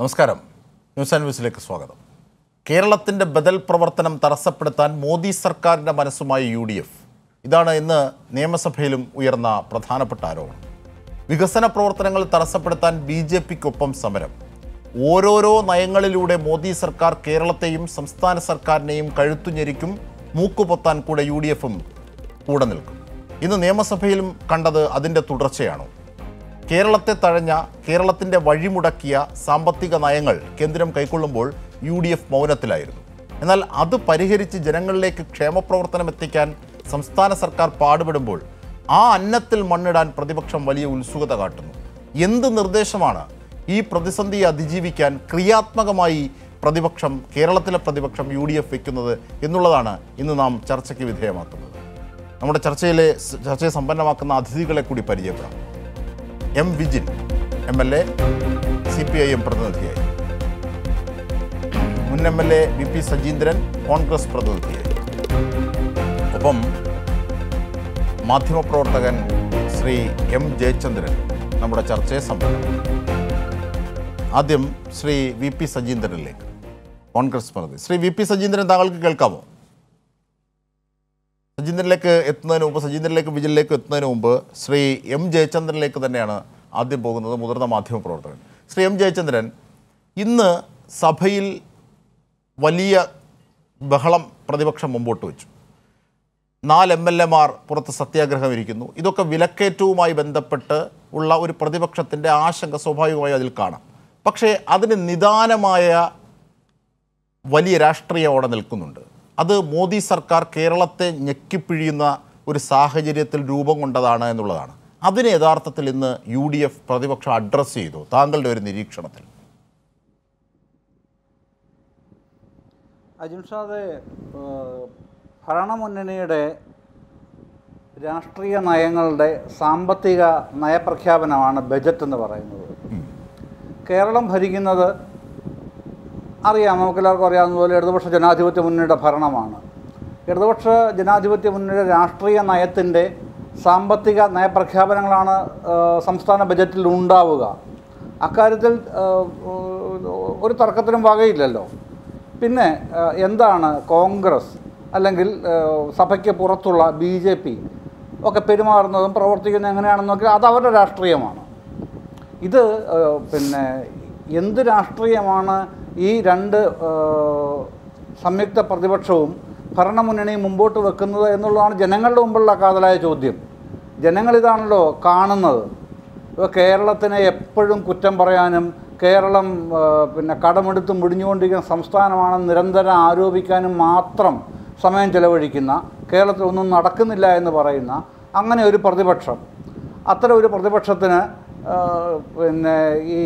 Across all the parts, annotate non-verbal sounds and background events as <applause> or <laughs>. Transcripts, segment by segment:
നമസ്കാരം news and ന്യൂസിലേക്ക് സ്വാഗതം കേരളത്തിൻ്റെ ബദൽ പ്രവർത്തനം തടസ്സപ്പെടുത്താൻ മോദി സർക്കാരിൻ്റെ മനസ്സുമായി യു ഡി എഫ് ഇതാണ് ഇന്ന് നിയമസഭയിലും ഉയർന്ന പ്രധാനപ്പെട്ട ആരോപണം വികസന പ്രവർത്തനങ്ങൾ തടസ്സപ്പെടുത്താൻ ബി ജെ പിക്കൊപ്പം സമരം ഓരോരോ നയങ്ങളിലൂടെ മോദി സർക്കാർ കേരളത്തെയും സംസ്ഥാന സർക്കാരിനെയും കഴുത്തുഞ്ഞെരിക്കും മൂക്കുപൊത്താൻ കൂടെ യു ഡി എഫും കൂടെ നിൽക്കും ഇന്ന് നിയമസഭയിലും കണ്ടത് അതിൻ്റെ തുടർച്ചയാണോ കേരളത്തെ തഴഞ്ഞ കേരളത്തിൻ്റെ വഴിമുടക്കിയ സാമ്പത്തിക നയങ്ങൾ കേന്ദ്രം കൈക്കൊള്ളുമ്പോൾ യു ഡി എഫ് മൗനത്തിലായിരുന്നു എന്നാൽ അത് പരിഹരിച്ച് ജനങ്ങളിലേക്ക് ക്ഷേമപ്രവർത്തനം എത്തിക്കാൻ സംസ്ഥാന സർക്കാർ പാടുപെടുമ്പോൾ ആ അന്നത്തിൽ മണ്ണിടാൻ പ്രതിപക്ഷം വലിയ ഉത്സുകത കാട്ടുന്നു എന്ത് നിർദ്ദേശമാണ് ഈ പ്രതിസന്ധിയെ അതിജീവിക്കാൻ ക്രിയാത്മകമായി പ്രതിപക്ഷം കേരളത്തിലെ പ്രതിപക്ഷം യു ഡി എഫ് വയ്ക്കുന്നത് എന്നുള്ളതാണ് ഇന്ന് നാം ചർച്ചയ്ക്ക് വിധേയമാക്കുന്നത് നമ്മുടെ ചർച്ചയിലെ ചർച്ചയെ സമ്പന്നമാക്കുന്ന അതിഥികളെ കൂടി പരിചയപ്പെടാം M Vijin M L A C P I M പ്രതിനിധിയായി മുൻ M L A V P Sajeendran Congress പ്രതിനിധിയായി ഒപ്പം മാധ്യമപ്രവർത്തകൻ ശ്രീ എം ജയചന്ദ്രൻ നമ്മുടെ ചർച്ചയെ സംബന്ധിച്ചു ആദ്യം ശ്രീ വി പി സജീന്ദ്രനിലേക്ക് കോൺഗ്രസ് പ്രതിനിധി ശ്രീ വി പി സജീന്ദ്രൻ താങ്കൾക്ക് കേൾക്കാമോ സജീന്ദ്രനിലേക്ക് എത്തുന്നതിന് മുമ്പ് സജീന്ദ്രനിലേക്ക് വിജിലേക്ക് എത്തുന്നതിന് മുമ്പ് ശ്രീ എം ജയചന്ദ്രനിലേക്ക് തന്നെയാണ് ആദ്യം പോകുന്നത് മുതിർന്ന പ്രവർത്തകൻ ശ്രീ എം ജയചന്ദ്രൻ ഇന്ന് സഭയിൽ വലിയ ബഹളം പ്രതിപക്ഷം മുമ്പോട്ട് വെച്ചു നാല് എം എൽ എമാർ പുറത്ത് സത്യാഗ്രഹം ഇരിക്കുന്നു ഇതൊക്കെ വിലക്കയറ്റവുമായി ബന്ധപ്പെട്ട് ഉള്ള ഒരു പ്രതിപക്ഷത്തിൻ്റെ ആശങ്ക സ്വാഭാവികമായി അതിൽ കാണാം പക്ഷേ അതിന് നിദാനമായ വലിയ രാഷ്ട്രീയം അവിടെ നിൽക്കുന്നുണ്ട് അത് മോദി സർക്കാർ കേരളത്തെ ഞെക്കിപ്പിഴിയുന്ന ഒരു സാഹചര്യത്തിൽ രൂപം കൊണ്ടതാണ് എന്നുള്ളതാണ് അതിനെ യഥാർത്ഥത്തിൽ ഇന്ന് യു ഡി എഫ് പ്രതിപക്ഷം അഡ്രസ്സ് ചെയ്തു താങ്കളുടെ ഒരു നിരീക്ഷണത്തിൽ അജിംഷാദ് ഭരണമുന്നണിയുടെ രാഷ്ട്രീയ നയങ്ങളുടെ സാമ്പത്തിക നയപ്രഖ്യാപനമാണ് ബജറ്റ് എന്ന് പറയുന്നത് കേരളം ഭരിക്കുന്നത് അറിയാം നമുക്കെല്ലാവർക്കും അറിയാവുന്ന പോലെ ഇടതുപക്ഷ ജനാധിപത്യ മുന്നണിയുടെ ഭരണമാണ് ഇടതുപക്ഷ ജനാധിപത്യ മുന്നണിയുടെ രാഷ്ട്രീയ നയത്തിൻ്റെ സാമ്പത്തിക നയപ്രഖ്യാപനങ്ങളാണ് സംസ്ഥാന ബജറ്റിൽ ഉണ്ടാവുക അക്കാര്യത്തിൽ ഒരു തർക്കത്തിനും വകയില്ലല്ലോ പിന്നെ എന്താണ് കോൺഗ്രസ് അല്ലെങ്കിൽ സഭയ്ക്ക് പുറത്തുള്ള ബി ജെ പി ഒക്കെ പെരുമാറുന്നതും പ്രവർത്തിക്കുന്നതും എങ്ങനെയാണെന്ന് നോക്കിയാൽ അത് അവരുടെ രാഷ്ട്രീയമാണ് ഇത് പിന്നെ എന്ത് രാഷ്ട്രീയമാണ് ഈ രണ്ട് സംയുക്ത പ്രതിപക്ഷവും ഭരണമുന്നണിയും മുമ്പോട്ട് വെക്കുന്നത് എന്നുള്ളതാണ് ജനങ്ങളുടെ മുമ്പുള്ള കാതലായ ചോദ്യം ജനങ്ങളിതാണല്ലോ കാണുന്നത് ഇപ്പോൾ കേരളത്തിനെ എപ്പോഴും കുറ്റം പറയാനും കേരളം പിന്നെ കടമെടുത്ത് മുടിഞ്ഞുകൊണ്ടിരിക്കുന്ന സംസ്ഥാനമാണെന്ന് നിരന്തരം ആരോപിക്കാനും മാത്രം സമയം ചെലവഴിക്കുന്ന കേരളത്തിൽ ഒന്നും നടക്കുന്നില്ല എന്ന് പറയുന്ന അങ്ങനെ ഒരു പ്രതിപക്ഷം അത്തരം ഒരു പ്രതിപക്ഷത്തിന് പിന്നെ ഈ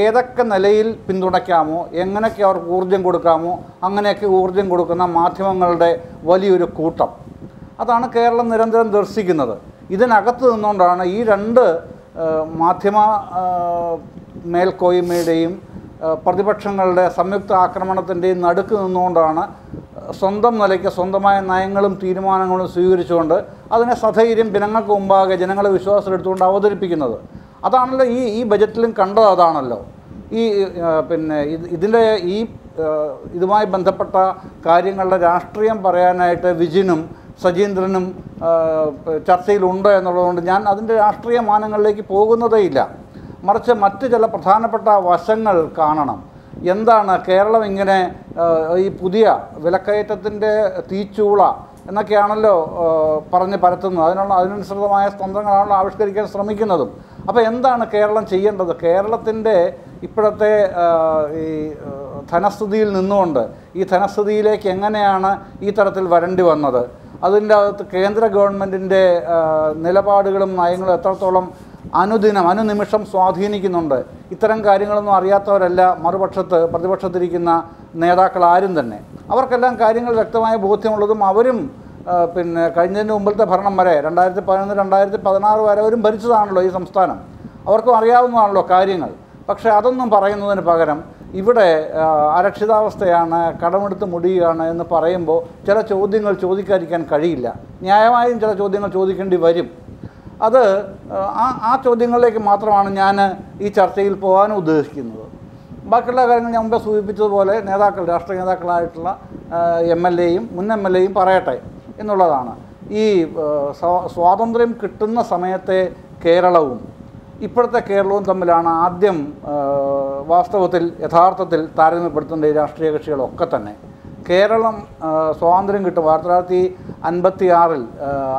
ഏതൊക്കെ നിലയിൽ പിന്തുണയ്ക്കാമോ എങ്ങനെയൊക്കെ അവർക്ക് ഊർജ്ജം കൊടുക്കാമോ അങ്ങനെയൊക്കെ ഊർജ്ജം കൊടുക്കുന്ന മാധ്യമങ്ങളുടെ വലിയൊരു കൂട്ടം അതാണ് കേരളം നിരന്തരം ദർശിക്കുന്നത് ഇതിനകത്ത് നിന്നുകൊണ്ടാണ് ഈ രണ്ട് മാധ്യമ മേൽക്കോയ്മയുടെയും പ്രതിപക്ഷങ്ങളുടെ സംയുക്ത ആക്രമണത്തിൻ്റെയും നടുക്ക് നിന്നുകൊണ്ടാണ് സ്വന്തം നിലയ്ക്ക് സ്വന്തമായ നയങ്ങളും തീരുമാനങ്ങളും സ്വീകരിച്ചുകൊണ്ട് അതിനെ സധൈര്യം ജനങ്ങൾക്ക് മുമ്പാകെ ജനങ്ങളെ വിശ്വാസത്തിലെടുത്തുകൊണ്ട് അവതരിപ്പിക്കുന്നത് അതാണല്ലോ ഈ ഈ ബജറ്റിലും കണ്ടത് അതാണല്ലോ ഈ പിന്നെ ഇത് ഇതിൻ്റെ ഈ ഇതുമായി ബന്ധപ്പെട്ട കാര്യങ്ങളുടെ രാഷ്ട്രീയം പറയാനായിട്ട് വിജിനും സജീന്ദ്രനും ചർച്ചയിലുണ്ട് എന്നുള്ളതുകൊണ്ട് ഞാൻ അതിൻ്റെ രാഷ്ട്രീയ മാനങ്ങളിലേക്ക് പോകുന്നതേയില്ല മറിച്ച് മറ്റ് ചില പ്രധാനപ്പെട്ട വശങ്ങൾ കാണണം എന്താണ് കേരളം ഇങ്ങനെ ഈ പുതിയ വിലക്കയറ്റത്തിൻ്റെ തീച്ചൂള എന്നൊക്കെയാണല്ലോ പറഞ്ഞ് പരത്തുന്നത് അതിനുള്ള അതിനനുസൃതമായ തന്ത്രങ്ങളാണല്ലോ ആവിഷ്കരിക്കാൻ ശ്രമിക്കുന്നതും അപ്പോൾ എന്താണ് കേരളം ചെയ്യേണ്ടത് കേരളത്തിൻ്റെ ഇപ്പോഴത്തെ ഈ ധനസ്ഥിതിയിൽ നിന്നുകൊണ്ട് ഈ ധനസ്ഥിതിയിലേക്ക് എങ്ങനെയാണ് ഈ തരത്തിൽ വരണ്ടി വന്നത് അതിൻ്റെ അകത്ത് കേന്ദ്ര ഗവൺമെൻറ്റിൻ്റെ നിലപാടുകളും നയങ്ങളും എത്രത്തോളം അനുദിനം അനുനിമിഷം സ്വാധീനിക്കുന്നുണ്ട് ഇത്തരം കാര്യങ്ങളൊന്നും അറിയാത്തവരല്ല മറുപക്ഷത്ത് പ്രതിപക്ഷത്തിരിക്കുന്ന നേതാക്കൾ ആരും തന്നെ അവർക്കെല്ലാം കാര്യങ്ങൾ വ്യക്തമായ ബോധ്യമുള്ളതും അവരും പിന്നെ കഴിഞ്ഞതിന് മുമ്പിലത്തെ ഭരണം വരെ രണ്ടായിരത്തി പതിനൊന്ന് രണ്ടായിരത്തി പതിനാറ് വരെ അവരും ഭരിച്ചതാണല്ലോ ഈ സംസ്ഥാനം അവർക്കും അറിയാവുന്നതാണല്ലോ കാര്യങ്ങൾ പക്ഷേ അതൊന്നും പറയുന്നതിന് പകരം ഇവിടെ അരക്ഷിതാവസ്ഥയാണ് കടമെടുത്ത് മുടിയുകയാണ് എന്ന് പറയുമ്പോൾ ചില ചോദ്യങ്ങൾ ചോദിക്കാതിരിക്കാൻ കഴിയില്ല ന്യായമായും ചില ചോദ്യങ്ങൾ ചോദിക്കേണ്ടി വരും അത് ആ ആ ചോദ്യങ്ങളിലേക്ക് മാത്രമാണ് ഞാൻ ഈ ചർച്ചയിൽ പോകാൻ ഉദ്ദേശിക്കുന്നത് ബാക്കിയുള്ള കാര്യങ്ങൾ ഞാൻ മുമ്പേ സൂചിപ്പിച്ചതുപോലെ നേതാക്കൾ രാഷ്ട്രീയ നേതാക്കളായിട്ടുള്ള എം എൽ എയും മുൻ എം എൽ എയും പറയട്ടെ എന്നുള്ളതാണ് ഈ സ്വാതന്ത്ര്യം കിട്ടുന്ന സമയത്തെ കേരളവും ഇപ്പോഴത്തെ കേരളവും തമ്മിലാണ് ആദ്യം വാസ്തവത്തിൽ യഥാർത്ഥത്തിൽ താരതമ്യപ്പെടുത്തേണ്ട ഈ രാഷ്ട്രീയ കക്ഷികളൊക്കെ തന്നെ കേരളം സ്വാതന്ത്ര്യം കിട്ടും ആയിരത്തി തൊള്ളായിരത്തി അൻപത്തി ആറിൽ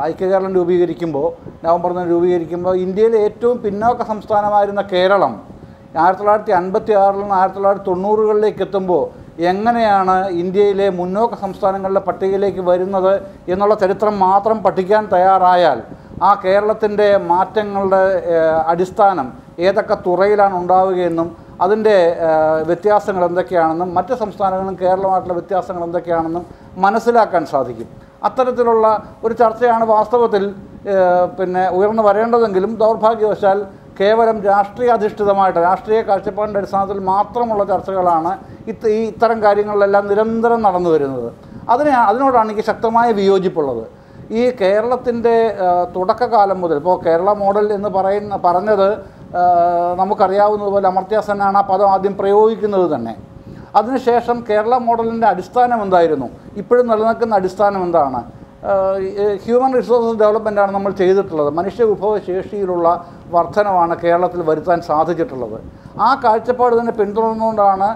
ഐക്യകേരളം രൂപീകരിക്കുമ്പോൾ നവംബർ ഒന്ന് രൂപീകരിക്കുമ്പോൾ ഇന്ത്യയിലെ ഏറ്റവും പിന്നോക്ക സംസ്ഥാനമായിരുന്ന കേരളം ആയിരത്തി തൊള്ളായിരത്തി അൻപത്തി ആറിൽ നിന്ന് ആയിരത്തി തൊള്ളായിരത്തി തൊണ്ണൂറുകളിലേക്ക് എത്തുമ്പോൾ എങ്ങനെയാണ് ഇന്ത്യയിലെ മുന്നോക്ക സംസ്ഥാനങ്ങളുടെ പട്ടികയിലേക്ക് വരുന്നത് എന്നുള്ള ചരിത്രം മാത്രം പഠിക്കാൻ തയ്യാറായാൽ ആ കേരളത്തിൻ്റെ മാറ്റങ്ങളുടെ അടിസ്ഥാനം ഏതൊക്കെ തുറയിലാണ് ഉണ്ടാവുകയെന്നും അതിൻ്റെ വ്യത്യാസങ്ങൾ എന്തൊക്കെയാണെന്നും മറ്റ് സംസ്ഥാനങ്ങളും കേരളമായിട്ടുള്ള വ്യത്യാസങ്ങൾ എന്തൊക്കെയാണെന്നും മനസ്സിലാക്കാൻ സാധിക്കും അത്തരത്തിലുള്ള ഒരു ചർച്ചയാണ് വാസ്തവത്തിൽ പിന്നെ ഉയർന്നു വരേണ്ടതെങ്കിലും ദൗർഭാഗ്യവശാൽ കേവലം രാഷ്ട്രീയ അധിഷ്ഠിതമായിട്ട് രാഷ്ട്രീയ കാഴ്ചപ്പാടിൻ്റെ അടിസ്ഥാനത്തിൽ മാത്രമുള്ള ചർച്ചകളാണ് ഇത്ത ഈ ഇത്തരം കാര്യങ്ങളിലെല്ലാം നിരന്തരം നടന്നു വരുന്നത് അതിനെ അതിനോടാണ് എനിക്ക് ശക്തമായ വിയോജിപ്പുള്ളത് ഈ കേരളത്തിൻ്റെ തുടക്കകാലം മുതൽ ഇപ്പോൾ കേരള മോഡൽ എന്ന് പറയുന്ന പറഞ്ഞത് നമുക്കറിയാവുന്നതുപോലെ അമർത്യാസനാണ് ആ പദം ആദ്യം പ്രയോഗിക്കുന്നത് തന്നെ അതിനുശേഷം കേരള മോഡലിൻ്റെ അടിസ്ഥാനം എന്തായിരുന്നു ഇപ്പോഴും നിലനിൽക്കുന്ന അടിസ്ഥാനം എന്താണ് ഹ്യൂമൻ റിസോഴ്സസ് ഡെവലപ്മെൻറ്റാണ് നമ്മൾ ചെയ്തിട്ടുള്ളത് മനുഷ്യ വിഭവശേഷിയിലുള്ള വർധനമാണ് കേരളത്തിൽ വരുത്താൻ സാധിച്ചിട്ടുള്ളത് ആ കാഴ്ചപ്പാട് തന്നെ പിന്തുടർന്നുകൊണ്ടാണ്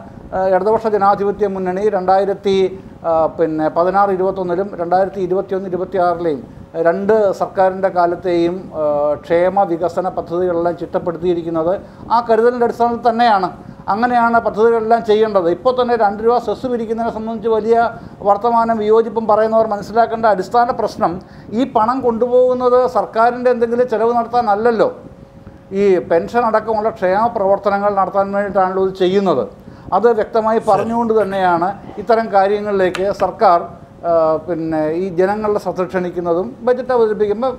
ഇടതുപക്ഷ ജനാധിപത്യ മുന്നണി രണ്ടായിരത്തി പിന്നെ പതിനാറ് ഇരുപത്തൊന്നിലും രണ്ടായിരത്തി ഇരുപത്തിയൊന്ന് ഇരുപത്തിയാറിലെയും രണ്ട് സർക്കാരിൻ്റെ കാലത്തെയും ക്ഷേമ വികസന പദ്ധതികളെല്ലാം ചിട്ടപ്പെടുത്തിയിരിക്കുന്നത് ആ കരുതലിൻ്റെ അടിസ്ഥാനത്തിൽ തന്നെയാണ് അങ്ങനെയാണ് പദ്ധതികളെല്ലാം ചെയ്യേണ്ടത് ഇപ്പോൾ തന്നെ രണ്ട് രൂപ സെസ് പിരിക്കുന്നതിനെ സംബന്ധിച്ച് വലിയ വർത്തമാനം വിയോജിപ്പും പറയുന്നവർ മനസ്സിലാക്കേണ്ട അടിസ്ഥാന പ്രശ്നം ഈ പണം കൊണ്ടുപോകുന്നത് സർക്കാരിൻ്റെ എന്തെങ്കിലും ചെലവ് നടത്താനല്ലല്ലോ ഈ പെൻഷൻ അടക്കമുള്ള ക്ഷേമ പ്രവർത്തനങ്ങൾ നടത്താൻ വേണ്ടിയിട്ടാണല്ലോ ഇത് ചെയ്യുന്നത് അത് വ്യക്തമായി പറഞ്ഞുകൊണ്ട് തന്നെയാണ് ഇത്തരം കാര്യങ്ങളിലേക്ക് സർക്കാർ പിന്നെ ഈ ജനങ്ങളുടെ ശ്രദ്ധ ക്ഷണിക്കുന്നതും ബജറ്റ് അവതരിപ്പിക്കുമ്പോൾ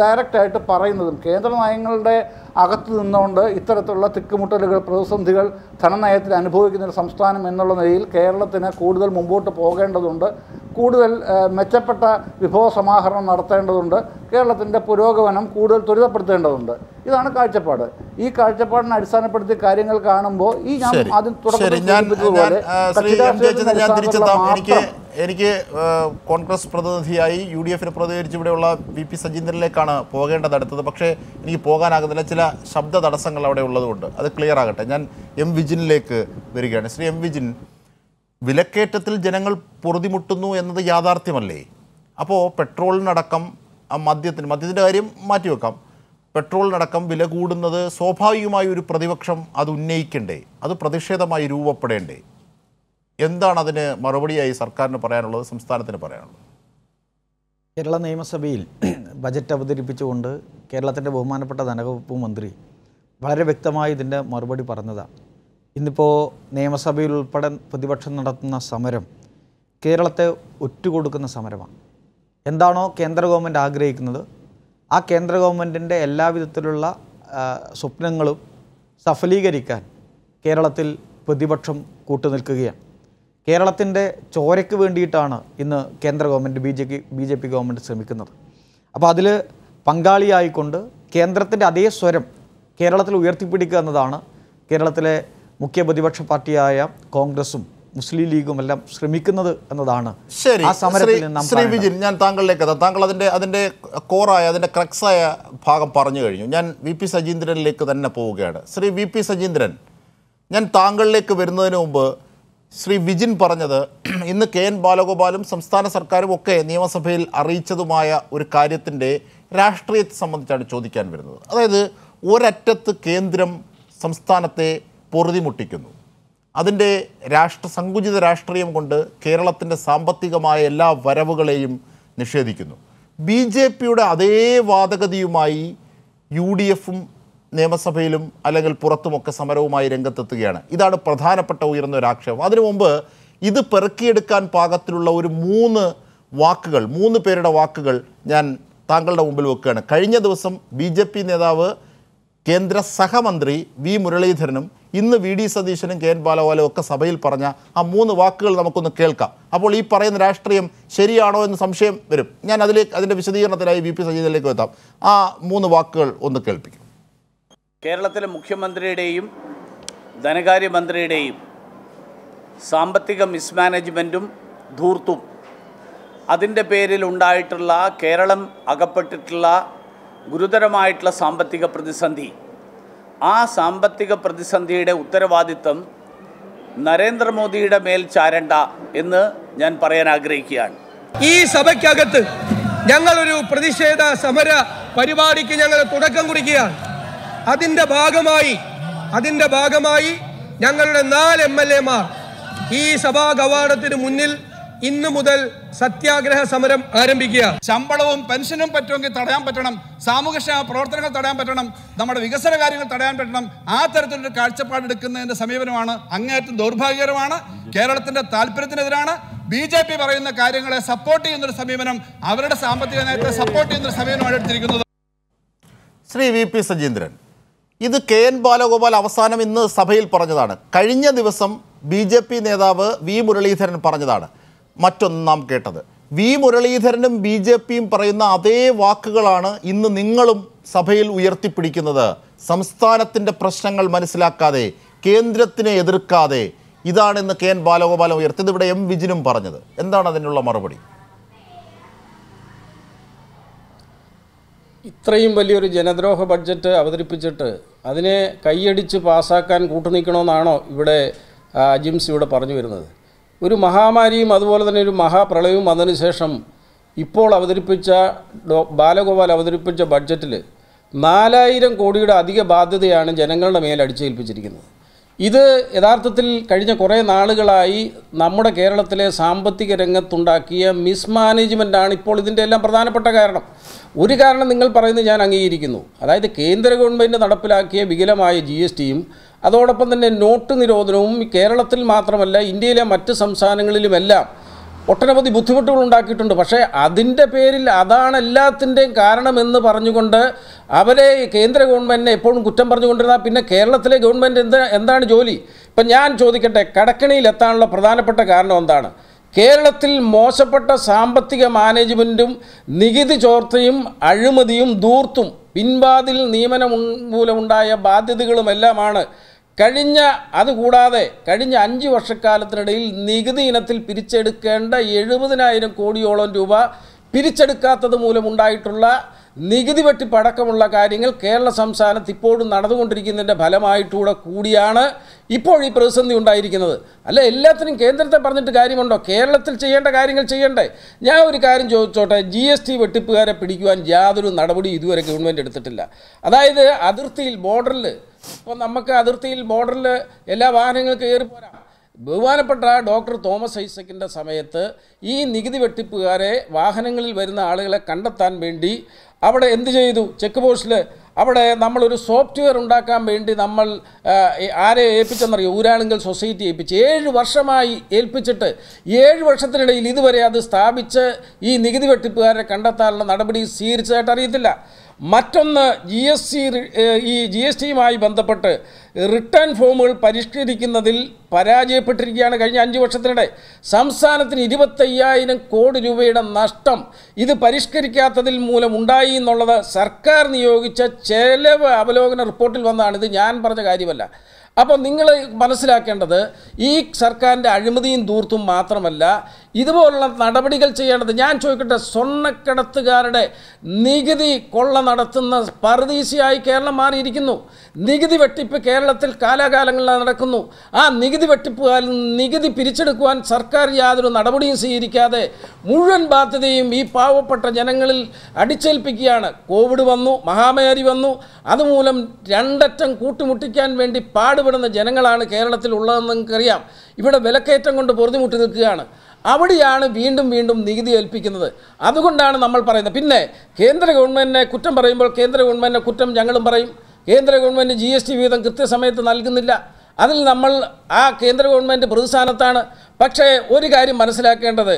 ഡയറക്റ്റായിട്ട് പറയുന്നതും കേന്ദ്ര നയങ്ങളുടെ അകത്ത് നിന്നുകൊണ്ട് ഇത്തരത്തിലുള്ള തിക്കുമുട്ടലുകൾ പ്രതിസന്ധികൾ ധനനയത്തിൽ അനുഭവിക്കുന്ന ഒരു സംസ്ഥാനം എന്നുള്ള നിലയിൽ കേരളത്തിന് കൂടുതൽ മുമ്പോട്ട് പോകേണ്ടതുണ്ട് കൂടുതൽ മെച്ചപ്പെട്ട വിഭവ സമാഹരണം നടത്തേണ്ടതുണ്ട് കേരളത്തിൻ്റെ പുരോഗമനം കൂടുതൽ ത്വരിതപ്പെടുത്തേണ്ടതുണ്ട് ഇതാണ് കാഴ്ചപ്പാട് ഈ കാഴ്ചപ്പാടിനെ അടിസ്ഥാനപ്പെടുത്തി കാര്യങ്ങൾ കാണുമ്പോൾ ഈ ഞാൻ ആദ്യം തുടക്കം എനിക്ക് കോൺഗ്രസ് പ്രതിനിധിയായി യു ഡി എഫിന് പ്രതികരിച്ച് ഇവിടെയുള്ള വി പി സജീന്ദ്രനിലേക്കാണ് പോകേണ്ടത് അടുത്തത് പക്ഷേ എനിക്ക് പോകാനാകുന്നില്ല ചില ശബ്ദ തടസ്സങ്ങൾ അവിടെ ഉള്ളതുകൊണ്ട് അത് ക്ലിയർ ആകട്ടെ ഞാൻ എം വിജിനിലേക്ക് വരികയാണ് ശ്രീ എം വിജിൻ വിലക്കയറ്റത്തിൽ ജനങ്ങൾ പൊറുതിമുട്ടുന്നു എന്നത് യാഥാർത്ഥ്യമല്ലേ അപ്പോൾ പെട്രോളിനടക്കം മദ്യത്തിന് മദ്യത്തിൻ്റെ കാര്യം മാറ്റിവെക്കാം പെട്രോളിനടക്കം വില കൂടുന്നത് സ്വാഭാവികമായ ഒരു പ്രതിപക്ഷം അത് ഉന്നയിക്കണ്ടേ അത് പ്രതിഷേധമായി രൂപപ്പെടേണ്ടേ എന്താണ് അതിന് മറുപടിയായി സർക്കാരിന് പറയാനുള്ളത് സംസ്ഥാനത്തിന് പറയാനുള്ളത് കേരള നിയമസഭയിൽ ബജറ്റ് അവതരിപ്പിച്ചുകൊണ്ട് കേരളത്തിൻ്റെ ബഹുമാനപ്പെട്ട ധനവകുപ്പ് മന്ത്രി വളരെ വ്യക്തമായി ഇതിൻ്റെ മറുപടി പറഞ്ഞതാണ് ഇന്നിപ്പോൾ നിയമസഭയിൽ ഉൾപ്പെടെ പ്രതിപക്ഷം നടത്തുന്ന സമരം കേരളത്തെ ഒറ്റുകൊടുക്കുന്ന സമരമാണ് എന്താണോ കേന്ദ്ര ഗവൺമെൻറ് ആഗ്രഹിക്കുന്നത് ആ കേന്ദ്ര ഗവൺമെൻറ്റിൻ്റെ എല്ലാവിധത്തിലുള്ള സ്വപ്നങ്ങളും സഫലീകരിക്കാൻ കേരളത്തിൽ പ്രതിപക്ഷം കൂട്ടുനിൽക്കുകയാണ് കേരളത്തിൻ്റെ ചോരയ്ക്ക് വേണ്ടിയിട്ടാണ് ഇന്ന് കേന്ദ്ര government B J B J P government ശ്രമിക്കുന്നത് അപ്പോൾ അതിൽ പങ്കാളിയായിക്കൊണ്ട് കേന്ദ്രത്തിൻ്റെ അതേ സ്വരം കേരളത്തിൽ ഉയർത്തിപ്പിടിക്കുക എന്നതാണ് കേരളത്തിലെ മുഖ്യ പ്രതിപക്ഷ പാർട്ടിയായ കോൺഗ്രസും മുസ്ലിം ലീഗും എല്ലാം ശ്രമിക്കുന്നത് എന്നതാണ് ശരി ശ്രീ വിജിൻ ഞാൻ താങ്കളിലേക്ക് എത്താം താങ്കൾ അതിൻ്റെ അതിൻ്റെ കോറായ അതിൻ്റെ ക്രക്സായ ഭാഗം പറഞ്ഞു കഴിഞ്ഞു ഞാൻ വി പി സജീന്ദ്രനിലേക്ക് തന്നെ പോവുകയാണ് ശ്രീ വി പി സജീന്ദ്രൻ ഞാൻ താങ്കളിലേക്ക് വരുന്നതിന് മുമ്പ് ശ്രീ വിജിൻ പറഞ്ഞത് <clears throat> ഇന്ന് കെ എൻ ബാലഗോപാലും സംസ്ഥാന സർക്കാരും ഒക്കെ നിയമസഭയിൽ അറിയിച്ചതുമായ ഒരു കാര്യത്തിൻ്റെ രാഷ്ട്രീയത്തെ സംബന്ധിച്ചാണ് ചോദിക്കാൻ വരുന്നത് അതായത് ഒരറ്റത്ത് കേന്ദ്രം സംസ്ഥാനത്തെ പൊറുതിമുട്ടിക്കുന്നു അതിൻ്റെ രാഷ്ട്ര സങ്കുചിത രാഷ്ട്രീയം കൊണ്ട് കേരളത്തിൻ്റെ സാമ്പത്തികമായ എല്ലാ വരവുകളെയും നിഷേധിക്കുന്നു ബി ജെ പിയുടെ അതേ വാദഗതിയുമായി യു ഡി എഫും നിയമസഭയിലും അല്ലെങ്കിൽ പുറത്തുമൊക്കെ സമരവുമായി രംഗത്തെത്തുകയാണ് ഇതാണ് പ്രധാനപ്പെട്ട ഉയർന്ന ഒരു ആക്ഷേപം അതിനു മുമ്പ് ഇത് പെറുക്കിയെടുക്കാൻ പാകത്തിലുള്ള ഒരു മൂന്ന് വാക്കുകൾ മൂന്ന് പേരുടെ വാക്കുകൾ ഞാൻ താങ്കളുടെ മുമ്പിൽ വെക്കുകയാണ് കഴിഞ്ഞ ദിവസം ബി ജെ പി നേതാവ് കേന്ദ്ര സഹമന്ത്രി വി മുരളീധരനും ഇന്ന് വി ഡി സതീശനും കെ എൻ ബാലവാലും ഒക്കെ സഭയിൽ പറഞ്ഞ ആ മൂന്ന് വാക്കുകൾ നമുക്കൊന്ന് കേൾക്കാം അപ്പോൾ ഈ പറയുന്ന രാഷ്ട്രീയം ശരിയാണോ എന്ന് സംശയം വരും ഞാൻ അതിലേക്ക് അതിൻ്റെ വിശദീകരണത്തിലായി വി പി സജീതനിലേക്ക് എത്താം ആ മൂന്ന് വാക്കുകൾ ഒന്ന് കേൾപ്പിക്കും കേരളത്തിലെ മുഖ്യമന്ത്രിയുടെയും ധനകാര്യമന്ത്രിയുടെയും സാമ്പത്തിക മിസ്മാനേജ്മെൻറ്റും ധൂർത്തും അതിൻ്റെ പേരിൽ ഉണ്ടായിട്ടുള്ള കേരളം അകപ്പെട്ടിട്ടുള്ള ഗുരുതരമായിട്ടുള്ള സാമ്പത്തിക പ്രതിസന്ധി ആ സാമ്പത്തിക പ്രതിസന്ധിയുടെ ഉത്തരവാദിത്വം നരേന്ദ്രമോദിയുടെ മേൽ ചാരണ്ട എന്ന് ഞാൻ പറയാൻ ആഗ്രഹിക്കുകയാണ് ഈ സഭയ്ക്കകത്ത് ഞങ്ങളൊരു പ്രതിഷേധ സമര പരിപാടിക്ക് ഞങ്ങൾ തുടക്കം കുറിക്കുകയാണ് അതിൻ്റെ ഭാഗമായി അതിൻ്റെ ഭാഗമായി ഞങ്ങളുടെ നാല് എം എൽ എമാർ ഈ സഭാ കവാടത്തിന് മുന്നിൽ ഇന്നു മുതൽ സത്യാഗ്രഹ സമരം ആരംഭിക്കുക ശമ്പളവും പെൻഷനും പറ്റുമെങ്കിൽ തടയാൻ പറ്റണം സാമൂഹ്യക്ഷേമ പ്രവർത്തനങ്ങൾ തടയാൻ പറ്റണം നമ്മുടെ വികസന കാര്യങ്ങൾ തടയാൻ പറ്റണം ആ തരത്തിലൊരു കാഴ്ചപ്പാടെടുക്കുന്നതിന്റെ സമീപനമാണ് അങ്ങേയറ്റം ദൗർഭാഗ്യകരമാണ് കേരളത്തിന്റെ താല്പര്യത്തിനെതിരാണ് ബി ജെ പി പറയുന്ന കാര്യങ്ങളെ സപ്പോർട്ട് ചെയ്യുന്ന ഒരു സമീപനം അവരുടെ സാമ്പത്തിക നയത്തെ സപ്പോർട്ട് ചെയ്യുന്ന ഒരു സമീപനമാണ് എടുത്തിരിക്കുന്നത് ശ്രീ വി പി സജീന്ദ്രൻ ഇത് കെ എൻ ബാലഗോപാൽ അവസാനം ഇന്ന് സഭയിൽ പറഞ്ഞതാണ് കഴിഞ്ഞ ദിവസം ബി ജെ പി നേതാവ് വി മുരളീധരൻ പറഞ്ഞതാണ് മറ്റൊന്ന് നാം കേട്ടത് വി മുരളീധരനും ബി ജെ പിയും പറയുന്ന അതേ വാക്കുകളാണ് ഇന്ന് നിങ്ങളും സഭയിൽ ഉയർത്തിപ്പിടിക്കുന്നത് സംസ്ഥാനത്തിൻ്റെ പ്രശ്നങ്ങൾ മനസ്സിലാക്കാതെ കേന്ദ്രത്തിനെ എതിർക്കാതെ ഇന്ന് കെ എൻ ബാലഗോപാലം ഉയർത്തിയത് ഇവിടെ എം വിജിനും പറഞ്ഞത് എന്താണ് അതിനുള്ള മറുപടി ഇത്രയും വലിയൊരു ജനദ്രോഹ ബഡ്ജറ്റ് അവതരിപ്പിച്ചിട്ട് അതിനെ കൈയടിച്ച് പാസ്സാക്കാൻ കൂട്ടുനിൽക്കണമെന്നാണോ ഇവിടെ അജിംസ് ഇവിടെ പറഞ്ഞു വരുന്നത് ഒരു മഹാമാരിയും അതുപോലെ തന്നെ ഒരു മഹാപ്രളയവും ശേഷം ഇപ്പോൾ അവതരിപ്പിച്ച ബാലഗോപാൽ അവതരിപ്പിച്ച ബഡ്ജറ്റിൽ നാലായിരം കോടിയുടെ അധിക ബാധ്യതയാണ് ജനങ്ങളുടെ മേൽ അടിച്ചേൽപ്പിച്ചിരിക്കുന്നത് ഇത് യഥാർത്ഥത്തിൽ കഴിഞ്ഞ കുറേ നാളുകളായി നമ്മുടെ കേരളത്തിലെ സാമ്പത്തിക രംഗത്തുണ്ടാക്കിയ മിസ്മാനേജ്മെൻ്റാണ് ഇപ്പോൾ ഇതിൻ്റെ എല്ലാം പ്രധാനപ്പെട്ട കാരണം ഒരു കാരണം നിങ്ങൾ പറയുന്നത് ഞാൻ അംഗീകരിക്കുന്നു അതായത് കേന്ദ്ര ഗവൺമെൻറ് നടപ്പിലാക്കിയ വികലമായ ജി എസ് ടിയും അതോടൊപ്പം തന്നെ നോട്ട് നിരോധനവും കേരളത്തിൽ മാത്രമല്ല ഇന്ത്യയിലെ മറ്റ് സംസ്ഥാനങ്ങളിലുമെല്ലാം ഒട്ടനവധി ബുദ്ധിമുട്ടുകൾ ഉണ്ടാക്കിയിട്ടുണ്ട് പക്ഷേ അതിൻ്റെ പേരിൽ അതാണ് എല്ലാത്തിൻ്റെയും കാരണമെന്ന് പറഞ്ഞുകൊണ്ട് അവരെ കേന്ദ്ര ഗവൺമെൻറ്റിനെ എപ്പോഴും കുറ്റം പറഞ്ഞുകൊണ്ടിരുന്ന പിന്നെ കേരളത്തിലെ ഗവൺമെൻറ് എന്ത് എന്താണ് ജോലി ഇപ്പം ഞാൻ ചോദിക്കട്ടെ കടക്കണിയിൽ എത്താനുള്ള പ്രധാനപ്പെട്ട കാരണം എന്താണ് കേരളത്തിൽ മോശപ്പെട്ട സാമ്പത്തിക മാനേജ്മെൻറ്റും നികുതി ചോർത്തയും അഴിമതിയും ദൂർത്തും പിൻവാതിൽ നിയമനം മൂലമുണ്ടായ ബാധ്യതകളുമെല്ലാമാണ് കഴിഞ്ഞ അതുകൂടാതെ കഴിഞ്ഞ അഞ്ച് വർഷക്കാലത്തിനിടയിൽ നികുതി ഇനത്തിൽ പിരിച്ചെടുക്കേണ്ട എഴുപതിനായിരം കോടിയോളം രൂപ പിരിച്ചെടുക്കാത്തത് മൂലമുണ്ടായിട്ടുള്ള നികുതി വെട്ടിപ്പടക്കമുള്ള കാര്യങ്ങൾ കേരള സംസ്ഥാനത്ത് ഇപ്പോഴും നടന്നുകൊണ്ടിരിക്കുന്നതിൻ്റെ ഫലമായിട്ടൂടെ കൂടിയാണ് ഇപ്പോൾ ഈ പ്രതിസന്ധി ഉണ്ടായിരിക്കുന്നത് അല്ല എല്ലാത്തിനും കേന്ദ്രത്തെ പറഞ്ഞിട്ട് കാര്യമുണ്ടോ കേരളത്തിൽ ചെയ്യേണ്ട കാര്യങ്ങൾ ചെയ്യണ്ടേ ഞാൻ ഒരു കാര്യം ചോദിച്ചോട്ടെ ജി എസ് ടി വെട്ടിപ്പുകാരെ പിടിക്കുവാൻ യാതൊരു നടപടിയും ഇതുവരെ ഗവൺമെൻറ് എടുത്തിട്ടില്ല അതായത് അതിർത്തിയിൽ ബോർഡറിൽ അപ്പോൾ നമുക്ക് അതിർത്തിയിൽ ബോർഡറിൽ എല്ലാ വാഹനങ്ങളും കയറി പോരാം ബഹുമാനപ്പെട്ട ഡോക്ടർ തോമസ് ഐസക്കിൻ്റെ സമയത്ത് ഈ നികുതി വെട്ടിപ്പുകാരെ വാഹനങ്ങളിൽ വരുന്ന ആളുകളെ കണ്ടെത്താൻ വേണ്ടി അവിടെ എന്ത് ചെയ്തു ചെക്ക് പോസ്റ്റിൽ അവിടെ നമ്മളൊരു സോഫ്റ്റ്വെയർ ഉണ്ടാക്കാൻ വേണ്ടി നമ്മൾ ആരെ ഏൽപ്പിച്ചെന്നറിയോ ഊരാളുങ്കൽ സൊസൈറ്റി ഏൽപ്പിച്ച് ഏഴ് വർഷമായി ഏൽപ്പിച്ചിട്ട് ഏഴ് വർഷത്തിനിടയിൽ ഇതുവരെ അത് സ്ഥാപിച്ച് ഈ നികുതി വെട്ടിപ്പുകാരെ കണ്ടെത്താനുള്ള നടപടി സ്വീകരിച്ചതായിട്ട് അറിയത്തില്ല മറ്റൊന്ന് ജി എസ് ടി ഈ ജി എസ് ടിയുമായി ബന്ധപ്പെട്ട് റിട്ടേൺ ഫോമുകൾ പരിഷ്കരിക്കുന്നതിൽ പരാജയപ്പെട്ടിരിക്കുകയാണ് കഴിഞ്ഞ അഞ്ച് വർഷത്തിനിടെ സംസ്ഥാനത്തിന് ഇരുപത്തയ്യായിരം കോടി രൂപയുടെ നഷ്ടം ഇത് പരിഷ്കരിക്കാത്തതിൽ മൂലം ഉണ്ടായി എന്നുള്ളത് സർക്കാർ നിയോഗിച്ച ചെലവ് അവലോകന റിപ്പോർട്ടിൽ വന്നാണ് ഇത് ഞാൻ പറഞ്ഞ കാര്യമല്ല അപ്പോൾ നിങ്ങൾ മനസ്സിലാക്കേണ്ടത് ഈ സർക്കാരിൻ്റെ അഴിമതിയും ദൂർത്തും മാത്രമല്ല ഇതുപോലുള്ള നടപടികൾ ചെയ്യേണ്ടത് ഞാൻ ചോദിക്കട്ടെ സ്വർണ്ണക്കടത്തുകാരുടെ നികുതി കൊള്ള നടത്തുന്ന പരദീശയായി കേരളം മാറിയിരിക്കുന്നു നികുതി വെട്ടിപ്പ് കേരളത്തിൽ കാലാകാലങ്ങളിൽ നടക്കുന്നു ആ നികുതി വെട്ടിപ്പുകാരിൽ നികുതി പിരിച്ചെടുക്കുവാൻ സർക്കാർ യാതൊരു നടപടിയും സ്വീകരിക്കാതെ മുഴുവൻ ബാധ്യതയും ഈ പാവപ്പെട്ട ജനങ്ങളിൽ അടിച്ചേൽപ്പിക്കുകയാണ് കോവിഡ് വന്നു മഹാമാരി വന്നു അതുമൂലം രണ്ടറ്റം കൂട്ടുമുട്ടിക്കാൻ വേണ്ടി പാടുപെടുന്ന ജനങ്ങളാണ് കേരളത്തിൽ ഉള്ളതെന്ന് നിങ്ങൾക്കറിയാം ഇവിടെ വിലക്കയറ്റം കൊണ്ട് പൊറുതിമുട്ടി നിൽക്കുകയാണ് അവിടെയാണ് വീണ്ടും വീണ്ടും നികുതി ഏൽപ്പിക്കുന്നത് അതുകൊണ്ടാണ് നമ്മൾ പറയുന്നത് പിന്നെ കേന്ദ്ര ഗവൺമെൻറ്റിനെ കുറ്റം പറയുമ്പോൾ കേന്ദ്ര ഗവൺമെൻറ്റിനെ കുറ്റം ഞങ്ങളും പറയും കേന്ദ്ര ഗവൺമെൻറ് ജി എസ് ടി വിഹിതം കൃത്യസമയത്ത് നൽകുന്നില്ല അതിൽ നമ്മൾ ആ കേന്ദ്ര ഗവൺമെൻറ് പ്രതിസ്ഥാനത്താണ് പക്ഷേ ഒരു കാര്യം മനസ്സിലാക്കേണ്ടത്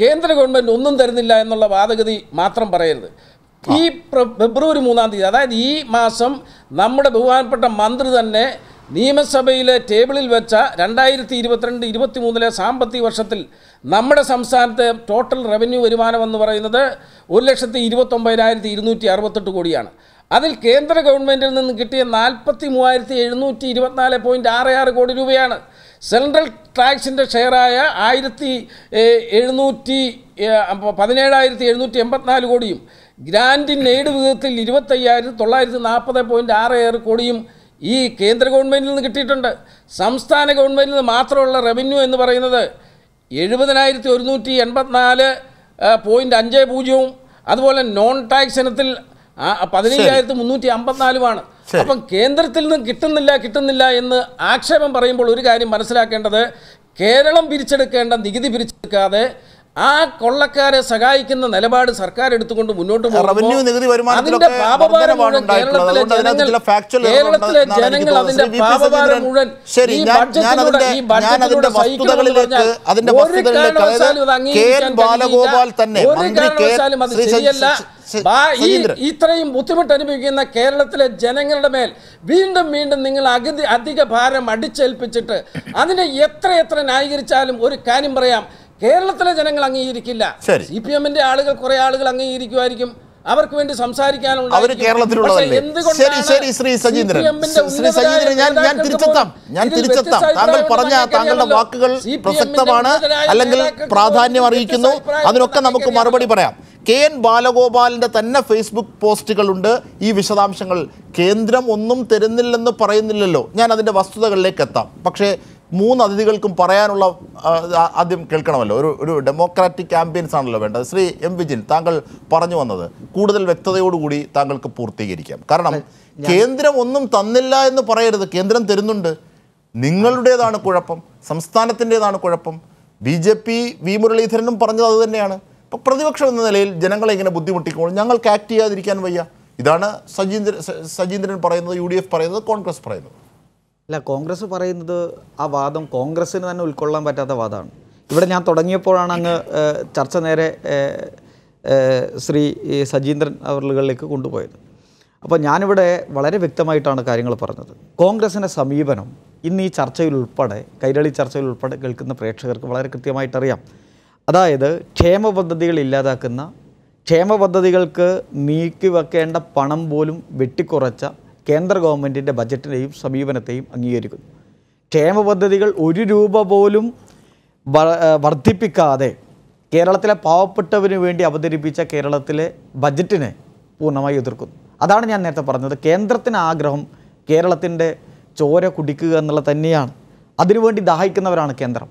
കേന്ദ്ര ഗവൺമെൻറ് ഒന്നും തരുന്നില്ല എന്നുള്ള വാദഗതി മാത്രം പറയരുത് ഈ ഫെബ്രുവരി മൂന്നാം തീയതി അതായത് ഈ മാസം നമ്മുടെ ബഹുമാനപ്പെട്ട മന്ത്രി തന്നെ നിയമസഭയിലെ ടേബിളിൽ വെച്ച രണ്ടായിരത്തി ഇരുപത്തിരണ്ട് ഇരുപത്തി മൂന്നിലെ സാമ്പത്തിക വർഷത്തിൽ നമ്മുടെ സംസ്ഥാനത്തെ ടോട്ടൽ റവന്യൂ വരുമാനം എന്ന് പറയുന്നത് ഒരു ലക്ഷത്തി ഇരുപത്തൊമ്പതിനായിരത്തി ഇരുന്നൂറ്റി അറുപത്തെട്ട് കോടിയാണ് അതിൽ കേന്ദ്ര ഗവൺമെൻറ്റിൽ നിന്ന് കിട്ടിയ നാൽപ്പത്തി മൂവായിരത്തി എഴുന്നൂറ്റി ഇരുപത്തിനാല് പോയിൻറ്റ് ആറ് ആറ് കോടി രൂപയാണ് സെൻട്രൽ ടാക്സിൻ്റെ ഷെയറായ ആയിരത്തി എഴുന്നൂറ്റി പതിനേഴായിരത്തി എഴുന്നൂറ്റി എൺപത്തിനാല് കോടിയും ഗ്രാൻഡിൻ എയ്ഡ് വിധത്തിൽ ഇരുപത്തയ്യായിരത്തി തൊള്ളായിരത്തി നാൽപ്പത് പോയിൻറ്റ് ആറ് ആറ് കോടിയും ഈ കേന്ദ്ര ഗവൺമെൻറ്റിൽ നിന്ന് കിട്ടിയിട്ടുണ്ട് സംസ്ഥാന ഗവൺമെൻറ്റിൽ നിന്ന് മാത്രമുള്ള റവന്യൂ എന്ന് പറയുന്നത് എഴുപതിനായിരത്തി ഒരുന്നൂറ്റി എൺപത്തിനാല് പോയിൻറ്റ് അഞ്ച് പൂജ്യവും അതുപോലെ നോൺ ടാക്സ് ഇനത്തിൽ പതിനയ്യായിരത്തി മുന്നൂറ്റി അമ്പത്തിനാലുമാണ് അപ്പം കേന്ദ്രത്തിൽ നിന്ന് കിട്ടുന്നില്ല കിട്ടുന്നില്ല എന്ന് ആക്ഷേപം പറയുമ്പോൾ ഒരു കാര്യം മനസ്സിലാക്കേണ്ടത് കേരളം പിരിച്ചെടുക്കേണ്ട നികുതി പിരിച്ചെടുക്കാതെ ആ കൊള്ളക്കാരെ സഹായിക്കുന്ന നിലപാട് സർക്കാർ എടുത്തുകൊണ്ട് മുന്നോട്ട് ജനങ്ങൾ ശരിയല്ല ഈ ഇത്രയും ബുദ്ധിമുട്ട് അനുഭവിക്കുന്ന കേരളത്തിലെ ജനങ്ങളുടെ മേൽ വീണ്ടും വീണ്ടും നിങ്ങൾ അഗതി അധിക ഭാരം അടിച്ചേൽപ്പിച്ചിട്ട് അതിനെ എത്ര എത്ര ന്യായീകരിച്ചാലും ഒരു കാര്യം പറയാം കേരളത്തിലെ ജനങ്ങൾ അംഗീകരിക്കില്ല സി പി എമ്മിന്റെ ആളുകൾ കുറെ ആളുകൾ അംഗീകരിക്കുമായിരിക്കും അവർക്ക് വേണ്ടി സംസാരിക്കാനുള്ള കേരളത്തിലുള്ളതല്ലേ ശരി ശരി ശ്രീ സജീന്ദ്രൻ ശ്രീ സജീന്ദ്രൻ ഞാൻ ഞാൻ താങ്കൾ പറഞ്ഞ താങ്കളുടെ വാക്കുകൾ പ്രസക്തമാണ് അല്ലെങ്കിൽ പ്രാധാന്യം അറിയിക്കുന്നു അതിനൊക്കെ നമുക്ക് മറുപടി പറയാം കെ എൻ ബാലഗോപാലിൻ്റെ തന്നെ ഫേസ്ബുക്ക് പോസ്റ്റുകളുണ്ട് ഈ വിശദാംശങ്ങൾ കേന്ദ്രം ഒന്നും തരുന്നില്ലെന്ന് പറയുന്നില്ലല്ലോ ഞാൻ അതിൻ്റെ വസ്തുതകളിലേക്ക് എത്താം പക്ഷേ മൂന്ന് അതിഥികൾക്കും പറയാനുള്ള ആദ്യം കേൾക്കണമല്ലോ ഒരു ഒരു ഡെമോക്രാറ്റിക് ക്യാമ്പയിൻസ് ആണല്ലോ വേണ്ടത് ശ്രീ എം വിജിൻ താങ്കൾ പറഞ്ഞു വന്നത് കൂടുതൽ വ്യക്തതയോടുകൂടി താങ്കൾക്ക് പൂർത്തീകരിക്കാം കാരണം കേന്ദ്രം ഒന്നും തന്നില്ല എന്ന് പറയരുത് കേന്ദ്രം തരുന്നുണ്ട് നിങ്ങളുടേതാണ് കുഴപ്പം സംസ്ഥാനത്തിൻ്റെതാണ് കുഴപ്പം ബി ജെ പി വി മുരളീധരനും പറഞ്ഞത് അത് തന്നെയാണ് പ്രതിപക്ഷം എന്ന നിലയിൽ ജനങ്ങളെ ഇങ്ങനെ ബുദ്ധിമുട്ടിക്കുമ്പോൾ ഞങ്ങൾക്ക് ആക്ട് ചെയ്യാതിരിക്കാൻ വയ്യ ഇതാണ് സജീന്ദ്രൻ സജീന്ദ്രൻ പറയുന്നത് യു പറയുന്നത് കോൺഗ്രസ് പറയുന്നത് അല്ല കോൺഗ്രസ് പറയുന്നത് ആ വാദം കോൺഗ്രസ്സിന് തന്നെ ഉൾക്കൊള്ളാൻ പറ്റാത്ത വാദമാണ് ഇവിടെ ഞാൻ തുടങ്ങിയപ്പോഴാണ് അങ്ങ് ചർച്ച നേരെ ശ്രീ സജീന്ദ്രൻ അവറുകളിലേക്ക് കൊണ്ടുപോയത് അപ്പോൾ ഞാനിവിടെ വളരെ വ്യക്തമായിട്ടാണ് കാര്യങ്ങൾ പറഞ്ഞത് കോൺഗ്രസിൻ്റെ സമീപനം ഇന്ന് ഈ ചർച്ചയിൽ ഉൾപ്പെടെ കൈരളി ചർച്ചയിൽ ഉൾപ്പെടെ കേൾക്കുന്ന പ്രേക്ഷകർക്ക് വളരെ കൃത്യമായിട്ടറിയാം അതായത് ക്ഷേമ പദ്ധതികൾ ഇല്ലാതാക്കുന്ന ക്ഷേമ പദ്ധതികൾക്ക് നീക്കി വെക്കേണ്ട പണം പോലും വെട്ടിക്കുറച്ച കേന്ദ്ര ഗവൺമെൻറ്റിൻ്റെ ബജറ്റിനെയും സമീപനത്തെയും അംഗീകരിക്കുന്നു ക്ഷേമ പദ്ധതികൾ ഒരു രൂപ പോലും വർദ്ധിപ്പിക്കാതെ കേരളത്തിലെ പാവപ്പെട്ടവന് വേണ്ടി അവതരിപ്പിച്ച കേരളത്തിലെ ബജറ്റിനെ പൂർണ്ണമായി എതിർക്കുന്നു അതാണ് ഞാൻ നേരത്തെ പറഞ്ഞത് കേന്ദ്രത്തിന് ആഗ്രഹം കേരളത്തിൻ്റെ ചോര കുടിക്കുക എന്നുള്ളത് തന്നെയാണ് അതിനുവേണ്ടി ദാഹിക്കുന്നവരാണ് കേന്ദ്രം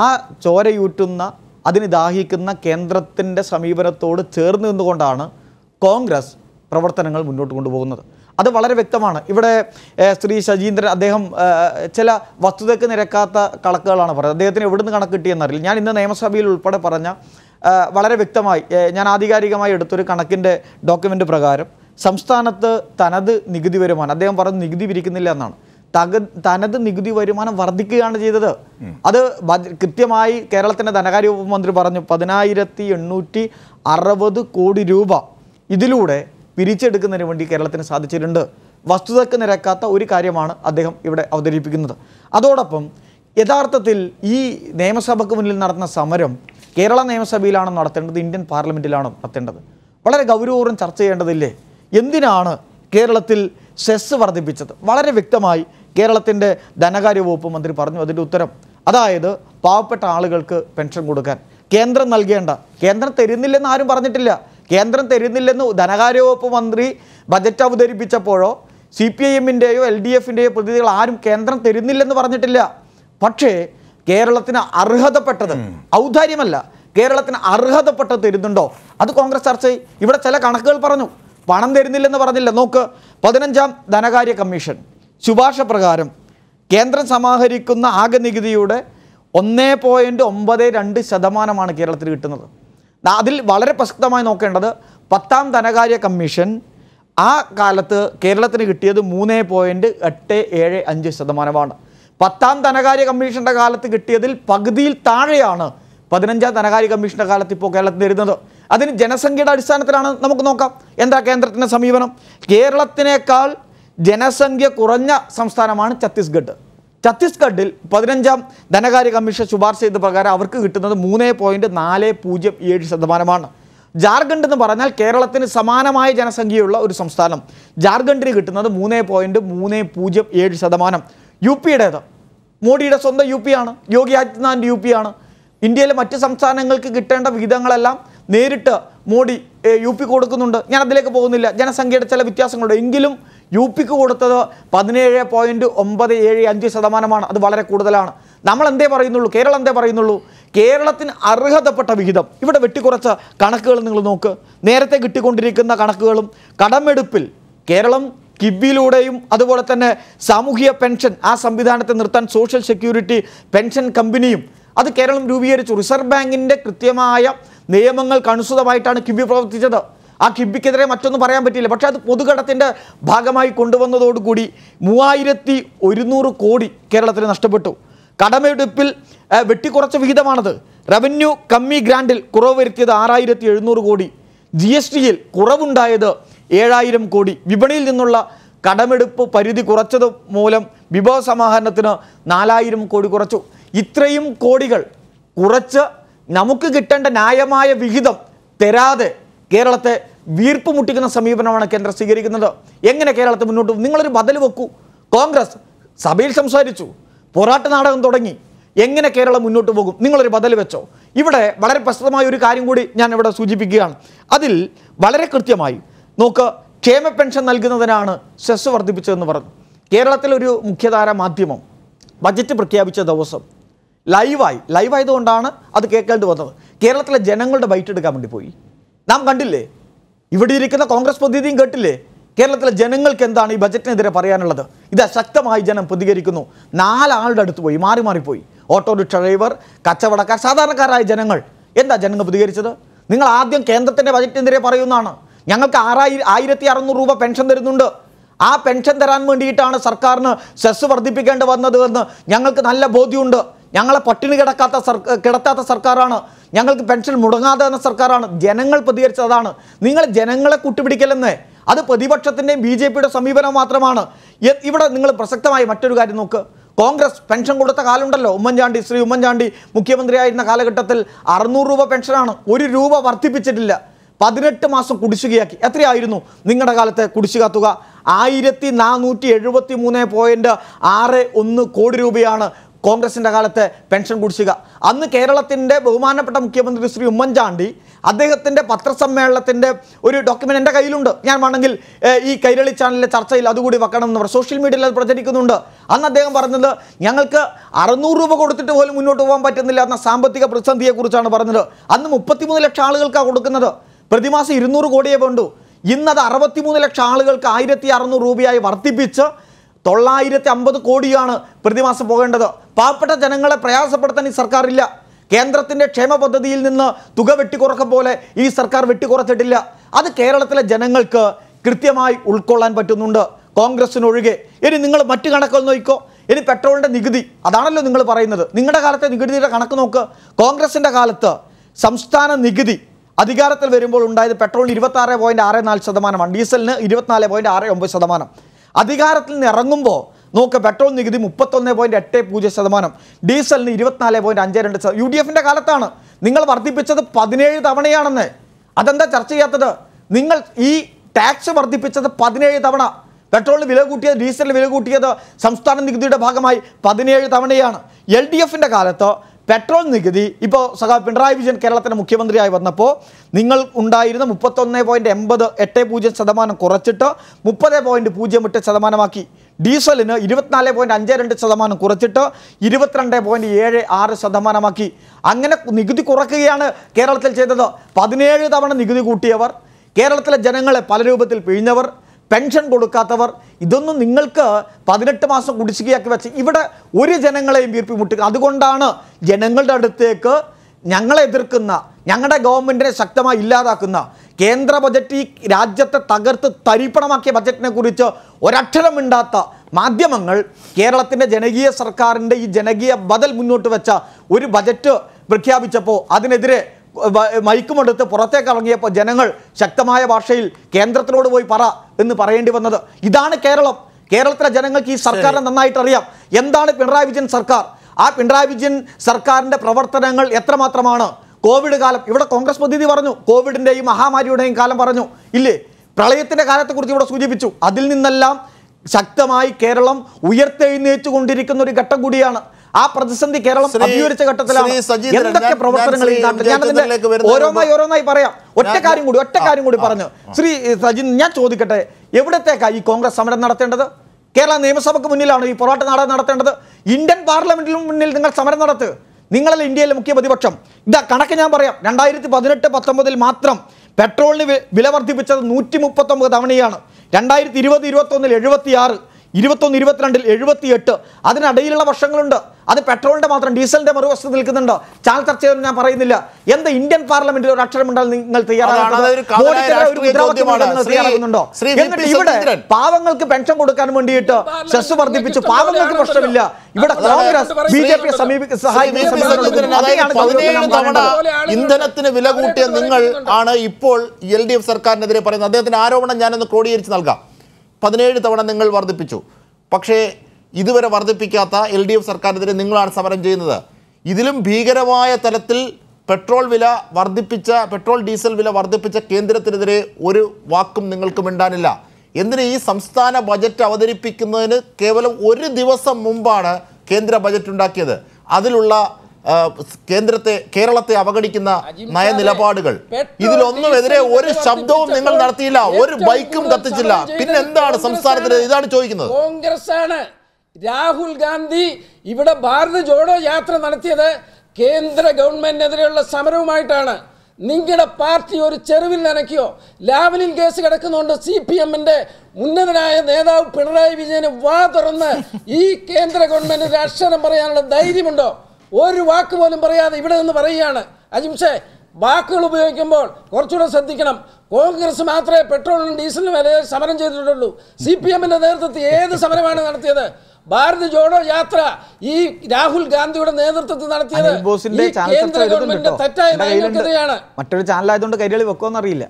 ആ ചോരയൂറ്റുന്ന അതിന് ദാഹിക്കുന്ന കേന്ദ്രത്തിൻ്റെ സമീപനത്തോട് ചേർന്ന് നിന്നുകൊണ്ടാണ് കോൺഗ്രസ് പ്രവർത്തനങ്ങൾ മുന്നോട്ട് കൊണ്ടുപോകുന്നത് അത് വളരെ വ്യക്തമാണ് ഇവിടെ ശ്രീ ശജീന്ദ്രൻ അദ്ദേഹം ചില വസ്തുതയ്ക്ക് നിരക്കാത്ത കണക്കുകളാണ് പറയുന്നത് അദ്ദേഹത്തിന് എവിടുന്ന് കണക്ക് കിട്ടിയെന്നറിയില്ല ഞാൻ ഇന്ന് നിയമസഭയിൽ ഉൾപ്പെടെ പറഞ്ഞ വളരെ വ്യക്തമായി ഞാൻ ആധികാരികമായി എടുത്തൊരു കണക്കിൻ്റെ ഡോക്യുമെൻ്റ് പ്രകാരം സംസ്ഥാനത്ത് തനത് നികുതി വരുമാനം അദ്ദേഹം പറഞ്ഞു നികുതി പിരിക്കുന്നില്ല എന്നാണ് തക തനത് നികുതി വരുമാനം വർദ്ധിക്കുകയാണ് ചെയ്തത് അത് കൃത്യമായി കേരളത്തിൻ്റെ ധനകാര്യ ഉപമന്ത്രി പറഞ്ഞു പതിനായിരത്തി എണ്ണൂറ്റി അറുപത് കോടി രൂപ ഇതിലൂടെ പിരിച്ചെടുക്കുന്നതിന് വേണ്ടി കേരളത്തിന് സാധിച്ചിട്ടുണ്ട് വസ്തുതക്ക് നിരക്കാത്ത ഒരു കാര്യമാണ് അദ്ദേഹം ഇവിടെ അവതരിപ്പിക്കുന്നത് അതോടൊപ്പം യഥാർത്ഥത്തിൽ ഈ നിയമസഭയ്ക്ക് മുന്നിൽ നടന്ന സമരം കേരള നിയമസഭയിലാണോ നടത്തേണ്ടത് ഇന്ത്യൻ പാർലമെൻറ്റിലാണോ നടത്തേണ്ടത് വളരെ ഗൗരവപൂർവ്വം ചർച്ച ചെയ്യേണ്ടതില്ലേ എന്തിനാണ് കേരളത്തിൽ സെസ് വർദ്ധിപ്പിച്ചത് വളരെ വ്യക്തമായി കേരളത്തിൻ്റെ ധനകാര്യ വകുപ്പ് മന്ത്രി പറഞ്ഞു അതിൻ്റെ ഉത്തരം അതായത് പാവപ്പെട്ട ആളുകൾക്ക് പെൻഷൻ കൊടുക്കാൻ കേന്ദ്രം നൽകേണ്ട കേന്ദ്രം തരുന്നില്ലെന്ന് ആരും പറഞ്ഞിട്ടില്ല കേന്ദ്രം തരുന്നില്ലെന്ന് ധനകാര്യ വകുപ്പ് മന്ത്രി ബജറ്റ് അവതരിപ്പിച്ചപ്പോഴോ സി പി ഐ എമ്മിൻ്റെയോ എൽ ഡി എഫിൻ്റെയോ പ്രതിനിധികൾ ആരും കേന്ദ്രം തരുന്നില്ലെന്ന് പറഞ്ഞിട്ടില്ല പക്ഷേ കേരളത്തിന് അർഹതപ്പെട്ടത് ഔദാര്യമല്ല കേരളത്തിന് അർഹതപ്പെട്ടത് തരുന്നുണ്ടോ അത് കോൺഗ്രസ് ചർച്ച ഇവിടെ ചില കണക്കുകൾ പറഞ്ഞു പണം തരുന്നില്ലെന്ന് പറഞ്ഞില്ല നോക്ക് പതിനഞ്ചാം ധനകാര്യ കമ്മീഷൻ ശുപാർശ പ്രകാരം കേന്ദ്രം സമാഹരിക്കുന്ന ആകെ നികുതിയുടെ ഒന്നേ പോയിൻറ്റ് ഒമ്പത് രണ്ട് ശതമാനമാണ് കേരളത്തിൽ കിട്ടുന്നത് അതിൽ വളരെ പ്രസക്തമായി നോക്കേണ്ടത് പത്താം ധനകാര്യ കമ്മീഷൻ ആ കാലത്ത് കേരളത്തിന് കിട്ടിയത് മൂന്ന് പോയിൻറ്റ് എട്ട് ഏഴ് അഞ്ച് ശതമാനമാണ് പത്താം ധനകാര്യ കമ്മീഷൻ്റെ കാലത്ത് കിട്ടിയതിൽ പകുതിയിൽ താഴെയാണ് പതിനഞ്ചാം ധനകാര്യ കമ്മീഷൻ്റെ കാലത്ത് ഇപ്പോൾ കേരളത്തിൽ വരുന്നത് അതിന് ജനസംഖ്യയുടെ അടിസ്ഥാനത്തിലാണ് നമുക്ക് നോക്കാം എന്താ കേന്ദ്രത്തിൻ്റെ സമീപനം കേരളത്തിനേക്കാൾ ജനസംഖ്യ കുറഞ്ഞ സംസ്ഥാനമാണ് ഛത്തീസ്ഗഡ് ഛത്തീസ്ഗഡിൽ പതിനഞ്ചാം ധനകാര്യ കമ്മീഷൻ ശുപാർശ ചെയ്ത പ്രകാരം അവർക്ക് കിട്ടുന്നത് മൂന്ന് പോയിന്റ് നാല് പൂജ്യം ഏഴ് ശതമാനമാണ് ജാർഖണ്ഡ് എന്ന് പറഞ്ഞാൽ കേരളത്തിന് സമാനമായ ജനസംഖ്യയുള്ള ഒരു സംസ്ഥാനം ജാർഖണ്ഡിന് കിട്ടുന്നത് മൂന്ന് പോയിന്റ് മൂന്ന് പൂജ്യം ഏഴ് ശതമാനം യു പിയുടേത് മോഡിയുടെ സ്വന്തം യു പി ആണ് യോഗി ആദിത്യനാഥിൻ്റെ യു പി ആണ് ഇന്ത്യയിലെ മറ്റ് സംസ്ഥാനങ്ങൾക്ക് കിട്ടേണ്ട വിഹിതങ്ങളെല്ലാം നേരിട്ട് മോഡി യു പിക്ക് കൊടുക്കുന്നുണ്ട് ഞാൻ അതിലേക്ക് പോകുന്നില്ല ജനസംഖ്യയുടെ ചില വ്യത്യാസങ്ങളുണ്ട് എങ്കിലും യു പിക്ക് കൊടുത്തത് പതിനേഴ് പോയിൻറ്റ് ഒമ്പത് ഏഴ് അഞ്ച് ശതമാനമാണ് അത് വളരെ കൂടുതലാണ് നമ്മൾ എന്തേ പറയുന്നുള്ളൂ കേരളം എന്തേ പറയുന്നുള്ളൂ കേരളത്തിന് അർഹതപ്പെട്ട വിഹിതം ഇവിടെ വെട്ടിക്കുറച്ച കണക്കുകൾ നിങ്ങൾ നോക്ക് നേരത്തെ കിട്ടിക്കൊണ്ടിരിക്കുന്ന കണക്കുകളും കടമെടുപ്പിൽ കേരളം കിബിയിലൂടെയും അതുപോലെ തന്നെ സാമൂഹിക പെൻഷൻ ആ സംവിധാനത്തെ നിർത്താൻ സോഷ്യൽ സെക്യൂരിറ്റി പെൻഷൻ കമ്പനിയും അത് കേരളം രൂപീകരിച്ചു റിസർവ് ബാങ്കിൻ്റെ കൃത്യമായ നിയമങ്ങൾക്ക് അനുസൃതമായിട്ടാണ് കിബി പ്രവർത്തിച്ചത് ആ കിബിക്കെതിരെ മറ്റൊന്നും പറയാൻ പറ്റില്ല പക്ഷേ അത് പൊതുഘടത്തിൻ്റെ ഭാഗമായി കൊണ്ടുവന്നതോടുകൂടി മൂവായിരത്തി ഒരുന്നൂറ് കോടി കേരളത്തിന് നഷ്ടപ്പെട്ടു കടമെടുപ്പിൽ വെട്ടിക്കുറച്ച വിഹിതമാണത് റവന്യൂ കമ്മി ഗ്രാൻഡിൽ കുറവ് വരുത്തിയത് ആറായിരത്തി എഴുന്നൂറ് കോടി ജി എസ് ടിയിൽ കുറവുണ്ടായത് ഏഴായിരം കോടി വിപണിയിൽ നിന്നുള്ള കടമെടുപ്പ് പരിധി കുറച്ചത് മൂലം വിഭവ സമാഹരണത്തിന് നാലായിരം കോടി കുറച്ചു ഇത്രയും കോടികൾ കുറച്ച് നമുക്ക് കിട്ടേണ്ട ന്യായമായ വിഹിതം തരാതെ കേരളത്തെ വീർപ്പ് മുട്ടിക്കുന്ന സമീപനമാണ് കേന്ദ്രം സ്വീകരിക്കുന്നത് എങ്ങനെ കേരളത്തെ മുന്നോട്ട് നിങ്ങളൊരു ബദൽ വെക്കൂ കോൺഗ്രസ് സഭയിൽ സംസാരിച്ചു പോരാട്ട നാടകം തുടങ്ങി എങ്ങനെ കേരളം മുന്നോട്ട് പോകും നിങ്ങളൊരു ബദൽ വെച്ചോ ഇവിടെ വളരെ പ്രസക്തമായ ഒരു കാര്യം കൂടി ഞാൻ ഇവിടെ സൂചിപ്പിക്കുകയാണ് അതിൽ വളരെ കൃത്യമായി നോക്ക് ക്ഷേമ പെൻഷൻ നൽകുന്നതിനാണ് സെസ് വർദ്ധിപ്പിച്ചതെന്ന് പറഞ്ഞു കേരളത്തിലൊരു മുഖ്യധാര മാധ്യമം ബജറ്റ് പ്രഖ്യാപിച്ച ദിവസം ലൈവായി ലൈവായതുകൊണ്ടാണ് അത് കേൾക്കേണ്ടി വന്നത് കേരളത്തിലെ ജനങ്ങളുടെ ബൈറ്റ് എടുക്കാൻ വേണ്ടി പോയി നാം കണ്ടില്ലേ ഇവിടെ ഇരിക്കുന്ന കോൺഗ്രസ് പ്രതിനിധിയും കേട്ടില്ലേ കേരളത്തിലെ ജനങ്ങൾക്ക് എന്താണ് ഈ ബജറ്റിനെതിരെ പറയാനുള്ളത് ഇത് ശക്തമായി ജനം പ്രതികരിക്കുന്നു നാലാളുടെ അടുത്ത് പോയി മാറി മാറിപ്പോയി ഓട്ടോറിക്ഷ ഡ്രൈവർ കച്ചവടക്കാർ സാധാരണക്കാരായ ജനങ്ങൾ എന്താ ജനങ്ങൾ പ്രതികരിച്ചത് നിങ്ങൾ ആദ്യം കേന്ദ്രത്തിൻ്റെ ബജറ്റിനെതിരെ പറയുന്നതാണ് ഞങ്ങൾക്ക് ആറായി ആയിരത്തി അറുന്നൂറ് രൂപ പെൻഷൻ തരുന്നുണ്ട് ആ പെൻഷൻ തരാൻ വേണ്ടിയിട്ടാണ് സർക്കാരിന് സെസ് വർദ്ധിപ്പിക്കേണ്ടി വന്നത് എന്ന് ഞങ്ങൾക്ക് നല്ല ബോധ്യമുണ്ട് ഞങ്ങളെ പട്ടിണി കിടക്കാത്ത കിടത്താത്ത സർക്കാരാണ് ഞങ്ങൾക്ക് പെൻഷൻ മുടങ്ങാതെ എന്ന സർക്കാരാണ് ജനങ്ങൾ പ്രതികരിച്ചതാണ് നിങ്ങൾ ജനങ്ങളെ കൂട്ടുപിടിക്കലെന്ന് അത് പ്രതിപക്ഷത്തിൻ്റെയും ബി ജെ പിയുടെ സമീപനം മാത്രമാണ് ഇവിടെ നിങ്ങൾ പ്രസക്തമായി മറ്റൊരു കാര്യം നോക്ക് കോൺഗ്രസ് പെൻഷൻ കൊടുത്ത കാലമുണ്ടല്ലോ ഉമ്മൻചാണ്ടി ശ്രീ ഉമ്മൻചാണ്ടി മുഖ്യമന്ത്രിയായിരുന്ന കാലഘട്ടത്തിൽ അറുന്നൂറ് രൂപ പെൻഷനാണ് ഒരു രൂപ വർദ്ധിപ്പിച്ചിട്ടില്ല പതിനെട്ട് മാസം കുടിശ്ശികയാക്കി എത്രയായിരുന്നു നിങ്ങളുടെ കാലത്തെ കുടിശ്ശിക തുക ആയിരത്തി നാനൂറ്റി എഴുപത്തി മൂന്ന് പോയിൻറ്റ് ആറ് ഒന്ന് കോടി രൂപയാണ് കോൺഗ്രസിൻ്റെ കാലത്തെ പെൻഷൻ കുടിശ്ശിക അന്ന് കേരളത്തിൻ്റെ ബഹുമാനപ്പെട്ട മുഖ്യമന്ത്രി ശ്രീ ഉമ്മൻചാണ്ടി അദ്ദേഹത്തിൻ്റെ പത്രസമ്മേളനത്തിൻ്റെ ഒരു ഡോക്യുമെൻ്റ് എൻ്റെ കയ്യിലുണ്ട് ഞാൻ വേണമെങ്കിൽ ഈ കൈരളി ചാനലിലെ ചർച്ചയിൽ അതുകൂടി വെക്കണം എന്ന് സോഷ്യൽ മീഡിയയിൽ അത് പ്രചരിക്കുന്നുണ്ട് അന്ന് അദ്ദേഹം പറഞ്ഞത് ഞങ്ങൾക്ക് അറുന്നൂറ് രൂപ കൊടുത്തിട്ട് പോലും മുന്നോട്ട് പോകാൻ പറ്റുന്നില്ല എന്ന സാമ്പത്തിക പ്രതിസന്ധിയെക്കുറിച്ചാണ് പറഞ്ഞത് അന്ന് മുപ്പത്തിമൂന്ന് ലക്ഷം ആളുകൾക്കാണ് കൊടുക്കുന്നത് പ്രതിമാസം ഇരുന്നൂറ് കോടിയെ വേണ്ടു ഇന്നത് അറുപത്തിമൂന്ന് ലക്ഷം ആളുകൾക്ക് ആയിരത്തി അറുന്നൂറ് രൂപയായി വർദ്ധിപ്പിച്ച് തൊള്ളായിരത്തി അമ്പത് കോടിയാണ് പ്രതിമാസം പോകേണ്ടത് പാവപ്പെട്ട ജനങ്ങളെ പ്രയാസപ്പെടുത്താൻ ഈ സർക്കാരില്ല കേന്ദ്രത്തിൻ്റെ ക്ഷേമ പദ്ധതിയിൽ നിന്ന് തുക വെട്ടിക്കുറക്കം പോലെ ഈ സർക്കാർ വെട്ടിക്കുറച്ചിട്ടില്ല അത് കേരളത്തിലെ ജനങ്ങൾക്ക് കൃത്യമായി ഉൾക്കൊള്ളാൻ പറ്റുന്നുണ്ട് കോൺഗ്രസ്സിനൊഴികെ ഇനി നിങ്ങൾ മറ്റു കണക്കുകൾ നോക്കിക്കോ ഇനി പെട്രോളിൻ്റെ നികുതി അതാണല്ലോ നിങ്ങൾ പറയുന്നത് നിങ്ങളുടെ കാലത്തെ നികുതിയുടെ കണക്ക് നോക്ക് കോൺഗ്രസിൻ്റെ കാലത്ത് സംസ്ഥാന നികുതി അധികാരത്തിൽ വരുമ്പോൾ ഉണ്ടായത് പെട്രോളിന് ഇരുപത്താറ് പോയിൻറ്റ് ആറ് നാല് ശതമാനമാണ് ഡീസലിന് ഇരുപത്തിനാല് പോയിൻറ്റ് ആറ് ഒമ്പത് ശതമാനം അധികാരത്തിൽ നിന്ന് ഇറങ്ങുമ്പോൾ നോക്ക് പെട്രോൾ നികുതി മുപ്പത്തൊന്ന് പോയിന്റ് എട്ട് പൂജ്യം ശതമാനം ഡീസലിന് ഇരുപത്തിനാല് പോയിന്റ് അഞ്ച് രണ്ട് യു ഡി എഫിന്റെ കാലത്താണ് നിങ്ങൾ വർദ്ധിപ്പിച്ചത് പതിനേഴ് തവണയാണെന്ന് അതെന്താ ചർച്ച ചെയ്യാത്തത് നിങ്ങൾ ഈ ടാക്സ് വർദ്ധിപ്പിച്ചത് പതിനേഴ് തവണ പെട്രോളിന് വില കൂട്ടിയത് ഡീസലിന് വില കൂട്ടിയത് സംസ്ഥാന നികുതിയുടെ ഭാഗമായി പതിനേഴ് തവണയാണ് എൽ ഡി എഫിൻ്റെ കാലത്ത് പെട്രോൾ നികുതി ഇപ്പോൾ സഖാ പിണറായി വിജയൻ കേരളത്തിൻ്റെ മുഖ്യമന്ത്രിയായി വന്നപ്പോൾ നിങ്ങൾ ഉണ്ടായിരുന്ന മുപ്പത്തൊന്ന് പോയിൻറ്റ് എൺപത് എട്ട് പൂജ്യം ശതമാനം കുറച്ചിട്ട് മുപ്പത് പോയിൻറ്റ് പൂജ്യം എട്ട് ശതമാനമാക്കി ഡീസലിന് ഇരുപത്തിനാല് പോയിൻറ്റ് അഞ്ച് രണ്ട് ശതമാനം കുറച്ചിട്ട് ഇരുപത്തിരണ്ട് പോയിൻറ്റ് ഏഴ് ആറ് ശതമാനമാക്കി അങ്ങനെ നികുതി കുറയ്ക്കുകയാണ് കേരളത്തിൽ ചെയ്തത് പതിനേഴ് തവണ നികുതി കൂട്ടിയവർ കേരളത്തിലെ ജനങ്ങളെ പല രൂപത്തിൽ പിഴിഞ്ഞവർ പെൻഷൻ കൊടുക്കാത്തവർ ഇതൊന്നും നിങ്ങൾക്ക് പതിനെട്ട് മാസം കുടിശ്ശികയാക്കി വെച്ച് ഇവിടെ ഒരു ജനങ്ങളെയും വീർപ്പിമുട്ടുക അതുകൊണ്ടാണ് ജനങ്ങളുടെ അടുത്തേക്ക് ഞങ്ങളെ എതിർക്കുന്ന ഞങ്ങളുടെ ഗവൺമെൻറ്റിനെ ശക്തമായി ഇല്ലാതാക്കുന്ന കേന്ദ്ര ബജറ്റ് ഈ രാജ്യത്തെ തകർത്ത് തരിപ്പണമാക്കിയ ബജറ്റിനെ കുറിച്ച് ഒരക്ഷരമുണ്ടാത്ത മാധ്യമങ്ങൾ കേരളത്തിൻ്റെ ജനകീയ സർക്കാരിൻ്റെ ഈ ജനകീയ ബദൽ മുന്നോട്ട് വെച്ച ഒരു ബജറ്റ് പ്രഖ്യാപിച്ചപ്പോൾ അതിനെതിരെ മയക്കുമെടുത്ത് പുറത്തേക്ക് ഇറങ്ങിയപ്പോൾ ജനങ്ങൾ ശക്തമായ ഭാഷയിൽ കേന്ദ്രത്തിനോട് പോയി പറ എന്ന് പറയേണ്ടി വന്നത് ഇതാണ് കേരളം കേരളത്തിലെ ജനങ്ങൾക്ക് ഈ സർക്കാരിനെ നന്നായിട്ട് അറിയാം എന്താണ് പിണറായി വിജയൻ സർക്കാർ ആ പിണറായി വിജയൻ സർക്കാരിൻ്റെ പ്രവർത്തനങ്ങൾ എത്രമാത്രമാണ് കോവിഡ് കാലം ഇവിടെ കോൺഗ്രസ് പ്രതിനിധി പറഞ്ഞു കോവിഡിൻ്റെയും മഹാമാരിയുടെയും കാലം പറഞ്ഞു ഇല്ലേ പ്രളയത്തിൻ്റെ കാലത്തെക്കുറിച്ച് ഇവിടെ സൂചിപ്പിച്ചു അതിൽ നിന്നെല്ലാം ശക്തമായി കേരളം ഉയർത്തെഴുന്നേറ്റ് കൊണ്ടിരിക്കുന്ന ഒരു ഘട്ടം കൂടിയാണ് ആ പ്രതിസന്ധി കേരളം അഭിവരിച്ച ഘട്ടത്തിലാണ് എന്തൊക്കെ പ്രവർത്തനങ്ങളിൽ ഞാനതിന്റെ ഓരോന്നായി ഓരോന്നായി പറയാം ഒറ്റ കാര്യം കൂടി ഒറ്റ കാര്യം കൂടി പറഞ്ഞു ശ്രീ സജി ഞാൻ ചോദിക്കട്ടെ എവിടത്തേക്കാണ് ഈ കോൺഗ്രസ് സമരം നടത്തേണ്ടത് കേരള നിയമസഭക്ക് മുന്നിലാണ് ഈ പോരാട്ട നാടകം നടത്തേണ്ടത് ഇന്ത്യൻ പാർലമെന്റിന് മുന്നിൽ നിങ്ങൾ സമരം നടത്തുക നിങ്ങളല്ല ഇന്ത്യയിലെ മുഖ്യ പ്രതിപക്ഷം ഇതാ കണക്ക് ഞാൻ പറയാം രണ്ടായിരത്തി പതിനെട്ട് പത്തൊമ്പതിൽ മാത്രം പെട്രോളിന് വില വർദ്ധിപ്പിച്ചത് നൂറ്റി മുപ്പത്തൊമ്പത് തവണയാണ് രണ്ടായിരത്തി ഇരുപത് ഇരുപത്തൊന്നിൽ എഴുപത്തിയാറ് ഇരുപത്തൊന്ന് ഇരുപത്തിരണ്ടിൽ എഴുപത്തിയെട്ട് അതിനിടയിലുള്ള വർഷങ്ങളുണ്ട് അത് പെട്രോളിൻ്റെ മാത്രം ഡീസലിൻ്റെ മറുവശത്ത് നിൽക്കുന്നുണ്ട് ചാൽ ചർച്ചയൊന്നും ഞാൻ പറയുന്നില്ല എന്ത് ഇന്ത്യൻ പാർലമെന്റിൽ ഒരു അക്ഷരമുണ്ടാൽ നിങ്ങൾ തയ്യാറാകുന്നുണ്ടോ എന്നിട്ട് ഇവിടെ പാവങ്ങൾക്ക് പെൻഷൻ കൊടുക്കാൻ വേണ്ടിയിട്ട് സെസ് വർദ്ധിപ്പിച്ചു പാവങ്ങൾക്ക് പ്രശ്നമില്ല ഇവിടെ കോൺഗ്രസ് ബി ജെ പി ഇന്ധനത്തിന് വില കൂട്ടിയ നിങ്ങൾ ആണ് ഇപ്പോൾ എൽ ഡി എഫ് സർക്കാരിനെതിരെ പറയുന്നത് അദ്ദേഹത്തിന് ആരോപണം ഞാനൊന്ന് ക്രോഡീകരിച്ച് നൽകാം പതിനേഴ് തവണ നിങ്ങൾ വർദ്ധിപ്പിച്ചു പക്ഷേ ഇതുവരെ വർദ്ധിപ്പിക്കാത്ത എൽ ഡി എഫ് സർക്കാരിനെതിരെ നിങ്ങളാണ് സമരം ചെയ്യുന്നത് ഇതിലും ഭീകരമായ തലത്തിൽ പെട്രോൾ വില വർദ്ധിപ്പിച്ച പെട്രോൾ ഡീസൽ വില വർദ്ധിപ്പിച്ച കേന്ദ്രത്തിനെതിരെ ഒരു വാക്കും നിങ്ങൾക്ക് മിണ്ടാനില്ല എന്തിന് ഈ സംസ്ഥാന ബജറ്റ് അവതരിപ്പിക്കുന്നതിന് കേവലം ഒരു ദിവസം മുമ്പാണ് കേന്ദ്ര ബജറ്റ് ഉണ്ടാക്കിയത് അതിലുള്ള കേന്ദ്രത്തെ കേരളത്തെ അവഗണിക്കുന്ന നയനിലപാടുകൾ ഇതിലൊന്നുമെതിരെ ഒരു ശബ്ദവും നിങ്ങൾ നടത്തിയില്ല ഒരു ബൈക്കും കത്തിച്ചില്ല പിന്നെ എന്താണ് സംസ്ഥാനത്തിന് ഇതാണ് ചോദിക്കുന്നത് കോൺഗ്രസ് ആണ് രാഹുൽ ഗാന്ധി ഇവിടെ ഭാരത് ജോഡോ യാത്ര നടത്തിയത് കേന്ദ്ര ഗവൺമെന്റിനെതിരെയുള്ള സമരവുമായിട്ടാണ് നിങ്ങളുടെ പാർട്ടി ഒരു ചെറുവിൽ നനയ്ക്കോ ലാവലിൽ കേസ് കിടക്കുന്നുണ്ട് സി പി എമ്മിന്റെ ഉന്നതനായ നേതാവ് പിണറായി വിജയന് വാ തുറന്ന് ഈ കേന്ദ്ര ഗവൺമെന്റിന്റെ അക്ഷരം പറയാനുള്ള ധൈര്യമുണ്ടോ ഒരു വാക്ക് പോലും പറയാതെ ഇവിടെ നിന്ന് പറയുകയാണ് അജിംഷേ വാക്കുകൾ ഉപയോഗിക്കുമ്പോൾ കുറച്ചുകൂടെ ശ്രദ്ധിക്കണം കോൺഗ്രസ് മാത്രമേ പെട്രോളിനും ഡീസലിനും വില സമരം ചെയ്തിട്ടുള്ളൂ സി പി എമ്മിൻ്റെ നേതൃത്വത്തിൽ ഏത് സമരമാണ് നടത്തിയത് ഭാരത് ജോഡോ യാത്ര ഈ രാഹുൽ ഗാന്ധിയുടെ നേതൃത്വത്തിൽ നടത്തിയത് കേന്ദ്ര ഗവൺമെന്റിന്റെ തെറ്റായ നയങ്ങൾക്കെതിരെയാണ് മറ്റൊരു ചാനലായതുകൊണ്ട് കൈരളി വെക്കുമെന്നറിയില്ല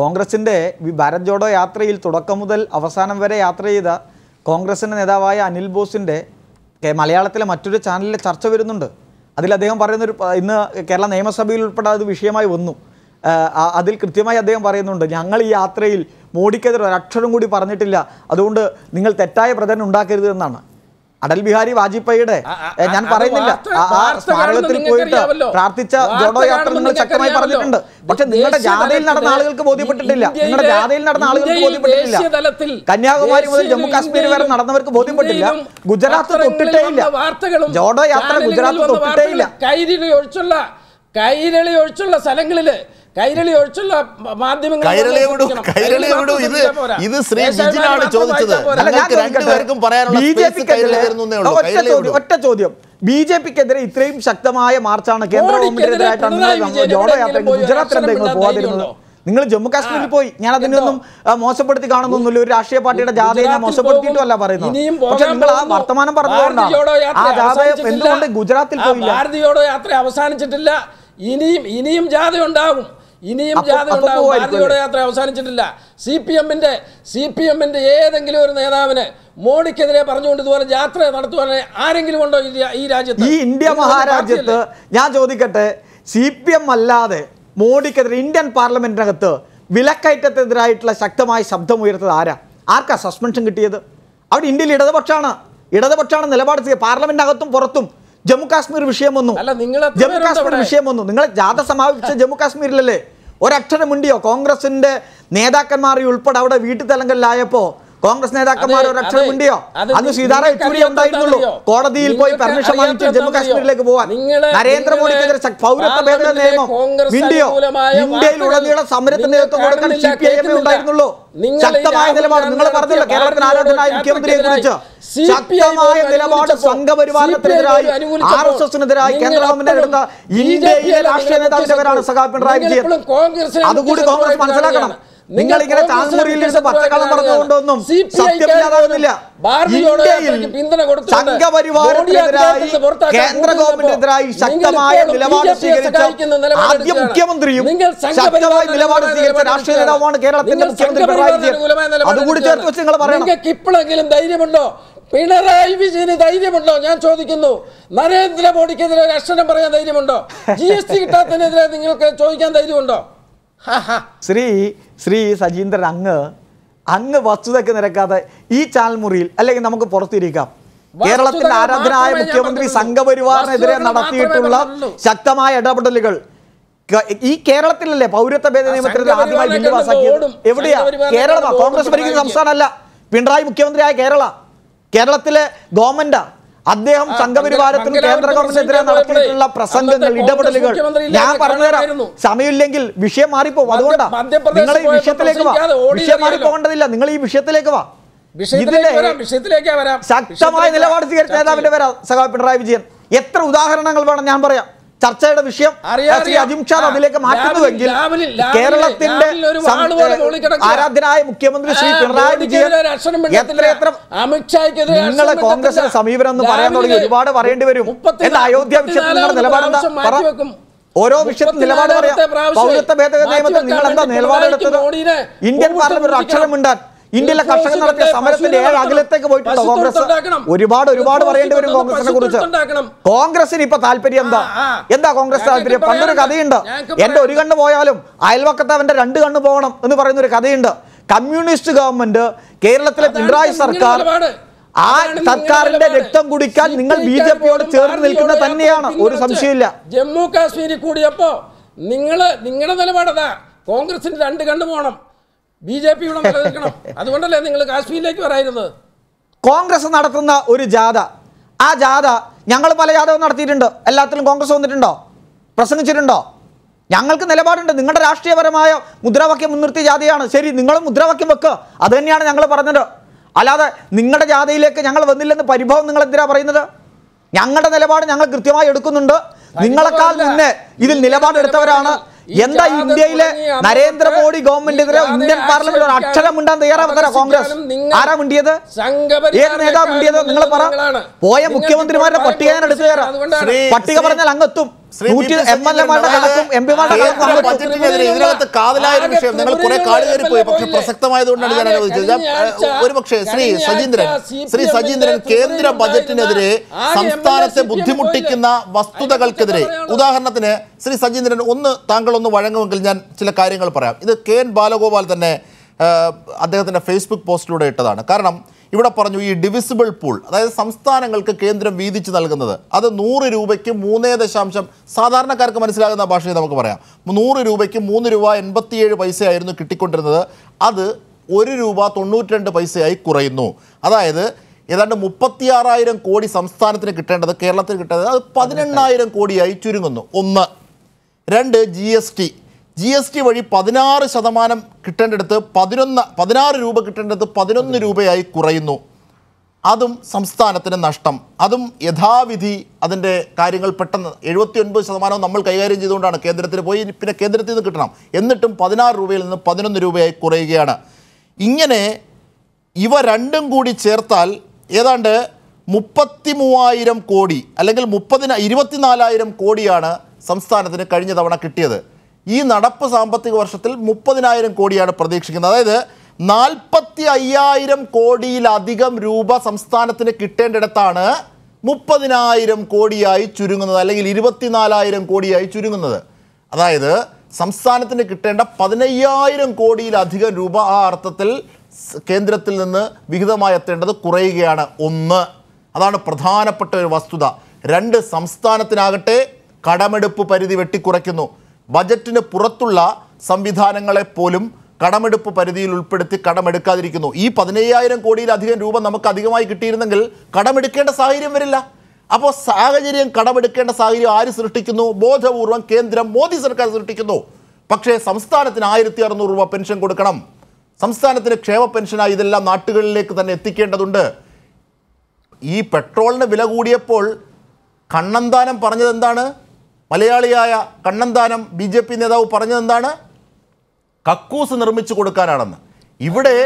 കോൺഗ്രസിന്റെ ഭാരത് ജോഡോ യാത്രയിൽ തുടക്കം മുതൽ അവസാനം വരെ യാത്ര ചെയ്ത കോൺഗ്രസിന്റെ നേതാവായ അനിൽ ബോസിന്റെ മലയാളത്തിലെ മറ്റൊരു ചാനലിലെ ചർച്ച വരുന്നുണ്ട് അതിൽ അദ്ദേഹം പറയുന്നൊരു ഇന്ന് കേരള നിയമസഭയിൽ ഉൾപ്പെടെ അത് വിഷയമായി വന്നു അതിൽ കൃത്യമായി അദ്ദേഹം പറയുന്നുണ്ട് ഞങ്ങൾ ഈ യാത്രയിൽ മോഡിക്കെതിരെ ഒരക്ഷരം കൂടി പറഞ്ഞിട്ടില്ല അതുകൊണ്ട് നിങ്ങൾ തെറ്റായ പ്രചരണം ഉണ്ടാക്കരുത് എന്നാണ് അടൽ ബിഹാരി വാജ്പേയിയുടെ ഞാൻ പറയുന്നില്ല ആ സ്മാരകത്തിൽ പോയിട്ട് പ്രാർത്ഥിച്ച ജോഡോ യാത്ര നിങ്ങൾ ശക്തമായി പറഞ്ഞിട്ടുണ്ട് പക്ഷെ നിങ്ങളുടെ ജാഥയിൽ നടന്ന ആളുകൾക്ക് ബോധ്യപ്പെട്ടിട്ടില്ല നിങ്ങളുടെ ജാഥയിൽ നടന്ന ആളുകൾക്ക് ബോധ്യപ്പെട്ടിട്ടില്ല കന്യാകുമാരി മുതൽ ജമ്മു കാശ്മീർ വരെ നടന്നവർക്ക് ബോധ്യപ്പെട്ടില്ല ഗുജറാത്ത് തൊട്ടിട്ടേ ഇല്ല ജോഡോ യാത്ര ഗുജറാത്ത് തൊട്ടിട്ടേ ഇല്ല കൈരളി ഒഴിച്ചുള്ള കൈരളി ഒഴിച്ചുള്ള സ്ഥലങ്ങളില് കൈരളി ഒഴിച്ചുള്ള മാധ്യമങ്ങൾ ഇത് ഇത് ശ്രീ വിജിനാണ് ചോദിച്ചത് രണ്ടുപേർക്കും പറയാനുള്ള ഒറ്റ ചോദ്യം ബി ജെ പിക്കെതിരെ ഇത്രയും ശക്തമായ മാർച്ചാണ് കേന്ദ്ര ഗവൺമെന്റിനെതിരായിട്ടാണ് ജോഡോയാത്ര ഗുജറാത്തിൽ എന്തെങ്കിലും പോകാതിരുന്നത് നിങ്ങൾ ജമ്മു കാശ്മീരിൽ പോയി ഞാൻ അതിനൊന്നും മോശപ്പെടുത്തി കാണുന്നൊന്നുമില്ല ഒരു രാഷ്ട്രീയ പാർട്ടിയുടെ ജാഥയെ ഞാൻ അല്ല പറയുന്നത് പക്ഷെ നിങ്ങൾ ആ വർത്തമാനം പറഞ്ഞതുകൊണ്ടാണ് ആ ജാഥ എന്തുകൊണ്ട് ഗുജറാത്തിൽ പോയില്ല ഭാരതിയോടോ യാത്ര അവസാനിച്ചിട്ടില്ല ഇനിയും ഇനിയും ജാഥ ഉണ്ടാകും ഇനിയും ജാഥ ഉണ്ടാവും ഭാരതിയുടെ യാത്ര അവസാനിച്ചിട്ടില്ല സി പി എമ്മിന്റെ സി പി എമ്മിന്റെ ഏതെങ്കിലും ഒരു നേതാവിന് മോഡിക്കെതിരെ പറഞ്ഞുകൊണ്ട് ഇതുപോലെ യാത്ര നടത്തുവാനെ ആരെങ്കിലും ഉണ്ടോ ഈ രാജ്യത്ത് ഈ ഇന്ത്യ മഹാരാജ്യത്ത് ഞാൻ ചോദിക്കട്ടെ സി പി എം അല്ലാതെ മോഡിക്കെതിരെ ഇന്ത്യൻ പാർലമെന്റിനകത്ത് വിലക്കയറ്റത്തിനെതിരായിട്ടുള്ള ശക്തമായ ശബ്ദം ഉയർത്തത് ആരാ ആർക്കാ സസ്പെൻഷൻ കിട്ടിയത് അവിടെ ഇന്ത്യയിൽ ഇടതുപക്ഷമാണ് ഇടതുപക്ഷമാണ് നിലപാട് പാർലമെന്റിനകത്തും പുറത്തും ജമ്മു കാശ്മീർ വിഷയം വന്നു ജമ്മു കാശ്മീർ വിഷയം വന്നു നിങ്ങൾ ജാഥ സമാപിച്ച ജമ്മു കാശ്മീരിലല്ലേ ഒരക്ഷരമുണ്ടിയോ കോൺഗ്രസിന്റെ നേതാക്കന്മാരെ ഉൾപ്പെടെ അവിടെ വീട്ടിൽ തലങ്കലിലായപ്പോൾ കോൺഗ്രസ് നേതാക്കന്മാരോ അക്ഷരം ഉണ്ടോ അന്ന് സീതാറാം യെച്ചൂരി ഉണ്ടായിരുന്നുള്ളൂ കോടതിയിൽ പോയി പെർമിഷൻ വാങ്ങിച്ച് ജമ്മു കാശ്മീരിലേക്ക് പോവാൻ നരേന്ദ്രമോദിക്കെതിരെ പൗരത്വ ഭേദഗതി നിയമം ഇന്ത്യയോ ഇന്ത്യയിൽ ഉടനീളം സമരത്തിന് നേതൃത്വം കൊടുക്കാൻ സി പി ഐ എം ഉണ്ടായിരുന്നുള്ളൂ ശക്തമായ നിലപാട് നിങ്ങൾ പറഞ്ഞില്ല കേരളത്തിന് ആരോഗ്യനായ മുഖ്യമന്ത്രിയെ കുറിച്ച് ശക്തമായ നിലപാട് സംഘപരിവാരത്തിനെതിരായി ആർ എസ് എസിനെതിരായി കേന്ദ്ര ഗവൺമെന്റ് എടുത്ത ഇന്ത്യയിലെ രാഷ്ട്രീയ നേതാവിന്റെ പേരാണ് സഖാ പിണറായി വിജയൻ അതുകൂടി കോൺഗ്രസ് മനസ്സിലാക്കണം നിങ്ങൾ ഇങ്ങനെ പച്ചക്കളം പറഞ്ഞുകൊണ്ടൊന്നും സത്യമില്ലാതാകുന്നില്ല സംഘപരിവാരത്തിനെതിരായി കേന്ദ്ര ഗവൺമെന്റിനെതിരായി ശക്തമായ നിലപാട് സ്വീകരിച്ച ആദ്യ മുഖ്യമന്ത്രിയും ശക്തമായ നിലപാട് സ്വീകരിച്ച രാഷ്ട്രീയ നേതാവാണ് കേരളത്തിന്റെ മുഖ്യമന്ത്രി പിണറായി വിജയൻ അതുകൂടി ചേർത്ത് വെച്ച് നിങ്ങൾ പറയണം ഇപ്പോഴെങ്കിലും ധൈര്യമുണ്ടോ പിണറായി വിജയന് ധൈര്യമുണ്ടോ ഞാൻ ചോദിക്കുന്നു നരേന്ദ്രമോദിക്കെതിരെ ഒരു അക്ഷരം പറയാൻ ധൈര്യമുണ്ടോ <laughs> ജി എസ് ടി കിട്ടാത്തതിനെതിരെ നിങ്ങൾക്ക് ചോദിക്കാൻ ധൈര്യമുണ്ടോ ശ്രീ ശ്രീ സജീന്ദ്രൻ അങ്ങ് അങ്ങ് വസ്തുതയ്ക്ക് നിരക്കാതെ ഈ മുറിയിൽ അല്ലെങ്കിൽ നമുക്ക് പുറത്തിരിക്കാം കേരളത്തിന്റെ ആരാധനായ മുഖ്യമന്ത്രി സംഘപരിവാറിനെതിരെ നടത്തിയിട്ടുള്ള ശക്തമായ ഇടപെടലുകൾ ഈ കേരളത്തിലല്ലേ പൗരത്വ ഭേദ നിയമത്തിന് ആദ്യമായി ബില്ല് പാസാക്കിയത് എവിടെയാ കേരളമാ കോൺഗ്രസ് ഭരിക്കുന്ന സംസ്ഥാനമല്ല പിണറായി മുഖ്യമന്ത്രിയായ കേരള കേരളത്തിലെ ഗവൺമെന്റാ അദ്ദേഹം സംഘപരിവാരത്തിന് കേന്ദ്ര ഗവൺമെന്റിനെതിരെ നടത്തിയിട്ടുള്ള പ്രസംഗങ്ങൾ ഇടപെടലുകൾ ഞാൻ പറഞ്ഞുതരാം സമയമില്ലെങ്കിൽ വിഷയം മാറിപ്പോ അതുകൊണ്ടാണ് നിങ്ങൾ ഈ വിഷയത്തിലേക്ക് വാ വിഷയം മാറിപ്പോകേണ്ടതില്ല നിങ്ങൾ ഈ വിഷയത്തിലേക്ക് വാ ഇതിന്റെ ശക്തമായ നിലപാട് സ്വീകരിച്ച നേതാവിന്റെ പേരാ സഹ പിണറായി വിജയൻ എത്ര ഉദാഹരണങ്ങൾ വേണം ഞാൻ പറയാം ചർച്ചയുടെ വിഷയം ശ്രീ അതിലേക്ക് മാറ്റുന്നുവെങ്കിൽ കേരളത്തിന്റെ ആരാധനായ മുഖ്യമന്ത്രി ശ്രീ പിണറായി വിജയൻ നിങ്ങളെ കോൺഗ്രസിന് സമീപനം എന്ന് പറയാൻ തുടങ്ങി ഒരുപാട് പറയേണ്ടി വരും എന്താ അയോധ്യ വിഷയത്തിൽ നിലപാട് ഓരോ വിഷയത്തിൽ നിലപാട് പറയാം പൗരത്വ ഭേദഗതി നിയമത്തിൽ നിങ്ങൾ എന്താ നിലപാടെടുത്തത് ഇന്ത്യൻ പാർലമെന്റ് ഒരു മിണ്ടാൻ ഇന്ത്യയിലെ കർഷകർ നടത്തിയ സമരത്തിന്റെ ഏഴ് അകലത്തേക്ക് പോയിട്ടുണ്ട് കോൺഗ്രസ് ഒരുപാട് ഒരുപാട് പറയേണ്ടി വരും കോൺഗ്രസിനെ കുറിച്ച് കോൺഗ്രസിന് ഇപ്പൊ താല്പര്യം എന്താ എന്താ കോൺഗ്രസ് താല്പര്യം പണ്ടൊരു കഥയുണ്ട് എന്റെ ഒരു കണ്ണ് പോയാലും അയൽവക്കത്ത് അവന്റെ രണ്ട് കണ്ണ് പോകണം എന്ന് പറയുന്ന ഒരു കഥയുണ്ട് കമ്മ്യൂണിസ്റ്റ് ഗവൺമെന്റ് കേരളത്തിലെ പിണറായി സർക്കാർ ആ സർക്കാരിന്റെ രക്തം കുടിക്കാൻ നിങ്ങൾ ബി ജെ പിയോട് ചേർന്ന് നിൽക്കുന്ന തന്നെയാണ് ഒരു സംശയമില്ല ജമ്മു കാശ്മീരിൽ കൂടിയപ്പോ നിങ്ങള് നിങ്ങളുടെ നിലപാടതാ കോൺഗ്രസിന് രണ്ട് കണ്ടു പോകണം ബി ജെ പി ഇവിടെ നിലനിൽക്കണം <laughs> അതുകൊണ്ടല്ലേ നിങ്ങൾ കാശ്മീരിലേക്ക് വരായിരുന്നത് കോൺഗ്രസ് നടത്തുന്ന ഒരു ജാഥ ആ ജാഥ ഞങ്ങൾ പല ജാഥവും നടത്തിയിട്ടുണ്ട് എല്ലാത്തിലും കോൺഗ്രസ് വന്നിട്ടുണ്ടോ പ്രസംഗിച്ചിട്ടുണ്ടോ ഞങ്ങൾക്ക് നിലപാടുണ്ട് നിങ്ങളുടെ രാഷ്ട്രീയപരമായ മുദ്രാവാക്യം മുൻനിർത്തിയ ജാഥയാണ് ശരി നിങ്ങൾ മുദ്രാവാക്യം വെക്കുക അത് തന്നെയാണ് ഞങ്ങൾ പറഞ്ഞത് അല്ലാതെ നിങ്ങളുടെ ജാഥയിലേക്ക് ഞങ്ങൾ വന്നില്ലെന്ന് പരിഭവം നിങ്ങൾ എന്തിനാ പറയുന്നത് ഞങ്ങളുടെ നിലപാട് ഞങ്ങൾ കൃത്യമായി എടുക്കുന്നുണ്ട് നിങ്ങളെക്കാൾ മുന്നേ ഇതിൽ നിലപാടെടുത്തവരാണ് എന്താ ഇന്ത്യയിലെ നരേന്ദ്രമോദി ഗവൺമെന്റിനെതിരെ ഇന്ത്യൻ പാർലമെന്റ് അക്ഷരം മിണ്ടാൻ തയ്യാറാവുന്ന കോൺഗ്രസ് ആരാ മിണ്ടിയത് ഏത് നേതാവ് മിണ്ടിയത് നിങ്ങൾ പറ പോയ മുഖ്യമന്ത്രിമാരുടെ പട്ടിക ഞാൻ എടുത്തു തരാം പട്ടിക പറഞ്ഞാൽ അങ്ങെത്തും ഇതിനകത്ത് വിഷയം നിങ്ങൾ പ്രസക്തമായതുകൊണ്ടാണ് ഞാൻ ശ്രീ സജീന്ദ്രൻ ശ്രീ സജീന്ദ്രൻ കേന്ദ്ര ബജറ്റിനെതിരെ സംസ്ഥാനത്തെ ബുദ്ധിമുട്ടിക്കുന്ന വസ്തുതകൾക്കെതിരെ ഉദാഹരണത്തിന് ശ്രീ സജീന്ദ്രൻ ഒന്ന് താങ്കൾ ഒന്ന് വഴങ്ങുമെങ്കിൽ ഞാൻ ചില കാര്യങ്ങൾ പറയാം ഇത് കെ എൻ ബാലഗോപാൽ തന്നെ അദ്ദേഹത്തിൻ്റെ ഫേസ്ബുക്ക് പോസ്റ്റിലൂടെ ഇട്ടതാണ് കാരണം ഇവിടെ പറഞ്ഞു ഈ ഡിവിസിബിൾ പൂൾ അതായത് സംസ്ഥാനങ്ങൾക്ക് കേന്ദ്രം വീതിച്ച് നൽകുന്നത് അത് നൂറ് രൂപയ്ക്ക് മൂന്നേ ദശാംശം സാധാരണക്കാർക്ക് മനസ്സിലാകുന്ന ഭാഷയിൽ നമുക്ക് പറയാം നൂറ് രൂപയ്ക്ക് മൂന്ന് രൂപ എൺപത്തിയേഴ് പൈസയായിരുന്നു കിട്ടിക്കൊണ്ടിരുന്നത് അത് ഒരു രൂപ തൊണ്ണൂറ്റിരണ്ട് പൈസയായി കുറയുന്നു അതായത് ഏതാണ്ട് മുപ്പത്തിയാറായിരം കോടി സംസ്ഥാനത്തിന് കിട്ടേണ്ടത് കേരളത്തിന് കിട്ടേണ്ടത് അത് പതിനെണ്ണായിരം കോടിയായി ചുരുങ്ങുന്നു ഒന്ന് രണ്ട് ജി ജി എസ് ടി വഴി പതിനാറ് ശതമാനം കിട്ടേണ്ടടുത്ത് പതിനൊന്ന് പതിനാറ് രൂപ കിട്ടേണ്ടത് പതിനൊന്ന് രൂപയായി കുറയുന്നു അതും സംസ്ഥാനത്തിന് നഷ്ടം അതും യഥാവിധി അതിൻ്റെ കാര്യങ്ങൾ പെട്ടെന്ന് എഴുപത്തി ഒൻപത് ശതമാനവും നമ്മൾ കൈകാര്യം ചെയ്തുകൊണ്ടാണ് കേന്ദ്രത്തിൽ പോയി പിന്നെ കേന്ദ്രത്തിൽ നിന്ന് കിട്ടണം എന്നിട്ടും പതിനാറ് രൂപയിൽ നിന്ന് പതിനൊന്ന് രൂപയായി കുറയുകയാണ് ഇങ്ങനെ ഇവ രണ്ടും കൂടി ചേർത്താൽ ഏതാണ്ട് മുപ്പത്തി മൂവായിരം കോടി അല്ലെങ്കിൽ മുപ്പതിന ഇരുപത്തിനാലായിരം കോടിയാണ് സംസ്ഥാനത്തിന് കഴിഞ്ഞ തവണ കിട്ടിയത് ഈ നടപ്പ് സാമ്പത്തിക വർഷത്തിൽ മുപ്പതിനായിരം കോടിയാണ് പ്രതീക്ഷിക്കുന്നത് അതായത് നാൽപ്പത്തി അയ്യായിരം കോടിയിലധികം രൂപ സംസ്ഥാനത്തിന് കിട്ടേണ്ടിടത്താണ് മുപ്പതിനായിരം കോടിയായി ചുരുങ്ങുന്നത് അല്ലെങ്കിൽ ഇരുപത്തിനാലായിരം കോടിയായി ചുരുങ്ങുന്നത് അതായത് സംസ്ഥാനത്തിന് കിട്ടേണ്ട പതിനയ്യായിരം കോടിയിലധികം രൂപ ആ അർത്ഥത്തിൽ കേന്ദ്രത്തിൽ നിന്ന് വിഹിതമായി എത്തേണ്ടത് കുറയുകയാണ് ഒന്ന് അതാണ് പ്രധാനപ്പെട്ട ഒരു വസ്തുത രണ്ട് സംസ്ഥാനത്തിനാകട്ടെ കടമെടുപ്പ് പരിധി വെട്ടിക്കുറയ്ക്കുന്നു ബജറ്റിന് പുറത്തുള്ള സംവിധാനങ്ങളെ പോലും കടമെടുപ്പ് പരിധിയിൽ ഉൾപ്പെടുത്തി കടമെടുക്കാതിരിക്കുന്നു ഈ പതിനയ്യായിരം കോടിയിലധികം രൂപ നമുക്ക് അധികമായി കിട്ടിയിരുന്നെങ്കിൽ കടമെടുക്കേണ്ട സാഹചര്യം വരില്ല അപ്പോൾ സാഹചര്യം കടമെടുക്കേണ്ട സാഹചര്യം ആര് സൃഷ്ടിക്കുന്നു ബോധപൂർവം കേന്ദ്രം മോദി സർക്കാർ സൃഷ്ടിക്കുന്നു പക്ഷേ സംസ്ഥാനത്തിന് ആയിരത്തി അറുന്നൂറ് രൂപ പെൻഷൻ കൊടുക്കണം സംസ്ഥാനത്തിന് ക്ഷേമ പെൻഷനായി ഇതെല്ലാം നാട്ടുകളിലേക്ക് തന്നെ എത്തിക്കേണ്ടതുണ്ട് ഈ പെട്രോളിന് വില കൂടിയപ്പോൾ കണ്ണന്താനം പറഞ്ഞത് എന്താണ് മലയാളിയായ കണ്ണന്താനം ബി ജെ പി നേതാവ് പറഞ്ഞതെന്താണ് കക്കൂസ് നിർമ്മിച്ചു കൊടുക്കാനാണെന്ന് ഇവിടെ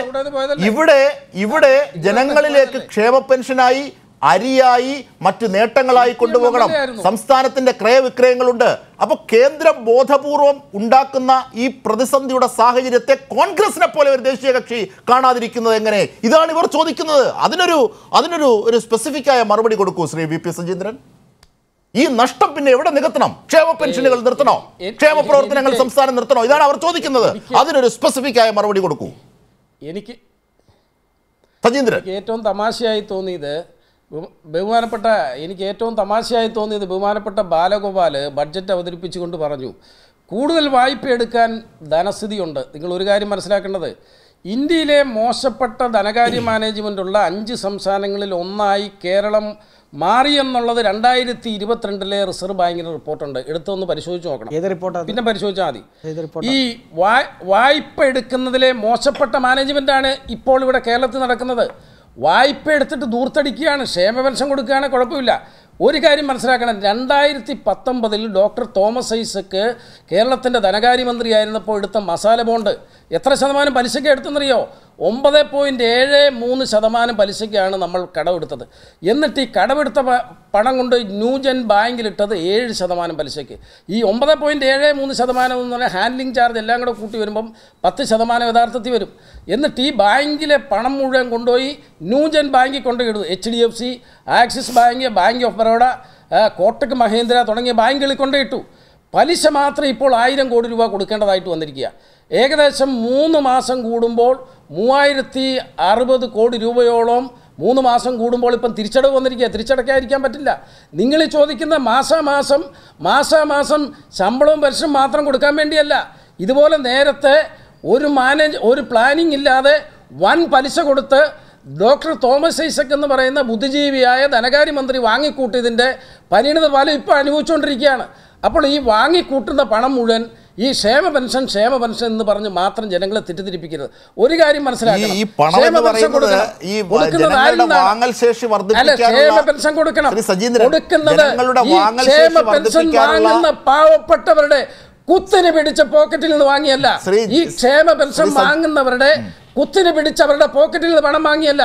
ഇവിടെ ഇവിടെ ജനങ്ങളിലേക്ക് ക്ഷേമ പെൻഷനായി അരിയായി മറ്റു നേട്ടങ്ങളായി കൊണ്ടുപോകണം സംസ്ഥാനത്തിന്റെ ക്രയവിക്രയങ്ങളുണ്ട് അപ്പൊ കേന്ദ്രം ബോധപൂർവം ഉണ്ടാക്കുന്ന ഈ പ്രതിസന്ധിയുടെ സാഹചര്യത്തെ കോൺഗ്രസിനെ പോലെ ഒരു ദേശീയ കക്ഷി കാണാതിരിക്കുന്നത് എങ്ങനെ ഇതാണ് ഇവർ ചോദിക്കുന്നത് അതിനൊരു അതിനൊരു ഒരു സ്പെസിഫിക്കായ മറുപടി കൊടുക്കൂ ശ്രീ വി പി സജീന്ദ്രൻ ഈ നഷ്ടം പിന്നെ എവിടെ നികത്തണം ക്ഷേമ പെൻഷനുകൾ നിർത്തണോ ക്ഷേമ പ്രവർത്തനങ്ങൾ സംസ്ഥാനം നിർത്തണോ ഇതാണ് അവർ ചോദിക്കുന്നത് അതിനൊരു സ്പെസിഫിക് ആയ മറുപടി കൊടുക്കൂ എനിക്ക് സജീന്ദ്രൻ ഏറ്റവും തമാശയായി തോന്നിയത് ബഹുമാനപ്പെട്ട എനിക്ക് ഏറ്റവും തമാശയായി തോന്നിയത് ബഹുമാനപ്പെട്ട ബാലഗോപാൽ ബഡ്ജറ്റ് അവതരിപ്പിച്ചുകൊണ്ട് പറഞ്ഞു കൂടുതൽ വായ്പ എടുക്കാൻ ധനസ്ഥിതിയുണ്ട് നിങ്ങൾ ഒരു കാര്യം മനസ്സിലാക്കേണ്ടത് ഇന്ത്യയിലെ മോശപ്പെട്ട ധനകാര്യ മാനേജ്മെൻറ്റുള്ള അഞ്ച് സംസ്ഥാനങ്ങളിൽ ഒന്നായി കേരളം മാറി എന്നുള്ളത് രണ്ടായിരത്തി ഇരുപത്തിരണ്ടിലെ റിസർവ് ബാങ്കിന്റെ റിപ്പോർട്ടുണ്ട് എടുത്തൊന്ന് പരിശോധിച്ച് നോക്കണം ഏത് റിപ്പോർട്ടാണ് പിന്നെ പരിശോധിച്ചാൽ മതി ഈ വായ്പ എടുക്കുന്നതിലെ മോശപ്പെട്ട ആണ് ഇപ്പോൾ ഇവിടെ കേരളത്തിൽ നടക്കുന്നത് വായ്പ എടുത്തിട്ട് ദൂർത്തടിക്കുകയാണ് ക്ഷേമപെൻഷൻ കൊടുക്കുകയാണ് കുഴപ്പമില്ല ഒരു കാര്യം മനസ്സിലാക്കണം രണ്ടായിരത്തി പത്തൊമ്പതിൽ ഡോക്ടർ തോമസ് ഐസക്ക് കേരളത്തിൻ്റെ ധനകാര്യമന്ത്രിയായിരുന്നപ്പോൾ എടുത്ത മസാല ബോണ്ട് എത്ര ശതമാനം പലിശയ്ക്ക് എടുത്തെന്നറിയോ ഒമ്പത് പോയിൻ്റ് ഏഴ് മൂന്ന് ശതമാനം പലിശയ്ക്കാണ് നമ്മൾ കടമെടുത്തത് എന്നിട്ട് ഈ കടമെടുത്ത പണം കൊണ്ട് ന്യൂജൻ ബാങ്കിലിട്ടത് ഏഴ് ശതമാനം പലിശയ്ക്ക് ഈ ഒമ്പത് പോയിൻറ്റ് ഏഴ് മൂന്ന് ശതമാനം എന്ന് പറഞ്ഞാൽ ഹാൻഡ്ലിംഗ് ചാർജ് എല്ലാം കൂടെ കൂട്ടി വരുമ്പം പത്ത് ശതമാനം യഥാർത്ഥത്തിൽ വരും എന്നിട്ട് ഈ ബാങ്കിലെ പണം മുഴുവൻ കൊണ്ടുപോയി ന്യൂജൻ ബാങ്കിൽ കൊണ്ടുപോയി H D F C Axis Bank Bank of Baroda Kotak Mahindra തുടങ്ങിയ ബാങ്കുകളിൽ കൊണ്ടുപോയിട്ടു പലിശ മാത്രം ഇപ്പോൾ ആയിരം കോടി രൂപ കൊടുക്കേണ്ടതായിട്ട് വന്നിരിക്കുക ഏകദേശം മൂന്ന് മാസം കൂടുമ്പോൾ മൂവായിരത്തി അറുപത് കോടി രൂപയോളം മൂന്ന് മാസം കൂടുമ്പോൾ ഇപ്പം തിരിച്ചടവ് വന്നിരിക്കുക തിരിച്ചടയ്ക്കാതിരിക്കാൻ പറ്റില്ല നിങ്ങൾ ചോദിക്കുന്ന മാസാമാസം മാസാമാസം ശമ്പളവും പരിശ്രമം മാത്രം കൊടുക്കാൻ വേണ്ടിയല്ല ഇതുപോലെ നേരത്തെ ഒരു മാനേജ് ഒരു പ്ലാനിംഗ് ഇല്ലാതെ വൻ പലിശ കൊടുത്ത് ഡോക്ടർ തോമസ് ഐസക് എന്ന് പറയുന്ന ബുദ്ധിജീവിയായ ധനകാര്യമന്ത്രി വാങ്ങിക്കൂട്ടിയതിൻ്റെ പരിണിത പാലം ഇപ്പോൾ അനുഭവിച്ചുകൊണ്ടിരിക്കുകയാണ് അപ്പോൾ ഈ വാങ്ങിക്കൂട്ടുന്ന പണം മുഴുവൻ ഈ ക്ഷേമ പെൻഷൻ ക്ഷേമ പെൻഷൻ എന്ന് പറഞ്ഞ് മാത്രം ജനങ്ങളെ തെറ്റിദ്ധരിപ്പിക്കരുത് ഒരു കാര്യം മനസ്സിലാക്കണം ക്ഷേമ പെൻഷൻ പാവപ്പെട്ടവരുടെ കുത്തിന് പിടിച്ച പോക്കറ്റിൽ നിന്ന് വാങ്ങിയല്ല ഈ ക്ഷേമ പെൻഷൻ വാങ്ങുന്നവരുടെ കുത്തിന് പിടിച്ച അവരുടെ പോക്കറ്റിൽ നിന്ന് പണം വാങ്ങിയല്ല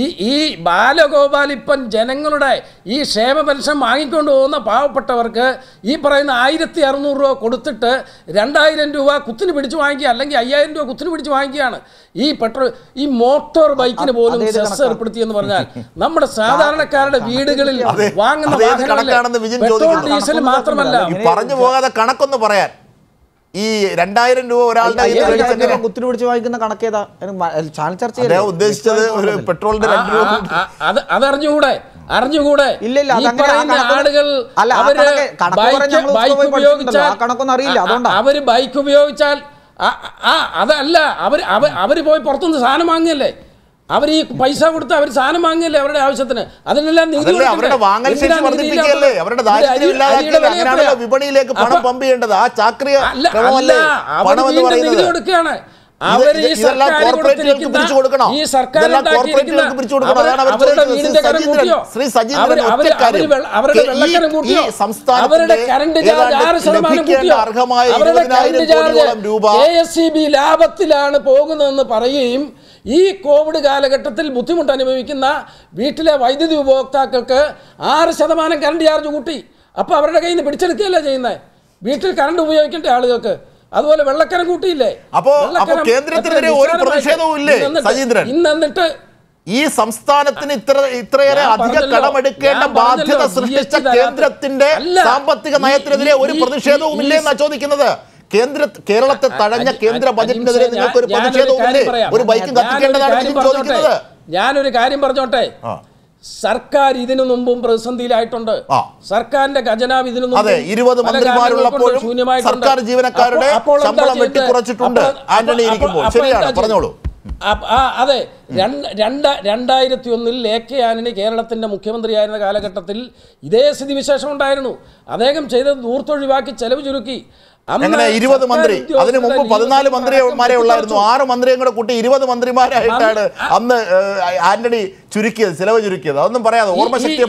ഈ ഈ ബാലഗോപാലിപ്പൻ ജനങ്ങളുടെ ഈ ക്ഷേമ പെൻഷൻ വാങ്ങിക്കൊണ്ട് പോകുന്ന പാവപ്പെട്ടവർക്ക് ഈ പറയുന്ന ആയിരത്തി അറുന്നൂറ് രൂപ കൊടുത്തിട്ട് രണ്ടായിരം രൂപ കുത്തിന് പിടിച്ച് വാങ്ങിക്കുക അല്ലെങ്കിൽ അയ്യായിരം രൂപ കുത്തിന് പിടിച്ച് വാങ്ങിക്കുകയാണ് ഈ പെട്രോൾ ഈ മോട്ടോർ ബൈക്കിന് പോലും സെസ് ഏർപ്പെടുത്തിയെന്ന് എന്ന് പറഞ്ഞാൽ നമ്മുടെ സാധാരണക്കാരുടെ വീടുകളിൽ വാങ്ങുന്ന വാഹനങ്ങളിൽ പെട്രോൾ ഡീസൽ മാത്രമല്ല പറഞ്ഞു പോകാതെ കണക്കൊന്ന് പറയാൻ ഈ രണ്ടായിരം രൂപ ഒരാളുടെ കുത്തിരി പിടിച്ച് വാങ്ങിക്കുന്ന കണക്കേതാ ചാനൽ ചർച്ച ഉദ്ദേശിച്ചത് ഒരു പെട്രോളിന്റെ രണ്ട് രൂപ അത് അതറിഞ്ഞുകൂടെ അറിഞ്ഞുകൂടെ ഇല്ലില്ല ആളുകൾ ബൈക്ക് ഉപയോഗിച്ചാൽ അറിയില്ല അവര് ബൈക്ക് ഉപയോഗിച്ചാൽ അതല്ല അവര് അവര് പോയി പുറത്തുനിന്ന് സാധനം വാങ്ങിയല്ലേ അവർ ഈ പൈസ കൊടുത്ത് അവർ സാധനം വാങ്ങിയല്ലേ അവരുടെ ആവശ്യത്തിന് അതിനെല്ലാം വിപണിയിലേക്ക് പണം പമ്പ് ചെയ്യേണ്ടത് ആ നികുതി കൊടുക്കുകയാണ് അവര് ഈ അവരുടെ ലാഭത്തിലാണ് പോകുന്നതെന്ന് പറയുകയും ഈ കോവിഡ് കാലഘട്ടത്തിൽ ബുദ്ധിമുട്ട് അനുഭവിക്കുന്ന വീട്ടിലെ വൈദ്യുതി ഉപഭോക്താക്കൾക്ക് ആറ് ശതമാനം കറണ്ട് ചാർജ് കൂട്ടി അപ്പോൾ അവരുടെ കയ്യിൽ നിന്ന് പിടിച്ചെടുക്കുകയല്ല ചെയ്യുന്നത് വീട്ടിൽ കറണ്ട് ഉപയോഗിക്കേണ്ട ആളുകൾക്ക് അതുപോലെ വെള്ളക്കരം കൂട്ടിയില്ലേ അപ്പോ ഇന്നിട്ട് ഒരു ഈ സംസ്ഥാനത്തിന് ഇത്ര ഇത്രയേറെ അധിക കടമെടുക്കേണ്ട ബാധ്യത സൃഷ്ടിച്ച കേന്ദ്രത്തിന്റെ സാമ്പത്തിക നയത്തിനെതിരെ ഒരു പ്രതിഷേധവും ഇല്ലേ എന്നാ ചോദിക്കുന്നത് കേന്ദ്ര കേരളത്തെ തഴഞ്ഞ കേന്ദ്ര ബജറ്റിനെതിരെ നിങ്ങൾക്ക് ഒരു പ്രതിഷേധവുമില്ലേ ഒരു ബൈക്ക് കത്തിക്കേണ്ടതാണ് ചോദിക്കുന്നത് ഞാനൊരു കാര്യം പറഞ്ഞോട്ടെ സർക്കാർ ഇതിനു മുമ്പും പ്രതിസന്ധിയിലായിട്ടുണ്ട് സർക്കാരിന്റെ ഖജനാവ് ഇതിനു ഇരുപത് മന്ത്രിമാരുള്ളപ്പോഴും സർക്കാർ ജീവനക്കാരുടെ ശരിയാണ് പറഞ്ഞോളൂ അതെ രണ്ട് രണ്ടായിരത്തി ഒന്നിൽ എ കെ ആന്റണി കേരളത്തിൻ്റെ മുഖ്യമന്ത്രിയായിരുന്ന കാലഘട്ടത്തിൽ ഇതേ വിശേഷം ഉണ്ടായിരുന്നു അദ്ദേഹം ചെയ്തത് ദൂർത്തൊഴിവാക്കി ചെലവ് ചുരുക്കി അങ്ങനെ ഇരുപത് മന്ത്രി അതിനു മുമ്പ് പതിനാല് മന്ത്രിമാരെ ഉള്ളായിരുന്നു ആറ് മന്ത്രിയും കൂടെ കൂട്ടി ഇരുപത് മന്ത്രിമാരായിട്ടാണ് അന്ന് ആന്റണി ചുരുക്കിയത് ചിലവ് ചുരുക്കിയത് അതൊന്നും പറയാതെ ഓർമ്മശക്തിയെ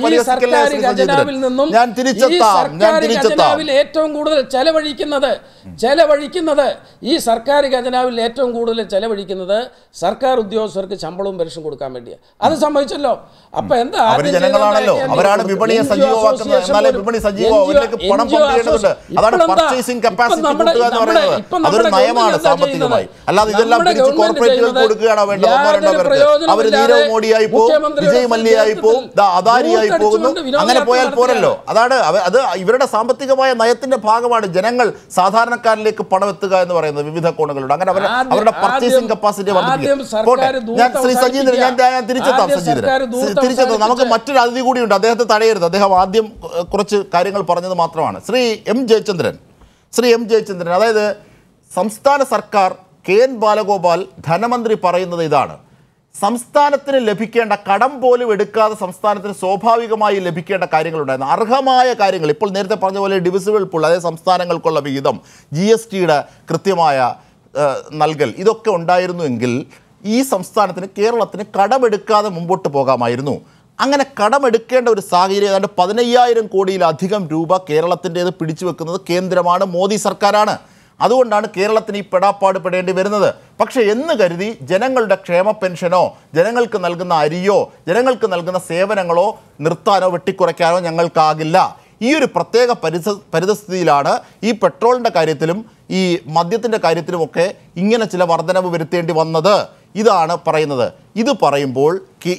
ഞാൻ തിരിച്ചെത്താം ഞാൻ തിരിച്ചെത്താം ഏറ്റവും കൂടുതൽ ചെലവഴിക്കുന്നത് ചെലവഴിക്കുന്നത് ഈ സർക്കാർ ഖജനാവിൽ ഏറ്റവും കൂടുതൽ ചെലവഴിക്കുന്നത് സർക്കാർ ഉദ്യോഗസ്ഥർക്ക് ശമ്പളവും പെൻഷൻ കൊടുക്കാൻ വേണ്ടിയാണ് അത് സംഭവിച്ചല്ലോ അപ്പൊ എന്താ ജനങ്ങളാണല്ലോ അവരാണ് വിപണിയെ സജീവമാക്കുന്നത് വിപണി പണം അതാണ് പർച്ചേസിംഗ് സാമ്പത്തികമായി അല്ലാതെ ഇതെല്ലാം കൊടുക്കുകയാണോ പോകും പോകും അങ്ങനെ പോയാൽ പോരല്ലോ അതാണ് അത് ഇവരുടെ സാമ്പത്തികമായ നയത്തിന്റെ ഭാഗമാണ് ജനങ്ങൾ സാധാരണക്കാരിലേക്ക് പണം എത്തുക എന്ന് പറയുന്നത് വിവിധ കോണുകളുണ്ട് അങ്ങനെ അവരുടെ പർച്ചേസിംഗ് കപ്പാസിറ്റി വർദ്ധിപ്പിക്കും സജീന്ദ്രൻ ഞാൻ നമുക്ക് മറ്റൊരു അതിഥി കൂടിയുണ്ട് അദ്ദേഹത്തെ തടയരുത് അദ്ദേഹം ആദ്യം കുറച്ച് കാര്യങ്ങൾ പറഞ്ഞത് മാത്രമാണ് ശ്രീ എം ജയചന്ദ്രൻ ശ്രീ എം ജയചന്ദ്രൻ അതായത് സംസ്ഥാന സർക്കാർ കെ എൻ ബാലഗോപാൽ ധനമന്ത്രി പറയുന്നത് ഇതാണ് സംസ്ഥാനത്തിന് ലഭിക്കേണ്ട കടം പോലും എടുക്കാതെ സംസ്ഥാനത്തിന് സ്വാഭാവികമായി ലഭിക്കേണ്ട കാര്യങ്ങളുണ്ടായിരുന്നു അർഹമായ കാര്യങ്ങൾ ഇപ്പോൾ നേരത്തെ പറഞ്ഞ പോലെ ഡിവിസിബിൾ പുൾ അതായത് സംസ്ഥാനങ്ങൾക്കുള്ള വിഹിതം ജി എസ് ടിയുടെ കൃത്യമായ നൽകൽ ഇതൊക്കെ എങ്കിൽ ഈ സംസ്ഥാനത്തിന് കേരളത്തിന് കടമെടുക്കാതെ മുമ്പോട്ട് പോകാമായിരുന്നു അങ്ങനെ കടമെടുക്കേണ്ട ഒരു സാഹചര്യം ഏതാണ്ട് പതിനയ്യായിരം കോടിയിലധികം രൂപ കേരളത്തിൻ്റേത് പിടിച്ചു വെക്കുന്നത് കേന്ദ്രമാണ് മോദി സർക്കാരാണ് അതുകൊണ്ടാണ് കേരളത്തിന് ഈ പെടാപ്പാട് പെടേണ്ടി വരുന്നത് പക്ഷേ എന്ന് കരുതി ജനങ്ങളുടെ ക്ഷേമ പെൻഷനോ ജനങ്ങൾക്ക് നൽകുന്ന അരിയോ ജനങ്ങൾക്ക് നൽകുന്ന സേവനങ്ങളോ നിർത്താനോ വെട്ടിക്കുറയ്ക്കാനോ ഞങ്ങൾക്കാകില്ല ഈ ഒരു പ്രത്യേക പരിസ പരിതസ്ഥിതിയിലാണ് ഈ പെട്രോളിൻ്റെ കാര്യത്തിലും ഈ മദ്യത്തിൻ്റെ കാര്യത്തിലുമൊക്കെ ഇങ്ങനെ ചില വർധനവ് വരുത്തേണ്ടി വന്നത് ഇതാണ് പറയുന്നത് ഇത് പറയുമ്പോൾ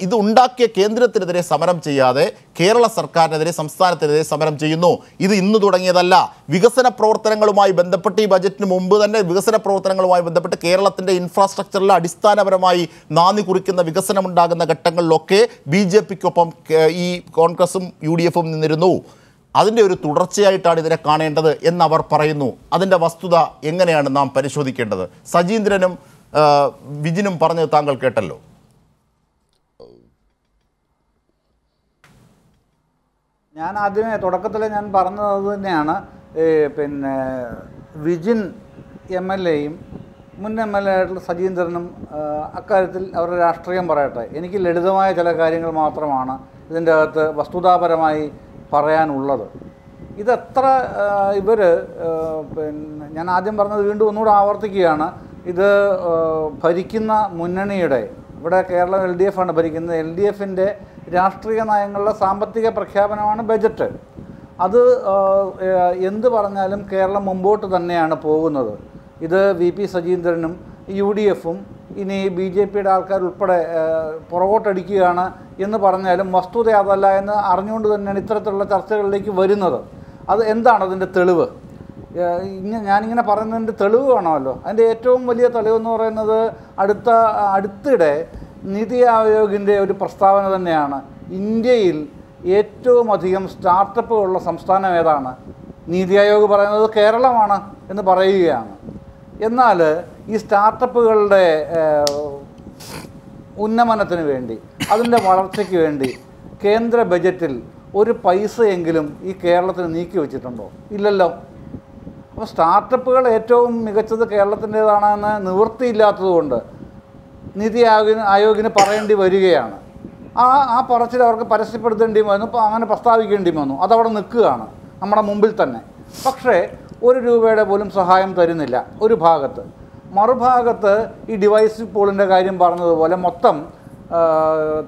ഇത് ഉണ്ടാക്കിയ കേന്ദ്രത്തിനെതിരെ സമരം ചെയ്യാതെ കേരള സർക്കാരിനെതിരെ സംസ്ഥാനത്തിനെതിരെ സമരം ചെയ്യുന്നു ഇത് ഇന്ന് തുടങ്ങിയതല്ല വികസന പ്രവർത്തനങ്ങളുമായി ബന്ധപ്പെട്ട് ഈ ബജറ്റിന് മുമ്പ് തന്നെ വികസന പ്രവർത്തനങ്ങളുമായി ബന്ധപ്പെട്ട് കേരളത്തിൻ്റെ ഇൻഫ്രാസ്ട്രക്ചറിൽ അടിസ്ഥാനപരമായി നാന്ദി കുറിക്കുന്ന വികസനമുണ്ടാകുന്ന ഘട്ടങ്ങളിലൊക്കെ ബി ജെ പിക്കൊപ്പം ഈ കോൺഗ്രസും യു ഡി എഫും നിന്നിരുന്നു അതിൻ്റെ ഒരു തുടർച്ചയായിട്ടാണ് ഇതിനെ കാണേണ്ടത് എന്നവർ പറയുന്നു അതിൻ്റെ വസ്തുത എങ്ങനെയാണ് നാം പരിശോധിക്കേണ്ടത് സജീന്ദ്രനും വിജിനും പറഞ്ഞത് താങ്കൾ കേട്ടല്ലോ ഞാൻ ആദ്യമേ തുടക്കത്തിൽ ഞാൻ പറഞ്ഞത് തന്നെയാണ് പിന്നെ വിജിൻ എം എൽ എയും മുൻ എം എൽ എ ആയിട്ടുള്ള സജീന്ദ്രനും അക്കാര്യത്തിൽ അവരുടെ രാഷ്ട്രീയം പറയട്ടെ എനിക്ക് ലളിതമായ ചില കാര്യങ്ങൾ മാത്രമാണ് ഇതിൻ്റെ അകത്ത് വസ്തുതാപരമായി പറയാനുള്ളത് ഇതെത്ര ഇവർ പിന്നെ ഞാൻ ആദ്യം പറഞ്ഞത് വീണ്ടും ഒന്നുകൂടെ ആവർത്തിക്കുകയാണ് ഇത് ഭരിക്കുന്ന മുന്നണിയുടെ ഇവിടെ കേരളം എൽ ഡി എഫാണ് ആണ് ഭരിക്കുന്നത് എൽ ഡി എഫിൻ്റെ രാഷ്ട്രീയ നയങ്ങളുടെ സാമ്പത്തിക പ്രഖ്യാപനമാണ് ബജറ്റ് അത് എന്ത് പറഞ്ഞാലും കേരളം മുമ്പോട്ട് തന്നെയാണ് പോകുന്നത് ഇത് വി പി സജീന്ദ്രനും യു ഡി എഫും ഇനി ബി ജെ പിയുടെ ആൾക്കാരുൾപ്പെടെ പുറകോട്ടടിക്കുകയാണ് എന്ന് പറഞ്ഞാലും വസ്തുത അതല്ല എന്ന് അറിഞ്ഞുകൊണ്ട് തന്നെയാണ് ഇത്തരത്തിലുള്ള ചർച്ചകളിലേക്ക് വരുന്നത് അത് എന്താണ് അതിൻ്റെ തെളിവ് ഇങ്ങനെ ഞാനിങ്ങനെ പറയുന്നതിൻ്റെ തെളിവ് വേണമല്ലോ അതിൻ്റെ ഏറ്റവും വലിയ തെളിവെന്ന് പറയുന്നത് അടുത്ത അടുത്തിടെ നിതി ആയോഗിൻ്റെ ഒരു പ്രസ്താവന തന്നെയാണ് ഇന്ത്യയിൽ ഏറ്റവും അധികം സ്റ്റാർട്ടപ്പുകളുള്ള സംസ്ഥാനം ഏതാണ് നീതി ആയോഗ് പറയുന്നത് കേരളമാണ് എന്ന് പറയുകയാണ് എന്നാൽ ഈ സ്റ്റാർട്ടപ്പുകളുടെ ഉന്നമനത്തിന് വേണ്ടി അതിൻ്റെ വളർച്ചയ്ക്ക് വേണ്ടി കേന്ദ്ര ബജറ്റിൽ ഒരു പൈസയെങ്കിലും ഈ കേരളത്തിന് നീക്കി വെച്ചിട്ടുണ്ടോ ഇല്ലല്ലോ അപ്പോൾ സ്റ്റാർട്ടപ്പുകൾ ഏറ്റവും മികച്ചത് കേരളത്തിൻ്റേതാണെന്ന് നിവൃത്തിയില്ലാത്തതുകൊണ്ട് നിതി ആയോഗിന് ആയോഗിന് പറയേണ്ടി വരികയാണ് ആ ആ പറച്ചിൽ അവർക്ക് പരസ്യപ്പെടുത്തേണ്ടിയും വന്നു അപ്പോൾ അങ്ങനെ പ്രസ്താവിക്കേണ്ടിയും വന്നു അതവിടെ നിൽക്കുകയാണ് നമ്മുടെ മുമ്പിൽ തന്നെ പക്ഷേ ഒരു രൂപയുടെ പോലും സഹായം തരുന്നില്ല ഒരു ഭാഗത്ത് മറുഭാഗത്ത് ഈ ഡിവൈസ് പോളിൻ്റെ കാര്യം പറഞ്ഞതുപോലെ മൊത്തം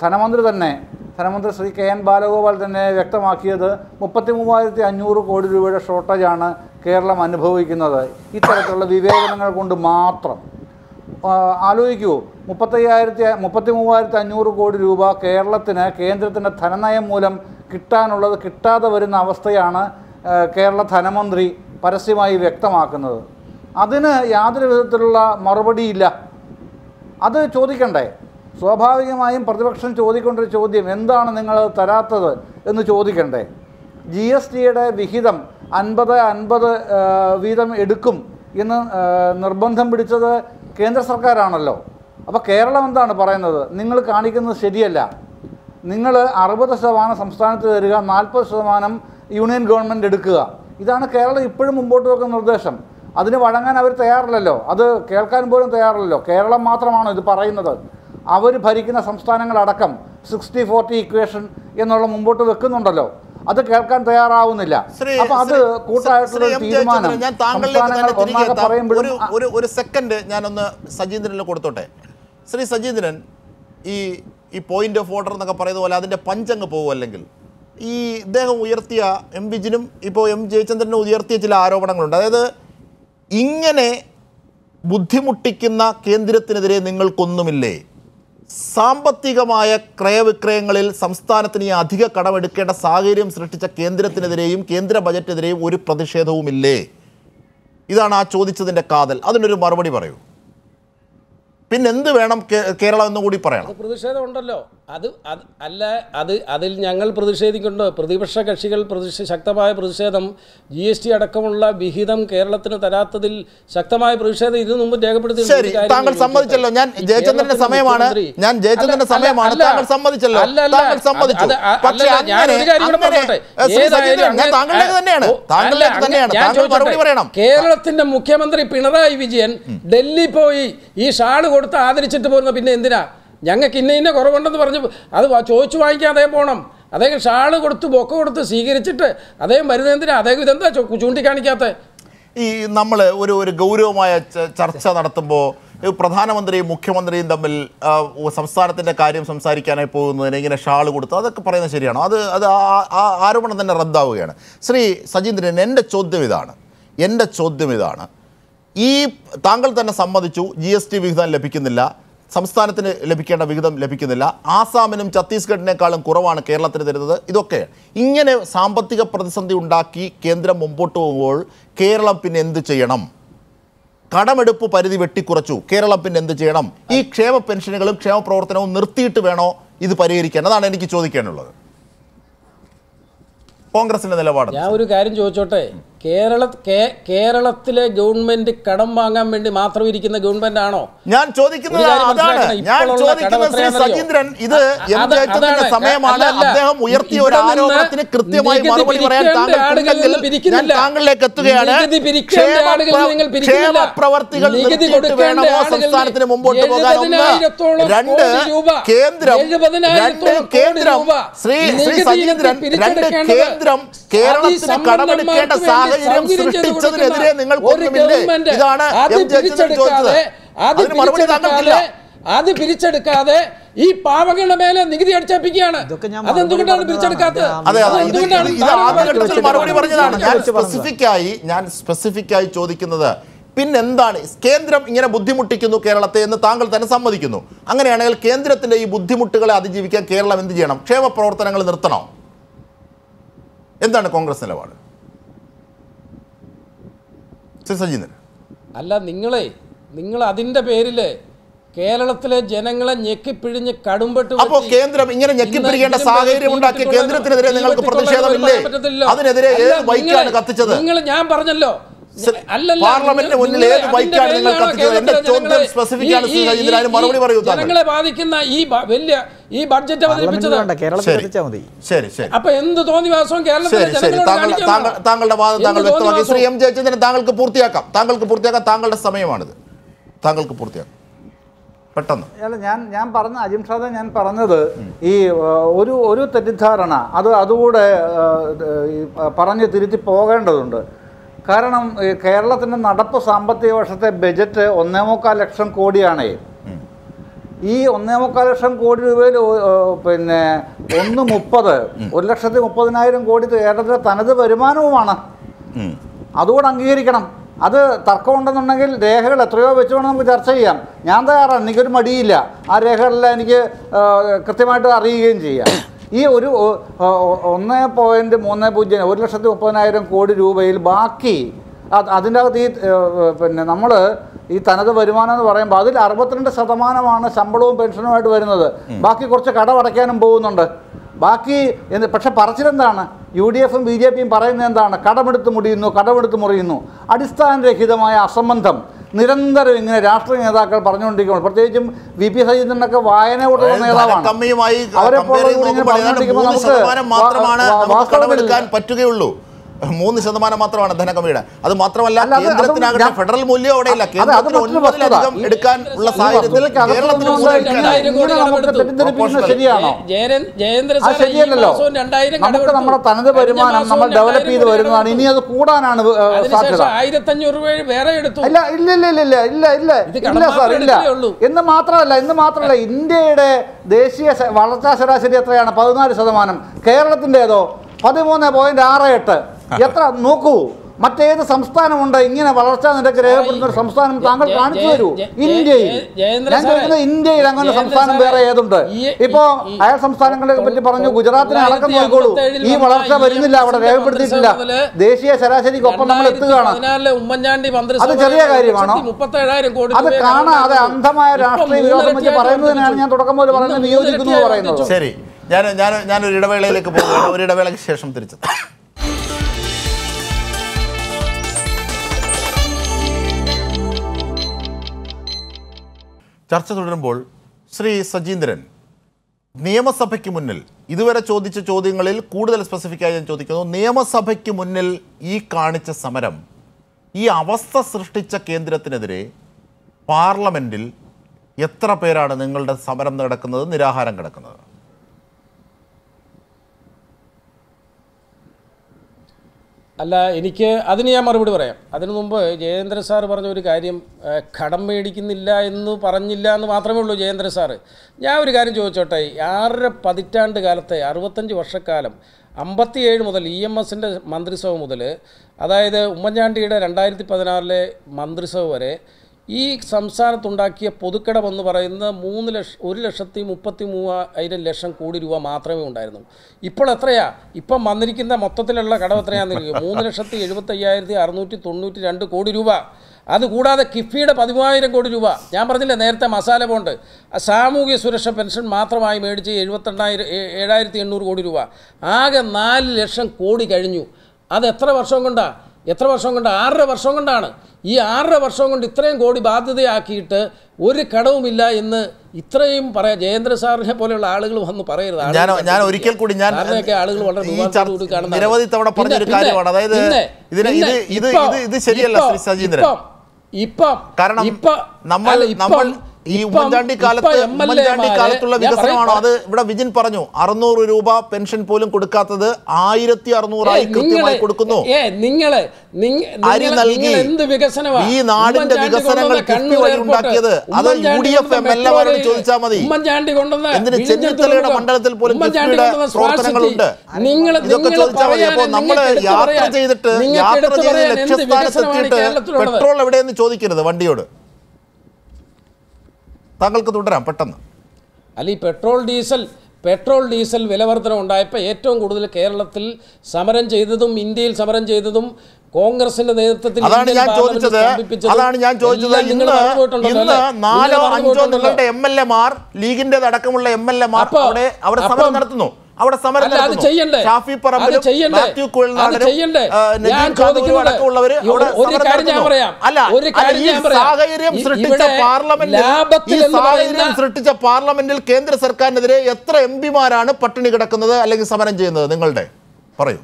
ധനമന്ത്രി തന്നെ ധനമന്ത്രി ശ്രീ കെ എൻ ബാലഗോപാൽ തന്നെ വ്യക്തമാക്കിയത് മുപ്പത്തി മൂവായിരത്തി അഞ്ഞൂറ് കോടി രൂപയുടെ ഷോർട്ടേജാണ് കേരളം അനുഭവിക്കുന്നത് ഇത്തരത്തിലുള്ള വിവേചനങ്ങൾ കൊണ്ട് മാത്രം ആലോചിക്കൂ മുപ്പത്തയ്യായിരത്തി മുപ്പത്തി മൂവായിരത്തി അഞ്ഞൂറ് കോടി രൂപ കേരളത്തിന് കേന്ദ്രത്തിൻ്റെ ധനനയം മൂലം കിട്ടാനുള്ളത് കിട്ടാതെ വരുന്ന അവസ്ഥയാണ് കേരള ധനമന്ത്രി പരസ്യമായി വ്യക്തമാക്കുന്നത് അതിന് യാതൊരു വിധത്തിലുള്ള മറുപടിയില്ല അത് ചോദിക്കണ്ടേ സ്വാഭാവികമായും പ്രതിപക്ഷം ചോദിക്കൊണ്ടൊരു ചോദ്യം എന്താണ് നിങ്ങൾ തരാത്തത് എന്ന് ചോദിക്കണ്ടേ ജി എസ് ടിയുടെ വിഹിതം അൻപത് അൻപത് വീതം എടുക്കും എന്ന് നിർബന്ധം പിടിച്ചത് കേന്ദ്ര സർക്കാരാണല്ലോ അപ്പോൾ കേരളം എന്താണ് പറയുന്നത് നിങ്ങൾ കാണിക്കുന്നത് ശരിയല്ല നിങ്ങൾ അറുപത് ശതമാനം സംസ്ഥാനത്ത് തരിക നാൽപ്പത് ശതമാനം യൂണിയൻ ഗവൺമെൻറ് എടുക്കുക ഇതാണ് കേരളം ഇപ്പോഴും മുമ്പോട്ട് വെക്കുന്ന നിർദ്ദേശം അതിന് വഴങ്ങാൻ അവർ തയ്യാറില്ലല്ലോ അത് കേൾക്കാൻ പോലും തയ്യാറില്ലല്ലോ കേരളം മാത്രമാണോ ഇത് പറയുന്നത് അവർ ഭരിക്കുന്ന സംസ്ഥാനങ്ങളടക്കം സിക്സ്റ്റി ഫോർട്ടി ഇക്വേഷൻ എന്നുള്ള മുമ്പോട്ട് വെക്കുന്നുണ്ടല്ലോ അത് കേൾക്കാൻ തയ്യാറാവുന്നില്ല അപ്പൊ അത് കൂട്ടായിട്ടുള്ള തീരുമാനം ഞാൻ താങ്കളിലേക്ക് ഒരു ഒരു സെക്കൻഡ് ഞാനൊന്ന് സജീന്ദ്രനിൽ കൊടുത്തോട്ടെ ശ്രീ സജീന്ദ്രൻ ഈ ഈ പോയിന്റ് ഓഫ് ഓർഡർ എന്നൊക്കെ പറയുന്ന പോലെ അതിന്റെ പഞ്ചങ്ങ് പോകുമല്ലെങ്കിൽ ഈ ഇദ്ദേഹം ഉയർത്തിയ എം വിജിനും ഇപ്പോൾ എം ജയചന്ദ്രനും ഉയർത്തിയ ചില ആരോപണങ്ങളുണ്ട് അതായത് ഇങ്ങനെ ബുദ്ധിമുട്ടിക്കുന്ന കേന്ദ്രത്തിനെതിരെ നിങ്ങൾക്കൊന്നുമില്ലേ സാമ്പത്തികമായ ക്രയവിക്രയങ്ങളിൽ സംസ്ഥാനത്തിന് അധിക കടമെടുക്കേണ്ട സാഹചര്യം സൃഷ്ടിച്ച കേന്ദ്രത്തിനെതിരെയും കേന്ദ്ര ബജറ്റിനെതിരെയും ഒരു പ്രതിഷേധവുമില്ലേ ഇതാണ് ആ ചോദിച്ചതിൻ്റെ കാതൽ അതിനൊരു മറുപടി പറയൂ പിന്നെ എന്ത് വേണം കേരളം എന്ന് കൂടി പറയണം പ്രതിഷേധം ഉണ്ടല്ലോ അത് അല്ല അത് അതിൽ ഞങ്ങൾ പ്രതിഷേധിക്കുന്നുണ്ട് പ്രതിപക്ഷ കക്ഷികൾ പ്രതിഷേ ശക്തമായ പ്രതിഷേധം ജി എസ് ടി അടക്കമുള്ള വിഹിതം കേരളത്തിന് തരാത്തതിൽ ശക്തമായ പ്രതിഷേധം ഇതിനു മുമ്പ് രേഖപ്പെടുത്തി ശരി താങ്കൾ സമ്മതിച്ചല്ലോ ഞാൻ ജയചന്ദ്രന്റെ സമയമാണ് ഞാൻ ജയചന്ദ്രന്റെ സമയമാണ് താങ്കൾ സമ്മതിച്ചല്ലോ താങ്കൾ സമ്മതിച്ചു പക്ഷേ ഞാൻ കേരളത്തിന്റെ മുഖ്യമന്ത്രി പിണറായി വിജയൻ ഡൽഹി പോയി ഈ ഷാള് കൊടുത്തു കൊടുത്ത് ആദരിച്ചിട്ട് പോരുന്ന പിന്നെ എന്തിനാ ഞങ്ങൾക്ക് ഇന്ന ഇന്ന കുറവുണ്ടെന്ന് പറഞ്ഞ് അത് ചോദിച്ചു വാങ്ങിക്കാതെ പോകണം അദ്ദേഹം ഷാള് കൊടുത്ത് ബൊക്ക കൊടുത്ത് സ്വീകരിച്ചിട്ട് അദ്ദേഹം വരുന്ന എന്തിനാ അദ്ദേഹം ഇതെന്താ ചൂണ്ടിക്കാണിക്കാത്ത ഈ നമ്മൾ ഒരു ഒരു ഗൗരവമായ ചർച്ച നടത്തുമ്പോൾ പ്രധാനമന്ത്രിയും മുഖ്യമന്ത്രിയും തമ്മിൽ സംസ്ഥാനത്തിൻ്റെ കാര്യം സംസാരിക്കാനായി പോകുന്നതിന് ഇങ്ങനെ ഷാൾ കൊടുത്തു അതൊക്കെ പറയുന്നത് ശരിയാണോ അത് അത് ആ ആരോപണം തന്നെ റദ്ദാവുകയാണ് ശ്രീ സജീന്ദ്രൻ എൻ്റെ ചോദ്യം ഇതാണ് എൻ്റെ ചോദ്യം ഇതാണ് ഈ താങ്കൾ തന്നെ സമ്മതിച്ചു ജി എസ് ടി വിഹിതം ലഭിക്കുന്നില്ല സംസ്ഥാനത്തിന് ലഭിക്കേണ്ട വിഹിതം ലഭിക്കുന്നില്ല ആസാമിനും ഛത്തീസ്ഗഡിനേക്കാളും കുറവാണ് കേരളത്തിന് തരുന്നത് ഇതൊക്കെ ഇങ്ങനെ സാമ്പത്തിക പ്രതിസന്ധി ഉണ്ടാക്കി കേന്ദ്രം മുമ്പോട്ട് പോകുമ്പോൾ കേരളം പിന്നെ എന്ത് ചെയ്യണം കടമെടുപ്പ് പരിധി വെട്ടിക്കുറച്ചു കേരളം പിന്നെ എന്ത് ചെയ്യണം ഈ ക്ഷേമ പെൻഷനുകളും ക്ഷേമ പ്രവർത്തനവും നിർത്തിയിട്ട് വേണോ ഇത് പരിഹരിക്കാൻ അതാണ് എനിക്ക് ചോദിക്കാനുള്ളത് കോൺഗ്രസിന്റെ നിലപാട് ഞാൻ ഒരു കാര്യം ചോദിച്ചോട്ടെ കേരള കേരളത്തിലെ ഗവൺമെന്റ് കടം വാങ്ങാൻ വേണ്ടി മാത്രം ഇരിക്കുന്ന ഗവൺമെന്റ് ആണോ ഞാൻ ചോദിക്കുന്നത് അതാണ് ഞാൻ ചോദിക്കുന്നത് സജീന്ദ്രൻ ഇത് സമയമാണ് അദ്ദേഹം ഉയർത്തിയ ഒരു ആരോപണത്തിന് കൃത്യമായി മറുപടി പറയാൻ താങ്കൾ താങ്കളിലേക്ക് എത്തുകയാണ് ക്ഷേമപ്രവർത്തികൾ വേണമോ സംസ്ഥാനത്തിന് മുമ്പോട്ട് പോകാൻ രണ്ട് കേന്ദ്രം രണ്ട് കേന്ദ്രം ശ്രീ ശ്രീ സജീന്ദ്രൻ രണ്ട് കേന്ദ്രം കേരളത്തിന് കടമെടുക്കേണ്ട സാഹചര്യം സാഹചര്യം സൃഷ്ടിച്ചതിനെതിരെ നിങ്ങൾക്കൊന്നുമില്ലേ ഇതാണ് അത് പിരിച്ചെടുക്കാതെ ഈ പാവങ്ങളുടെ മേലെ നികുതി അടിച്ചേപ്പിക്കുകയാണ് അതെന്തുകൊണ്ടാണ് പിരിച്ചെടുക്കാത്തത് ഞാൻ സ്പെസിഫിക്കായി ചോദിക്കുന്നത് പിന്നെന്താണ് കേന്ദ്രം ഇങ്ങനെ ബുദ്ധിമുട്ടിക്കുന്നു കേരളത്തെ എന്ന് താങ്കൾ തന്നെ സമ്മതിക്കുന്നു അങ്ങനെയാണെങ്കിൽ കേന്ദ്രത്തിന്റെ ഈ ബുദ്ധിമുട്ടുകളെ അതിജീവിക്കാൻ കേരളം എന്ത് ചെയ്യണം ക്ഷേമ പ്രവർത്തനങ്ങൾ നിർത്തണം എന്താണ് കോൺഗ്രസ് നിലപാട് സജീന്ദ്രൻ അല്ല നിങ്ങളെ നിങ്ങൾ അതിന്റെ പേരിൽ കേരളത്തിലെ ജനങ്ങളെ ഞെക്കിപ്പിഴിഞ്ഞ് കടുംപെട്ട് അപ്പോ കേന്ദ്രം ഇങ്ങനെ ഞെക്കിപ്പിടിക്കേണ്ട സാഹചര്യം ഉണ്ടാക്കി കേന്ദ്രത്തിനെതിരെ നിങ്ങൾക്ക് പ്രതിഷേധമില്ലേ അതിനെതിരെ ഏത് ബൈക്കാണ് കത്തിച്ചത് നിങ്ങൾ ഞാൻ പറഞ്ഞല്ലോ പാർലമെന്റ് മുന്നിൽ ഏത് ബൈക്കാണ് നിങ്ങൾ കത്തിച്ചത് എന്റെ ചോദ്യം സ്പെസിഫിക് ആണ് ഇതിനാണ് മറുപടി പറയൂ ജനങ്ങളെ ബാധിക്കുന്ന ഈ വലിയ ഈ ബഡ്ജറ്റ് അവതരിപ്പിച്ചത് ശരി ശരി അപ്പൊ എന്ത് തോന്നിവാസവും താങ്കളുടെ വാദം താങ്കൾ വ്യക്തമാക്കി ശ്രീ എം ജയചന്ദ്രൻ താങ്കൾക്ക് പൂർത്തിയാക്കാം താങ്കൾക്ക് പൂർത്തിയാക്കാം താങ്കളുടെ സമയമാണിത് താങ്കൾക്ക് പൂർത്തിയാക്കാം പെട്ടെന്ന് അല്ല ഞാൻ ഞാൻ പറഞ്ഞ അജിം ഞാൻ പറഞ്ഞത് ഈ ഒരു ഒരു തെറ്റിദ്ധാരണ അത് അതുകൂടെ പറഞ്ഞ് തിരുത്തി പോകേണ്ടതുണ്ട് കാരണം കേരളത്തിൻ്റെ നടപ്പ് സാമ്പത്തിക വർഷത്തെ ബജറ്റ് ഒന്നേ മുക്കാൽ ലക്ഷം കോടിയാണ് ഈ ഒന്നേ മുക്കാൽ ലക്ഷം കോടി രൂപയിൽ പിന്നെ ഒന്ന് മുപ്പത് ഒരു ലക്ഷത്തി മുപ്പതിനായിരം കോടി കേരളത്തിലെ തനത് വരുമാനവുമാണ് അതുകൂടെ അംഗീകരിക്കണം അത് തർക്കമുണ്ടെന്നുണ്ടെങ്കിൽ രേഖകൾ എത്രയോ വേണം നമുക്ക് ചർച്ച ചെയ്യാം ഞാൻ തയ്യാറാണ് എനിക്കൊരു മടിയില്ല ആ രേഖകളെല്ലാം എനിക്ക് കൃത്യമായിട്ട് അറിയുകയും ചെയ്യാം ഈ ഒരു ഒന്ന് പോയിൻറ്റ് മൂന്ന് പൂജ്യം ഒരു ലക്ഷത്തി മുപ്പതിനായിരം കോടി രൂപയിൽ ബാക്കി അതിൻ്റെ അകത്ത് ഈ പിന്നെ നമ്മൾ ഈ തനത് വരുമാനം എന്ന് പറയുമ്പോൾ അതിൽ അറുപത്തിരണ്ട് ശതമാനമാണ് ശമ്പളവും പെൻഷനുമായിട്ട് വരുന്നത് ബാക്കി കുറച്ച് കടമടയ്ക്കാനും പോകുന്നുണ്ട് ബാക്കി എന്ത് പക്ഷെ പറച്ചിലെന്താണ് യു ഡി എഫും ബി ജെ പിയും പറയുന്നത് എന്താണ് കടമെടുത്ത് മുടിയുന്നു കടമെടുത്ത് മുറിയുന്നു അടിസ്ഥാനരഹിതമായ അസംബന്ധം നിരന്തരം ഇങ്ങനെ രാഷ്ട്രീയ നേതാക്കൾ പറഞ്ഞുകൊണ്ടിരിക്കുമ്പോൾ പ്രത്യേകിച്ചും വി പി സജീന്ദ്രനൊക്കെ വായന കൂട്ടുന്ന നേതാവാണ് അവരെ പോലെ പറഞ്ഞുകൊണ്ടിരിക്കുമ്പോൾ നമുക്ക് വാസ്തവത്തിൽ പറ്റുകയുള്ളൂ മൂന്ന് ശതമാനം മാത്രമാണ് ധനകമ്മിയുടെ അത് മാത്രമല്ല കേന്ദ്രത്തിനാകട്ടെ ഫെഡറൽ മൂല്യം അവിടെ ഇല്ല ഒൻപതിലധികം എടുക്കാൻ ഉള്ള സാഹചര്യത്തിൽ നമ്മുടെ തനത് വരുമാനം നമ്മൾ ഡെവലപ്പ് ചെയ്ത് വരുന്നതാണ് ഇനി അത് കൂടാനാണ് രൂപ വേറെ എടുത്തു ഇല്ല ഇല്ല ഇല്ല ഇല്ല ഇല്ല ഇല്ല ഇല്ല എന്ന് മാത്രമല്ല എന്ന് മാത്രമല്ല ഇന്ത്യയുടെ ദേശീയ വളർച്ചാ ശരാശരി എത്രയാണ് പതിനാല് ശതമാനം ഏതോ പതിമൂന്ന് പോയിന്റ് ആറ് എട്ട് <laughs> എത്ര നോക്കൂ മറ്റേത് സംസ്ഥാനമുണ്ട് ഇങ്ങനെ വളർച്ചാ നിരക്ക് രേഖപ്പെടുന്ന ഒരു സംസ്ഥാനം താങ്കൾ കാണിച്ചു തരൂ ഇന്ത്യയിൽ ഇന്ത്യയിൽ അങ്ങനെ സംസ്ഥാനം വേറെ ഏതുണ്ട് ഇപ്പോ അയൽ സംസ്ഥാനങ്ങളെ പറ്റി പറഞ്ഞു ഗുജറാത്തിനെ അടക്കം നോക്കോളൂ ഈ വളർച്ച വരുന്നില്ല അവിടെ രേഖപ്പെടുത്തിയിട്ടില്ല ദേശീയ ശരാശരിക്കൊപ്പം നമ്മൾ എത്തുകയാണ് അത് ചെറിയ കാര്യമാണോ അത് കാണാതെ അന്ധമായ രാഷ്ട്രീയ വിരോധം വെച്ച് പറയുന്നതിനാണ് ഞാൻ തുടക്കം പോലെ പറയുന്നത് നിയോജിക്കുന്നു പറയുന്നത് ഞാൻ ഞാൻ ഞാനൊരു ഇടവേളയിലേക്ക് പോകുന്നു ഒരു ഇടവേളയ്ക്ക് ശേഷം തിരിച്ചു ചർച്ച തുടരുമ്പോൾ ശ്രീ സജീന്ദ്രൻ നിയമസഭയ്ക്ക് മുന്നിൽ ഇതുവരെ ചോദിച്ച ചോദ്യങ്ങളിൽ കൂടുതൽ സ്പെസിഫിക്കായി ഞാൻ ചോദിക്കുന്നു നിയമസഭയ്ക്ക് മുന്നിൽ ഈ കാണിച്ച സമരം ഈ അവസ്ഥ സൃഷ്ടിച്ച കേന്ദ്രത്തിനെതിരെ പാർലമെൻറ്റിൽ എത്ര പേരാണ് നിങ്ങളുടെ സമരം നടക്കുന്നത് നിരാഹാരം കിടക്കുന്നത് അല്ല എനിക്ക് അതിന് ഞാൻ മറുപടി പറയാം അതിനു മുമ്പ് ജയേന്ദ്ര സാർ പറഞ്ഞ ഒരു കാര്യം കടം മേടിക്കുന്നില്ല എന്ന് പറഞ്ഞില്ല എന്ന് മാത്രമേ ഉള്ളൂ ജയേന്ദ്ര സാറ് ഞാൻ ഒരു കാര്യം ചോദിച്ചോട്ടെ ആറര പതിറ്റാണ്ട് കാലത്തെ അറുപത്തഞ്ച് വർഷക്കാലം അമ്പത്തിയേഴ് മുതൽ ഇ എം എസിൻ്റെ മന്ത്രിസഭ മുതൽ അതായത് ഉമ്മൻചാണ്ടിയുടെ രണ്ടായിരത്തി പതിനാറിലെ മന്ത്രിസഭ വരെ ഈ സംസ്ഥാനത്തുണ്ടാക്കിയ പൊതുക്കടമെന്ന് പറയുന്നത് മൂന്ന് ലക്ഷ ഒരു ലക്ഷത്തി മുപ്പത്തി മൂവായിരം ലക്ഷം കോടി രൂപ മാത്രമേ ഉണ്ടായിരുന്നു ഇപ്പോൾ എത്രയാ ഇപ്പം വന്നിരിക്കുന്ന മൊത്തത്തിലുള്ള കടം എത്രയാണെന്ന് മൂന്ന് ലക്ഷത്തി എഴുപത്തയ്യായിരത്തി അറുന്നൂറ്റി തൊണ്ണൂറ്റി രണ്ട് കോടി രൂപ അതുകൂടാതെ കിഫിയുടെ പതിമൂവായിരം കോടി രൂപ ഞാൻ പറഞ്ഞില്ലേ നേരത്തെ മസാല ബോണ്ട് സാമൂഹ്യ സുരക്ഷ പെൻഷൻ മാത്രമായി മേടിച്ച് എഴുപത്തെണ്ണായിരം ഏഴായിരത്തി എണ്ണൂറ് കോടി രൂപ ആകെ നാല് ലക്ഷം കോടി കഴിഞ്ഞു അത് എത്ര വർഷം കൊണ്ടാണ് എത്ര വർഷം കൊണ്ട് ആറര വർഷം കൊണ്ടാണ് ഈ ആറര വർഷം കൊണ്ട് ഇത്രയും കോടി ബാധ്യതയാക്കിയിട്ട് ഒരു കടവുമില്ല എന്ന് ഇത്രയും പറയാം ജയേന്ദ്ര സാറിനെ പോലെയുള്ള ആളുകൾ വന്ന് പറയരുത് ഞാൻ ഞാൻ ഒരിക്കൽ കൂടി ഞാൻ ആളുകൾ വളരെ നിരവധി തവണ പറഞ്ഞൊരു കാര്യമാണ് അതായത് ഇത് ഇത് ഇത് ശരിയല്ല ഇപ്പം കാരണം ഇപ്പം നമ്മൾ നമ്മൾ ഈ ഉമ്മൻചാണ്ടി കാലത്ത് ഉമ്മൻചാണ്ടി കാലത്തുള്ള വികസനമാണോ അത് ഇവിടെ വിജിൻ പറഞ്ഞു അറുന്നൂറ് രൂപ പെൻഷൻ പോലും കൊടുക്കാത്തത് ആയിരത്തി അറുന്നൂറായി കൃത്യമായി കൊടുക്കുന്നു നിങ്ങള് അരി നൽകി ഈ നാടിന്റെ വികസനങ്ങൾ ഉണ്ടാക്കിയത് അത് U D F M L എമാരോട് ചോദിച്ചാൽ മതി എന്തിന് ചെന്നിത്തലയുടെ മണ്ഡലത്തിൽ പോലും പ്രവർത്തനങ്ങളുണ്ട് ഇതൊക്കെ ചോദിച്ചാൽ മതി അപ്പൊ നമ്മള് യാത്ര ചെയ്തിട്ട് യാത്ര ചെയ്ത് ലക്ഷ്യസ്ഥാനത്തെത്തിയിട്ട് പെട്രോൾ എവിടെയെന്ന് ചോദിക്കരുത് വണ്ടിയോട് താങ്കൾക്ക് തുടരാം പെട്ടെന്ന് അല്ല ഈ പെട്രോൾ ഡീസൽ പെട്രോൾ ഡീസൽ വിലവർധന ഉണ്ടായപ്പോൾ ഏറ്റവും കൂടുതൽ കേരളത്തിൽ സമരം ചെയ്തതും ഇന്ത്യയിൽ സമരം ചെയ്തതും കോൺഗ്രസിന്റെ നേതൃത്വത്തിൽ അതാണ് ഞാൻ ചോദിച്ചത് അതാണ് ഞാൻ ചോദിച്ചത് ഇന്ന് നാലോ അഞ്ചോ നിങ്ങളുടെ എം എൽ ലീഗിന്റെ അടക്കമുള്ള എം എൽ എമാർ അവിടെ അവിടെ സമരം നടത്തുന്നു അവിടെ സമരം ഷാഫി ഒരു കാര്യം ഞാൻ പറയാം അല്ല സൃഷ്ടിച്ച പാർലമെന്റിൽ സൃഷ്ടിച്ച പാർലമെന്റിൽ കേന്ദ്ര സർക്കാരിനെതിരെ എത്ര എം പിമാരാണ് പട്ടിണി കിടക്കുന്നത് അല്ലെങ്കിൽ സമരം ചെയ്യുന്നത് നിങ്ങളുടെ പറയൂ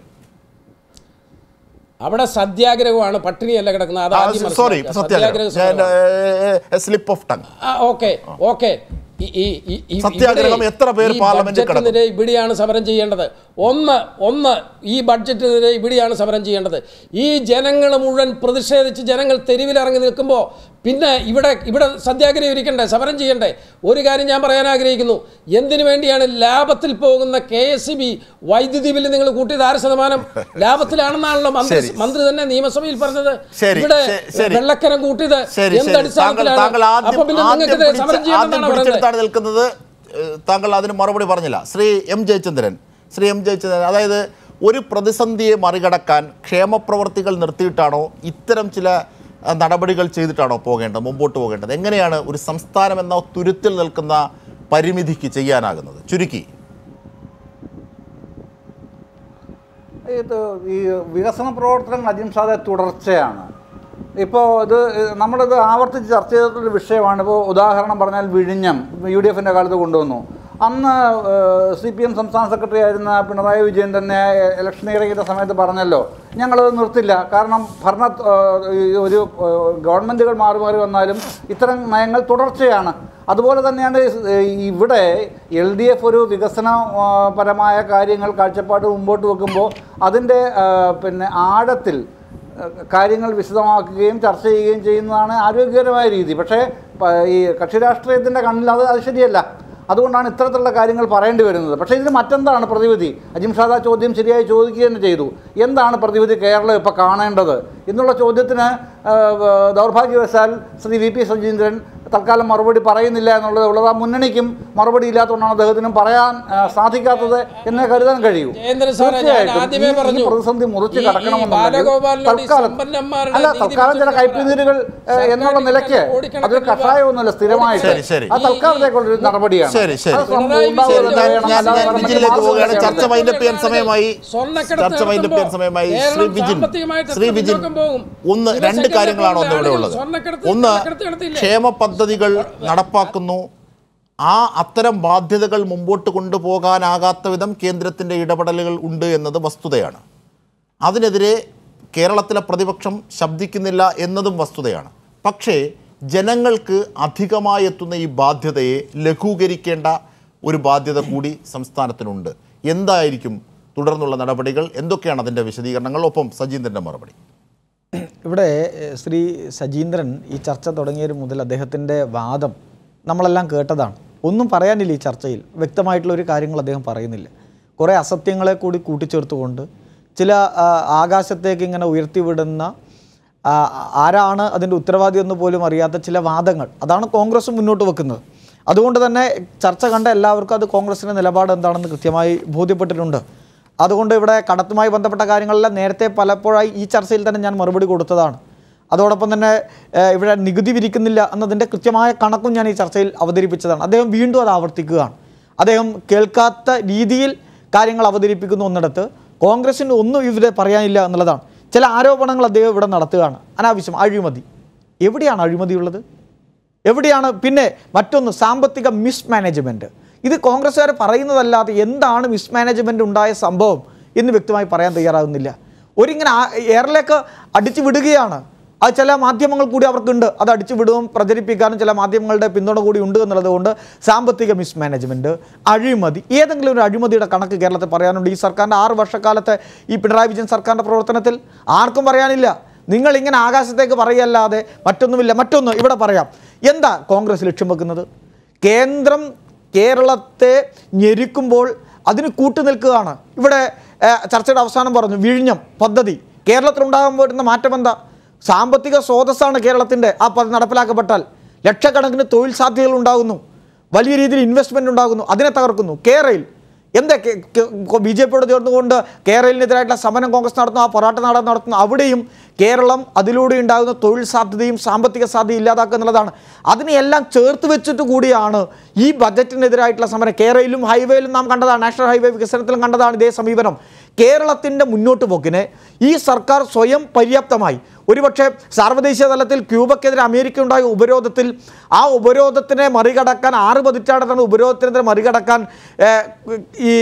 അവിടെ സത്യാഗ്രഹമാണ് പട്ടിണിയല്ല കിടക്കുന്നത് സോറി സത്യാഗ്രഹം സ്ലിപ്പ് ഓഫ് ഓക്കെ ഓക്കെ സത്യാഗ്രഹം എത്ര ബഡ്ജറ്റിനെതിരെ ഇവിടെയാണ് സമരം ചെയ്യേണ്ടത് ഒന്ന് ഒന്ന് ഈ ബഡ്ജറ്റിനെതിരെ ഇവിടെയാണ് സമരം ചെയ്യേണ്ടത് ഈ ജനങ്ങൾ മുഴുവൻ പ്രതിഷേധിച്ച് ജനങ്ങൾ തെരുവിലിറങ്ങി നിൽക്കുമ്പോൾ പിന്നെ ഇവിടെ ഇവിടെ ഇരിക്കണ്ടേ സമരം ചെയ്യണ്ടേ ഒരു കാര്യം ഞാൻ പറയാൻ ആഗ്രഹിക്കുന്നു എന്തിനു വേണ്ടിയാണ് ലാഭത്തിൽ പോകുന്ന കെ എസ് ബി വൈദ്യുതി ബില്ല് നിങ്ങൾ കൂട്ടിയത് ആറ് ശതമാനം ലാഭത്തിലാണെന്നാണല്ലോ മന്ത്രി മന്ത്രി തന്നെ നിയമസഭയിൽ പറഞ്ഞത് ഇവിടെ വെള്ളക്കരം കൂട്ടിയത് എന്ത് അടിസ്ഥാനത്തിലാണ് പിന്നെ നിങ്ങൾക്ക് സമരം താങ്കൾ അതിന് മറുപടി പറഞ്ഞില്ല ശ്രീ എം ജയചന്ദ്രൻ ശ്രീ എം ജയചന്ദ്രൻ അതായത് ഒരു പ്രതിസന്ധിയെ മറികടക്കാൻ ക്ഷേമപ്രവർത്തികൾ നിർത്തിയിട്ടാണോ ഇത്തരം ചില നടപടികൾ ചെയ്തിട്ടാണോ പോകേണ്ടത് മുമ്പോട്ട് പോകേണ്ടത് എങ്ങനെയാണ് ഒരു സംസ്ഥാനം എന്ന തുരുത്തിൽ നിൽക്കുന്ന പരിമിതിക്ക് ചെയ്യാനാകുന്നത് ചുരുക്കി ഇത് ഈ വികസന പ്രവർത്തനങ്ങൾ അജിം സാദെ തുടർച്ചയാണ് ഇപ്പോൾ ഇത് നമ്മളിത് ആവർത്തിച്ച് ചർച്ച ചെയ്തിട്ടുള്ള വിഷയമാണ് ഇപ്പോൾ ഉദാഹരണം പറഞ്ഞാൽ വിഴിഞ്ഞം യു ഡി എഫിൻ്റെ കാലത്ത് കൊണ്ടുവന്നു അന്ന് സി പി എം സംസ്ഥാന സെക്രട്ടറി ആയിരുന്ന പിണറായി വിജയൻ തന്നെ ഇലക്ഷൻ ഇറങ്ങിയ സമയത്ത് പറഞ്ഞല്ലോ ഞങ്ങളത് നിർത്തില്ല കാരണം ഭരണ ഒരു ഗവൺമെൻറ്റുകൾ മാറി മാറി വന്നാലും ഇത്തരം നയങ്ങൾ തുടർച്ചയാണ് അതുപോലെ തന്നെയാണ് ഇവിടെ എൽ ഡി എഫ് ഒരു വികസനപരമായ കാര്യങ്ങൾ കാഴ്ചപ്പാട് മുമ്പോട്ട് വെക്കുമ്പോൾ അതിൻ്റെ പിന്നെ ആഴത്തിൽ കാര്യങ്ങൾ വിശദമാക്കുകയും ചർച്ച ചെയ്യുകയും ചെയ്യുന്നതാണ് ആരോഗ്യകരമായ രീതി പക്ഷേ ഈ കക്ഷി രാഷ്ട്രീയത്തിൻ്റെ കണ്ണിൽ അത് അത് ശരിയല്ല അതുകൊണ്ടാണ് ഇത്തരത്തിലുള്ള കാര്യങ്ങൾ പറയേണ്ടി വരുന്നത് പക്ഷേ ഇതിന് മറ്റെന്താണ് പ്രതിവിധി അജിം ചോദ്യം ശരിയായി ചോദിക്കുക തന്നെ ചെയ്തു എന്താണ് പ്രതിവിധി കേരളം ഇപ്പോൾ കാണേണ്ടത് എന്നുള്ള ചോദ്യത്തിന് ദൗർഭാഗ്യവശാൽ ശ്രീ വി പി സജീന്ദ്രൻ തൽക്കാലം മറുപടി പറയുന്നില്ല എന്നുള്ളത് ഉള്ളത് ആ മുന്നണിക്കും മറുപടി ഇല്ലാത്തതുകൊണ്ടാണ് അദ്ദേഹത്തിനും പറയാൻ സാധിക്കാത്തത് എന്ന് കരുതാൻ കഴിയൂ തീർച്ചയായിട്ടും ഈ പ്രതിസന്ധി മുറിച്ച് കടക്കണമെന്നുണ്ടെങ്കിൽ തൽക്കാലം അല്ല തൽക്കാലം ചില കൈപ്പിനീരുകൾ എന്നുള്ള നിലയ്ക്ക് അതൊരു കഷായമൊന്നുമില്ല സ്ഥിരമായിട്ട് ആ തൽക്കാലത്തേക്കുള്ളൊരു നടപടിയാണ് ചർച്ച വൈൻഡപ്പ് ചെയ്യാൻ സമയമായി ചർച്ച വൈൻഡപ്പ് ചെയ്യാൻ സമയമായി ശ്രീ വിജിൻ ശ്രീ വിജിൻ ഒന്ന് രണ്ട് കാര്യങ്ങളാണ് ഒന്ന് ഇവിടെ ഉള്ളത് ഒന്ന് ക്ഷേമ പദ്ധതി പദ്ധതികൾ നടപ്പാക്കുന്നു ആ അത്തരം ബാധ്യതകൾ മുമ്പോട്ട് കൊണ്ടുപോകാനാകാത്ത വിധം കേന്ദ്രത്തിൻ്റെ ഇടപെടലുകൾ ഉണ്ട് എന്നത് വസ്തുതയാണ് അതിനെതിരെ കേരളത്തിലെ പ്രതിപക്ഷം ശബ്ദിക്കുന്നില്ല എന്നതും വസ്തുതയാണ് പക്ഷേ ജനങ്ങൾക്ക് അധികമായി എത്തുന്ന ഈ ബാധ്യതയെ ലഘൂകരിക്കേണ്ട ഒരു ബാധ്യത കൂടി സംസ്ഥാനത്തിനുണ്ട് എന്തായിരിക്കും തുടർന്നുള്ള നടപടികൾ എന്തൊക്കെയാണ് അതിൻ്റെ വിശദീകരണങ്ങൾ ഒപ്പം സജീന്ദ്രൻ്റെ മറുപടി ഇവിടെ ശ്രീ സജീന്ദ്രൻ ഈ ചർച്ച തുടങ്ങിയത് മുതൽ അദ്ദേഹത്തിൻ്റെ വാദം നമ്മളെല്ലാം കേട്ടതാണ് ഒന്നും പറയാനില്ല ഈ ചർച്ചയിൽ വ്യക്തമായിട്ടുള്ള ഒരു കാര്യങ്ങൾ അദ്ദേഹം പറയുന്നില്ല കുറേ അസത്യങ്ങളെ കൂടി കൂട്ടിച്ചേർത്തുകൊണ്ട് ചില ആകാശത്തേക്ക് ഇങ്ങനെ ഉയർത്തിവിടുന്ന ആരാണ് അതിൻ്റെ ഉത്തരവാദി എന്ന് പോലും അറിയാത്ത ചില വാദങ്ങൾ അതാണ് കോൺഗ്രസ് മുന്നോട്ട് വെക്കുന്നത് അതുകൊണ്ട് തന്നെ ചർച്ച കണ്ട എല്ലാവർക്കും അത് കോൺഗ്രസിൻ്റെ നിലപാട് എന്താണെന്ന് കൃത്യമായി ബോധ്യപ്പെട്ടിട്ടുണ്ട് അതുകൊണ്ട് ഇവിടെ കടത്തുമായി ബന്ധപ്പെട്ട കാര്യങ്ങളെല്ലാം നേരത്തെ പലപ്പോഴായി ഈ ചർച്ചയിൽ തന്നെ ഞാൻ മറുപടി കൊടുത്തതാണ് അതോടൊപ്പം തന്നെ ഇവിടെ നികുതി വിരിക്കുന്നില്ല എന്നതിൻ്റെ കൃത്യമായ കണക്കും ഞാൻ ഈ ചർച്ചയിൽ അവതരിപ്പിച്ചതാണ് അദ്ദേഹം വീണ്ടും അത് ആവർത്തിക്കുകയാണ് അദ്ദേഹം കേൾക്കാത്ത രീതിയിൽ കാര്യങ്ങൾ അവതരിപ്പിക്കുന്നു ഒന്നിടത്ത് കോൺഗ്രസിന് ഒന്നും ഇവിടെ പറയാനില്ല എന്നുള്ളതാണ് ചില ആരോപണങ്ങൾ അദ്ദേഹം ഇവിടെ നടത്തുകയാണ് അനാവശ്യം അഴിമതി എവിടെയാണ് അഴിമതിയുള്ളത് എവിടെയാണ് പിന്നെ മറ്റൊന്ന് സാമ്പത്തിക മിസ്മാനേജ്മെൻറ്റ് ഇത് കോൺഗ്രസ്സുകാർ പറയുന്നതല്ലാതെ എന്താണ് മിസ്മാനേജ്മെൻ്റ് ഉണ്ടായ സംഭവം എന്ന് വ്യക്തമായി പറയാൻ തയ്യാറാകുന്നില്ല ഒരിങ്ങനെ എയറിലേക്ക് അടിച്ചു വിടുകയാണ് അത് ചില മാധ്യമങ്ങൾ കൂടി അവർക്കുണ്ട് അത് അടിച്ചു വിടുകയും പ്രചരിപ്പിക്കാനും ചില മാധ്യമങ്ങളുടെ പിന്തുണ കൂടി ഉണ്ട് എന്നുള്ളതുകൊണ്ട് സാമ്പത്തിക മിസ്മാനേജ്മെൻറ്റ് അഴിമതി ഏതെങ്കിലും ഒരു അഴിമതിയുടെ കണക്ക് കേരളത്തിൽ പറയാനുണ്ട് ഈ സർക്കാരിൻ്റെ ആറ് വർഷക്കാലത്തെ ഈ പിണറായി വിജയൻ സർക്കാരിൻ്റെ പ്രവർത്തനത്തിൽ ആർക്കും പറയാനില്ല നിങ്ങൾ ഇങ്ങനെ ആകാശത്തേക്ക് പറയല്ലാതെ മറ്റൊന്നുമില്ല മറ്റൊന്ന് ഇവിടെ പറയാം എന്താ കോൺഗ്രസ് ലക്ഷ്യം വെക്കുന്നത് കേന്ദ്രം കേരളത്തെ ഞെരുക്കുമ്പോൾ അതിന് നിൽക്കുകയാണ് ഇവിടെ ചർച്ചയുടെ അവസാനം പറഞ്ഞു വിഴിഞ്ഞം പദ്ധതി കേരളത്തിലുണ്ടാകാൻ വരുന്ന മാറ്റം എന്താ സാമ്പത്തിക സ്രോതസ്സാണ് കേരളത്തിൻ്റെ ആ പദ്ധതി നടപ്പിലാക്കപ്പെട്ടാൽ ലക്ഷക്കണക്കിന് തൊഴിൽ സാധ്യതകൾ ഉണ്ടാകുന്നു വലിയ രീതിയിൽ ഇൻവെസ്റ്റ്മെൻറ്റ് ഉണ്ടാകുന്നു അതിനെ തകർക്കുന്നു കേരളയിൽ എന്താ ബി ജെ പിയോട് ചേർന്നുകൊണ്ട് കേരളത്തിനെതിരായിട്ടുള്ള സമരം കോൺഗ്രസ് നടത്തുന്നു ആ പോരാട്ട നാടകം നടത്തുന്നു അവിടെയും കേരളം അതിലൂടെ ഉണ്ടാകുന്ന തൊഴിൽ സാധ്യതയും സാമ്പത്തിക സാധ്യത ഇല്ലാതാക്കുക എന്നുള്ളതാണ് അതിനെയെല്ലാം ചേർത്ത് വെച്ചിട്ട് കൂടിയാണ് ഈ ബജറ്റിനെതിരായിട്ടുള്ള സമരം കേരളയിലും ഹൈവേയിലും നാം കണ്ടതാണ് നാഷണൽ ഹൈവേ വികസനത്തിലും കണ്ടതാണ് ഇതേ സമീപനം കേരളത്തിൻ്റെ മുന്നോട്ട് പോക്കിനെ ഈ സർക്കാർ സ്വയം പര്യാപ്തമായി ഒരുപക്ഷെ സാർവദേശീയ തലത്തിൽ ക്യൂബക്കെതിരെ അമേരിക്ക ഉണ്ടായ ഉപരോധത്തിൽ ആ ഉപരോധത്തിനെ മറികടക്കാൻ ആറ് പതിറ്റാണ്ടാണ് ഉപരോധത്തിനെതിരെ മറികടക്കാൻ ഈ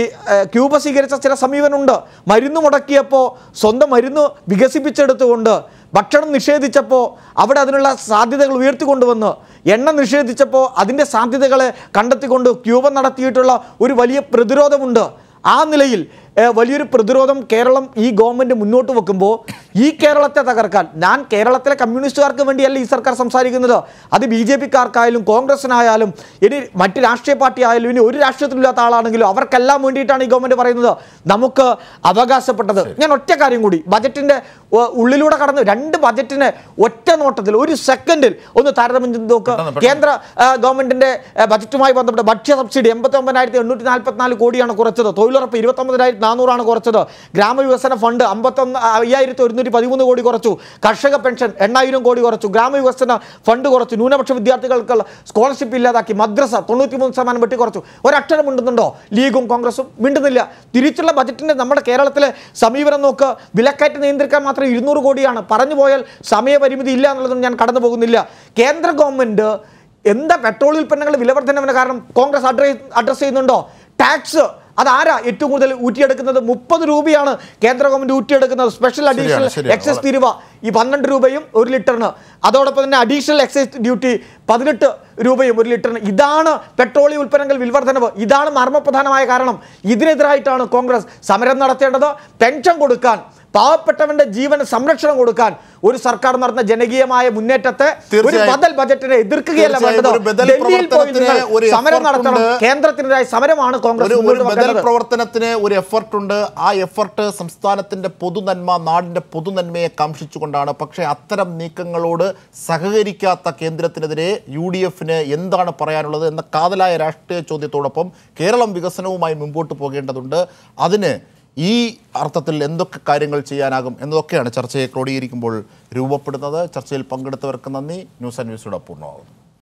ക്യൂബ സ്വീകരിച്ച ചില സമീപനമുണ്ട് മരുന്ന് മുടക്കിയപ്പോൾ സ്വന്തം മരുന്ന് വികസിപ്പിച്ചെടുത്തുകൊണ്ട് ഭക്ഷണം നിഷേധിച്ചപ്പോൾ അവിടെ അതിനുള്ള സാധ്യതകൾ ഉയർത്തിക്കൊണ്ടുവന്ന് എണ്ണ നിഷേധിച്ചപ്പോൾ അതിൻ്റെ സാധ്യതകളെ കണ്ടെത്തിക്കൊണ്ട് ക്യൂബ നടത്തിയിട്ടുള്ള ഒരു വലിയ പ്രതിരോധമുണ്ട് ആ നിലയിൽ വലിയൊരു പ്രതിരോധം കേരളം ഈ ഗവൺമെൻറ് മുന്നോട്ട് വെക്കുമ്പോൾ ഈ കേരളത്തെ തകർക്കാൻ ഞാൻ കേരളത്തിലെ കമ്മ്യൂണിസ്റ്റുകാർക്ക് വേണ്ടിയല്ല ഈ സർക്കാർ സംസാരിക്കുന്നത് അത് ബി ജെ പിക്കാർക്കായാലും കോൺഗ്രസിനായാലും ഇനി മറ്റ് രാഷ്ട്രീയ പാർട്ടി ആയാലും ഇനി ഒരു രാഷ്ട്രീയത്തിലില്ലാത്ത ആളാണെങ്കിലും അവർക്കെല്ലാം വേണ്ടിയിട്ടാണ് ഈ ഗവൺമെൻറ് പറയുന്നത് നമുക്ക് അവകാശപ്പെട്ടത് ഞാൻ ഒറ്റ കാര്യം കൂടി ബജറ്റിൻ്റെ ഉള്ളിലൂടെ കടന്ന് രണ്ട് ബജറ്റിന് ഒറ്റ നോട്ടത്തിൽ ഒരു സെക്കൻഡിൽ ഒന്ന് താരതമ്യം ചെയ്ത് നോക്ക് കേന്ദ്ര ഗവൺമെൻറ്റിൻ്റെ ബജറ്റുമായി ബന്ധപ്പെട്ട് ഭക്ഷ്യ സബ്സിഡി എൺപത്തി ഒമ്പതിനായിരത്തി എണ്ണൂറ്റി നാൽപ്പത്തിനാല് കോടിയാണ് കുറച്ചത് തൊഴിലുറപ്പ് ഇരുപത്തൊമ്പതിനായിരത്തി നാനൂറാണ് കുറച്ചത് ഗ്രാമവികസന ഫണ്ട് അമ്പത്തൊന്ന് അയ്യായിരത്തി ഒരുന്നൂറ്റി പതിമൂന്ന് കോടി കുറച്ചു കർഷക പെൻഷൻ എണ്ണായിരം കോടി കുറച്ചു ഗ്രാമവികസന ഫണ്ട് കുറച്ചു ന്യൂനപക്ഷ വിദ്യാർത്ഥികൾക്കുള്ള സ്കോളർഷിപ്പ് ഇല്ലാതാക്കി മദ്രസ തൊണ്ണൂറ്റിമൂന്ന് ശതമാനം വെട്ടി കുറച്ചു ഒരക്ഷരം മിണ്ടുന്നുണ്ടോ ലീഗും കോൺഗ്രസും മിണ്ടുന്നില്ല തിരിച്ചുള്ള ബജറ്റിൻ്റെ നമ്മുടെ കേരളത്തിലെ സമീപനം നോക്ക് വിലക്കയറ്റം നിയന്ത്രിക്കാൻ മാത്രം ഇരുന്നൂറ് കോടിയാണ് പറഞ്ഞു പോയാൽ സമയപരിമിതി ഇല്ല എന്നുള്ളതൊന്നും ഞാൻ കടന്നു പോകുന്നില്ല കേന്ദ്ര ഗവൺമെൻറ് എന്താ പെട്രോൾ ഉൽപ്പന്നങ്ങൾ വിലവർദ്ധനവിന് കാരണം കോൺഗ്രസ് അഡ്രസ് അഡ്രസ് ചെയ്യുന്നുണ്ടോ ടാക്സ് അതാരാ ഏറ്റവും കൂടുതൽ ഊറ്റിയെടുക്കുന്നത് മുപ്പത് രൂപയാണ് കേന്ദ്ര ഗവൺമെന്റ് ഊറ്റിയെടുക്കുന്നത് സ്പെഷ്യൽ അഡീഷണൽ എക്സൈസ് തീരുവ ഈ പന്ത്രണ്ട് രൂപയും ഒരു ലിറ്ററിന് അതോടൊപ്പം തന്നെ അഡീഷണൽ എക്സൈസ് ഡ്യൂട്ടി പതിനെട്ട് രൂപയും ഒരു ലിറ്ററിന് ഇതാണ് പെട്രോളിയം ഉൽപ്പന്നങ്ങൾ വിൽവർദ്ധനവ് ഇതാണ് മർമ്മപ്രധാനമായ കാരണം ഇതിനെതിരായിട്ടാണ് കോൺഗ്രസ് സമരം നടത്തേണ്ടത് പെൻഷൻ കൊടുക്കാൻ പാവപ്പെട്ടവന്റെ ജീവന് സംരക്ഷണം കൊടുക്കാൻ ഒരു സർക്കാർ നടന്ന ജനകീയമായ മുന്നേറ്റത്തെ ഒരു ബദൽ ബജറ്റിനെ എതിർക്കുകയല്ല സമരം നടത്തണം കേന്ദ്രത്തിനെതിരായ സമരമാണ് കോൺഗ്രസ് ബദൽ പ്രവർത്തനത്തിന് ഒരു എഫർട്ട് ഉണ്ട് ആ എഫർട്ട് സംസ്ഥാനത്തിന്റെ പൊതുനന്മ നാടിന്റെ പൊതുനന്മയെ കാംക്ഷിച്ചുകൊണ്ടാണ് പക്ഷേ അത്തരം നീക്കങ്ങളോട് സഹകരിക്കാത്ത കേന്ദ്രത്തിനെതിരെ യു ഡി എഫിന് എന്താണ് പറയാനുള്ളത് എന്ന കാതലായ രാഷ്ട്രീയ ചോദ്യത്തോടൊപ്പം കേരളം വികസനവുമായി മുമ്പോട്ട് പോകേണ്ടതുണ്ട് അതിന് ഈ അർത്ഥത്തിൽ എന്തൊക്കെ കാര്യങ്ങൾ ചെയ്യാനാകും എന്നതൊക്കെയാണ് ചർച്ചയെ ക്രോഡീകരിക്കുമ്പോൾ രൂപപ്പെടുന്നത് ചർച്ചയിൽ പങ്കെടുത്തവർക്ക് നന്ദി ന്യൂസ് ആൻഡ് ന്യൂസിലൂടെ പൂർണ്ണമാകുന്നു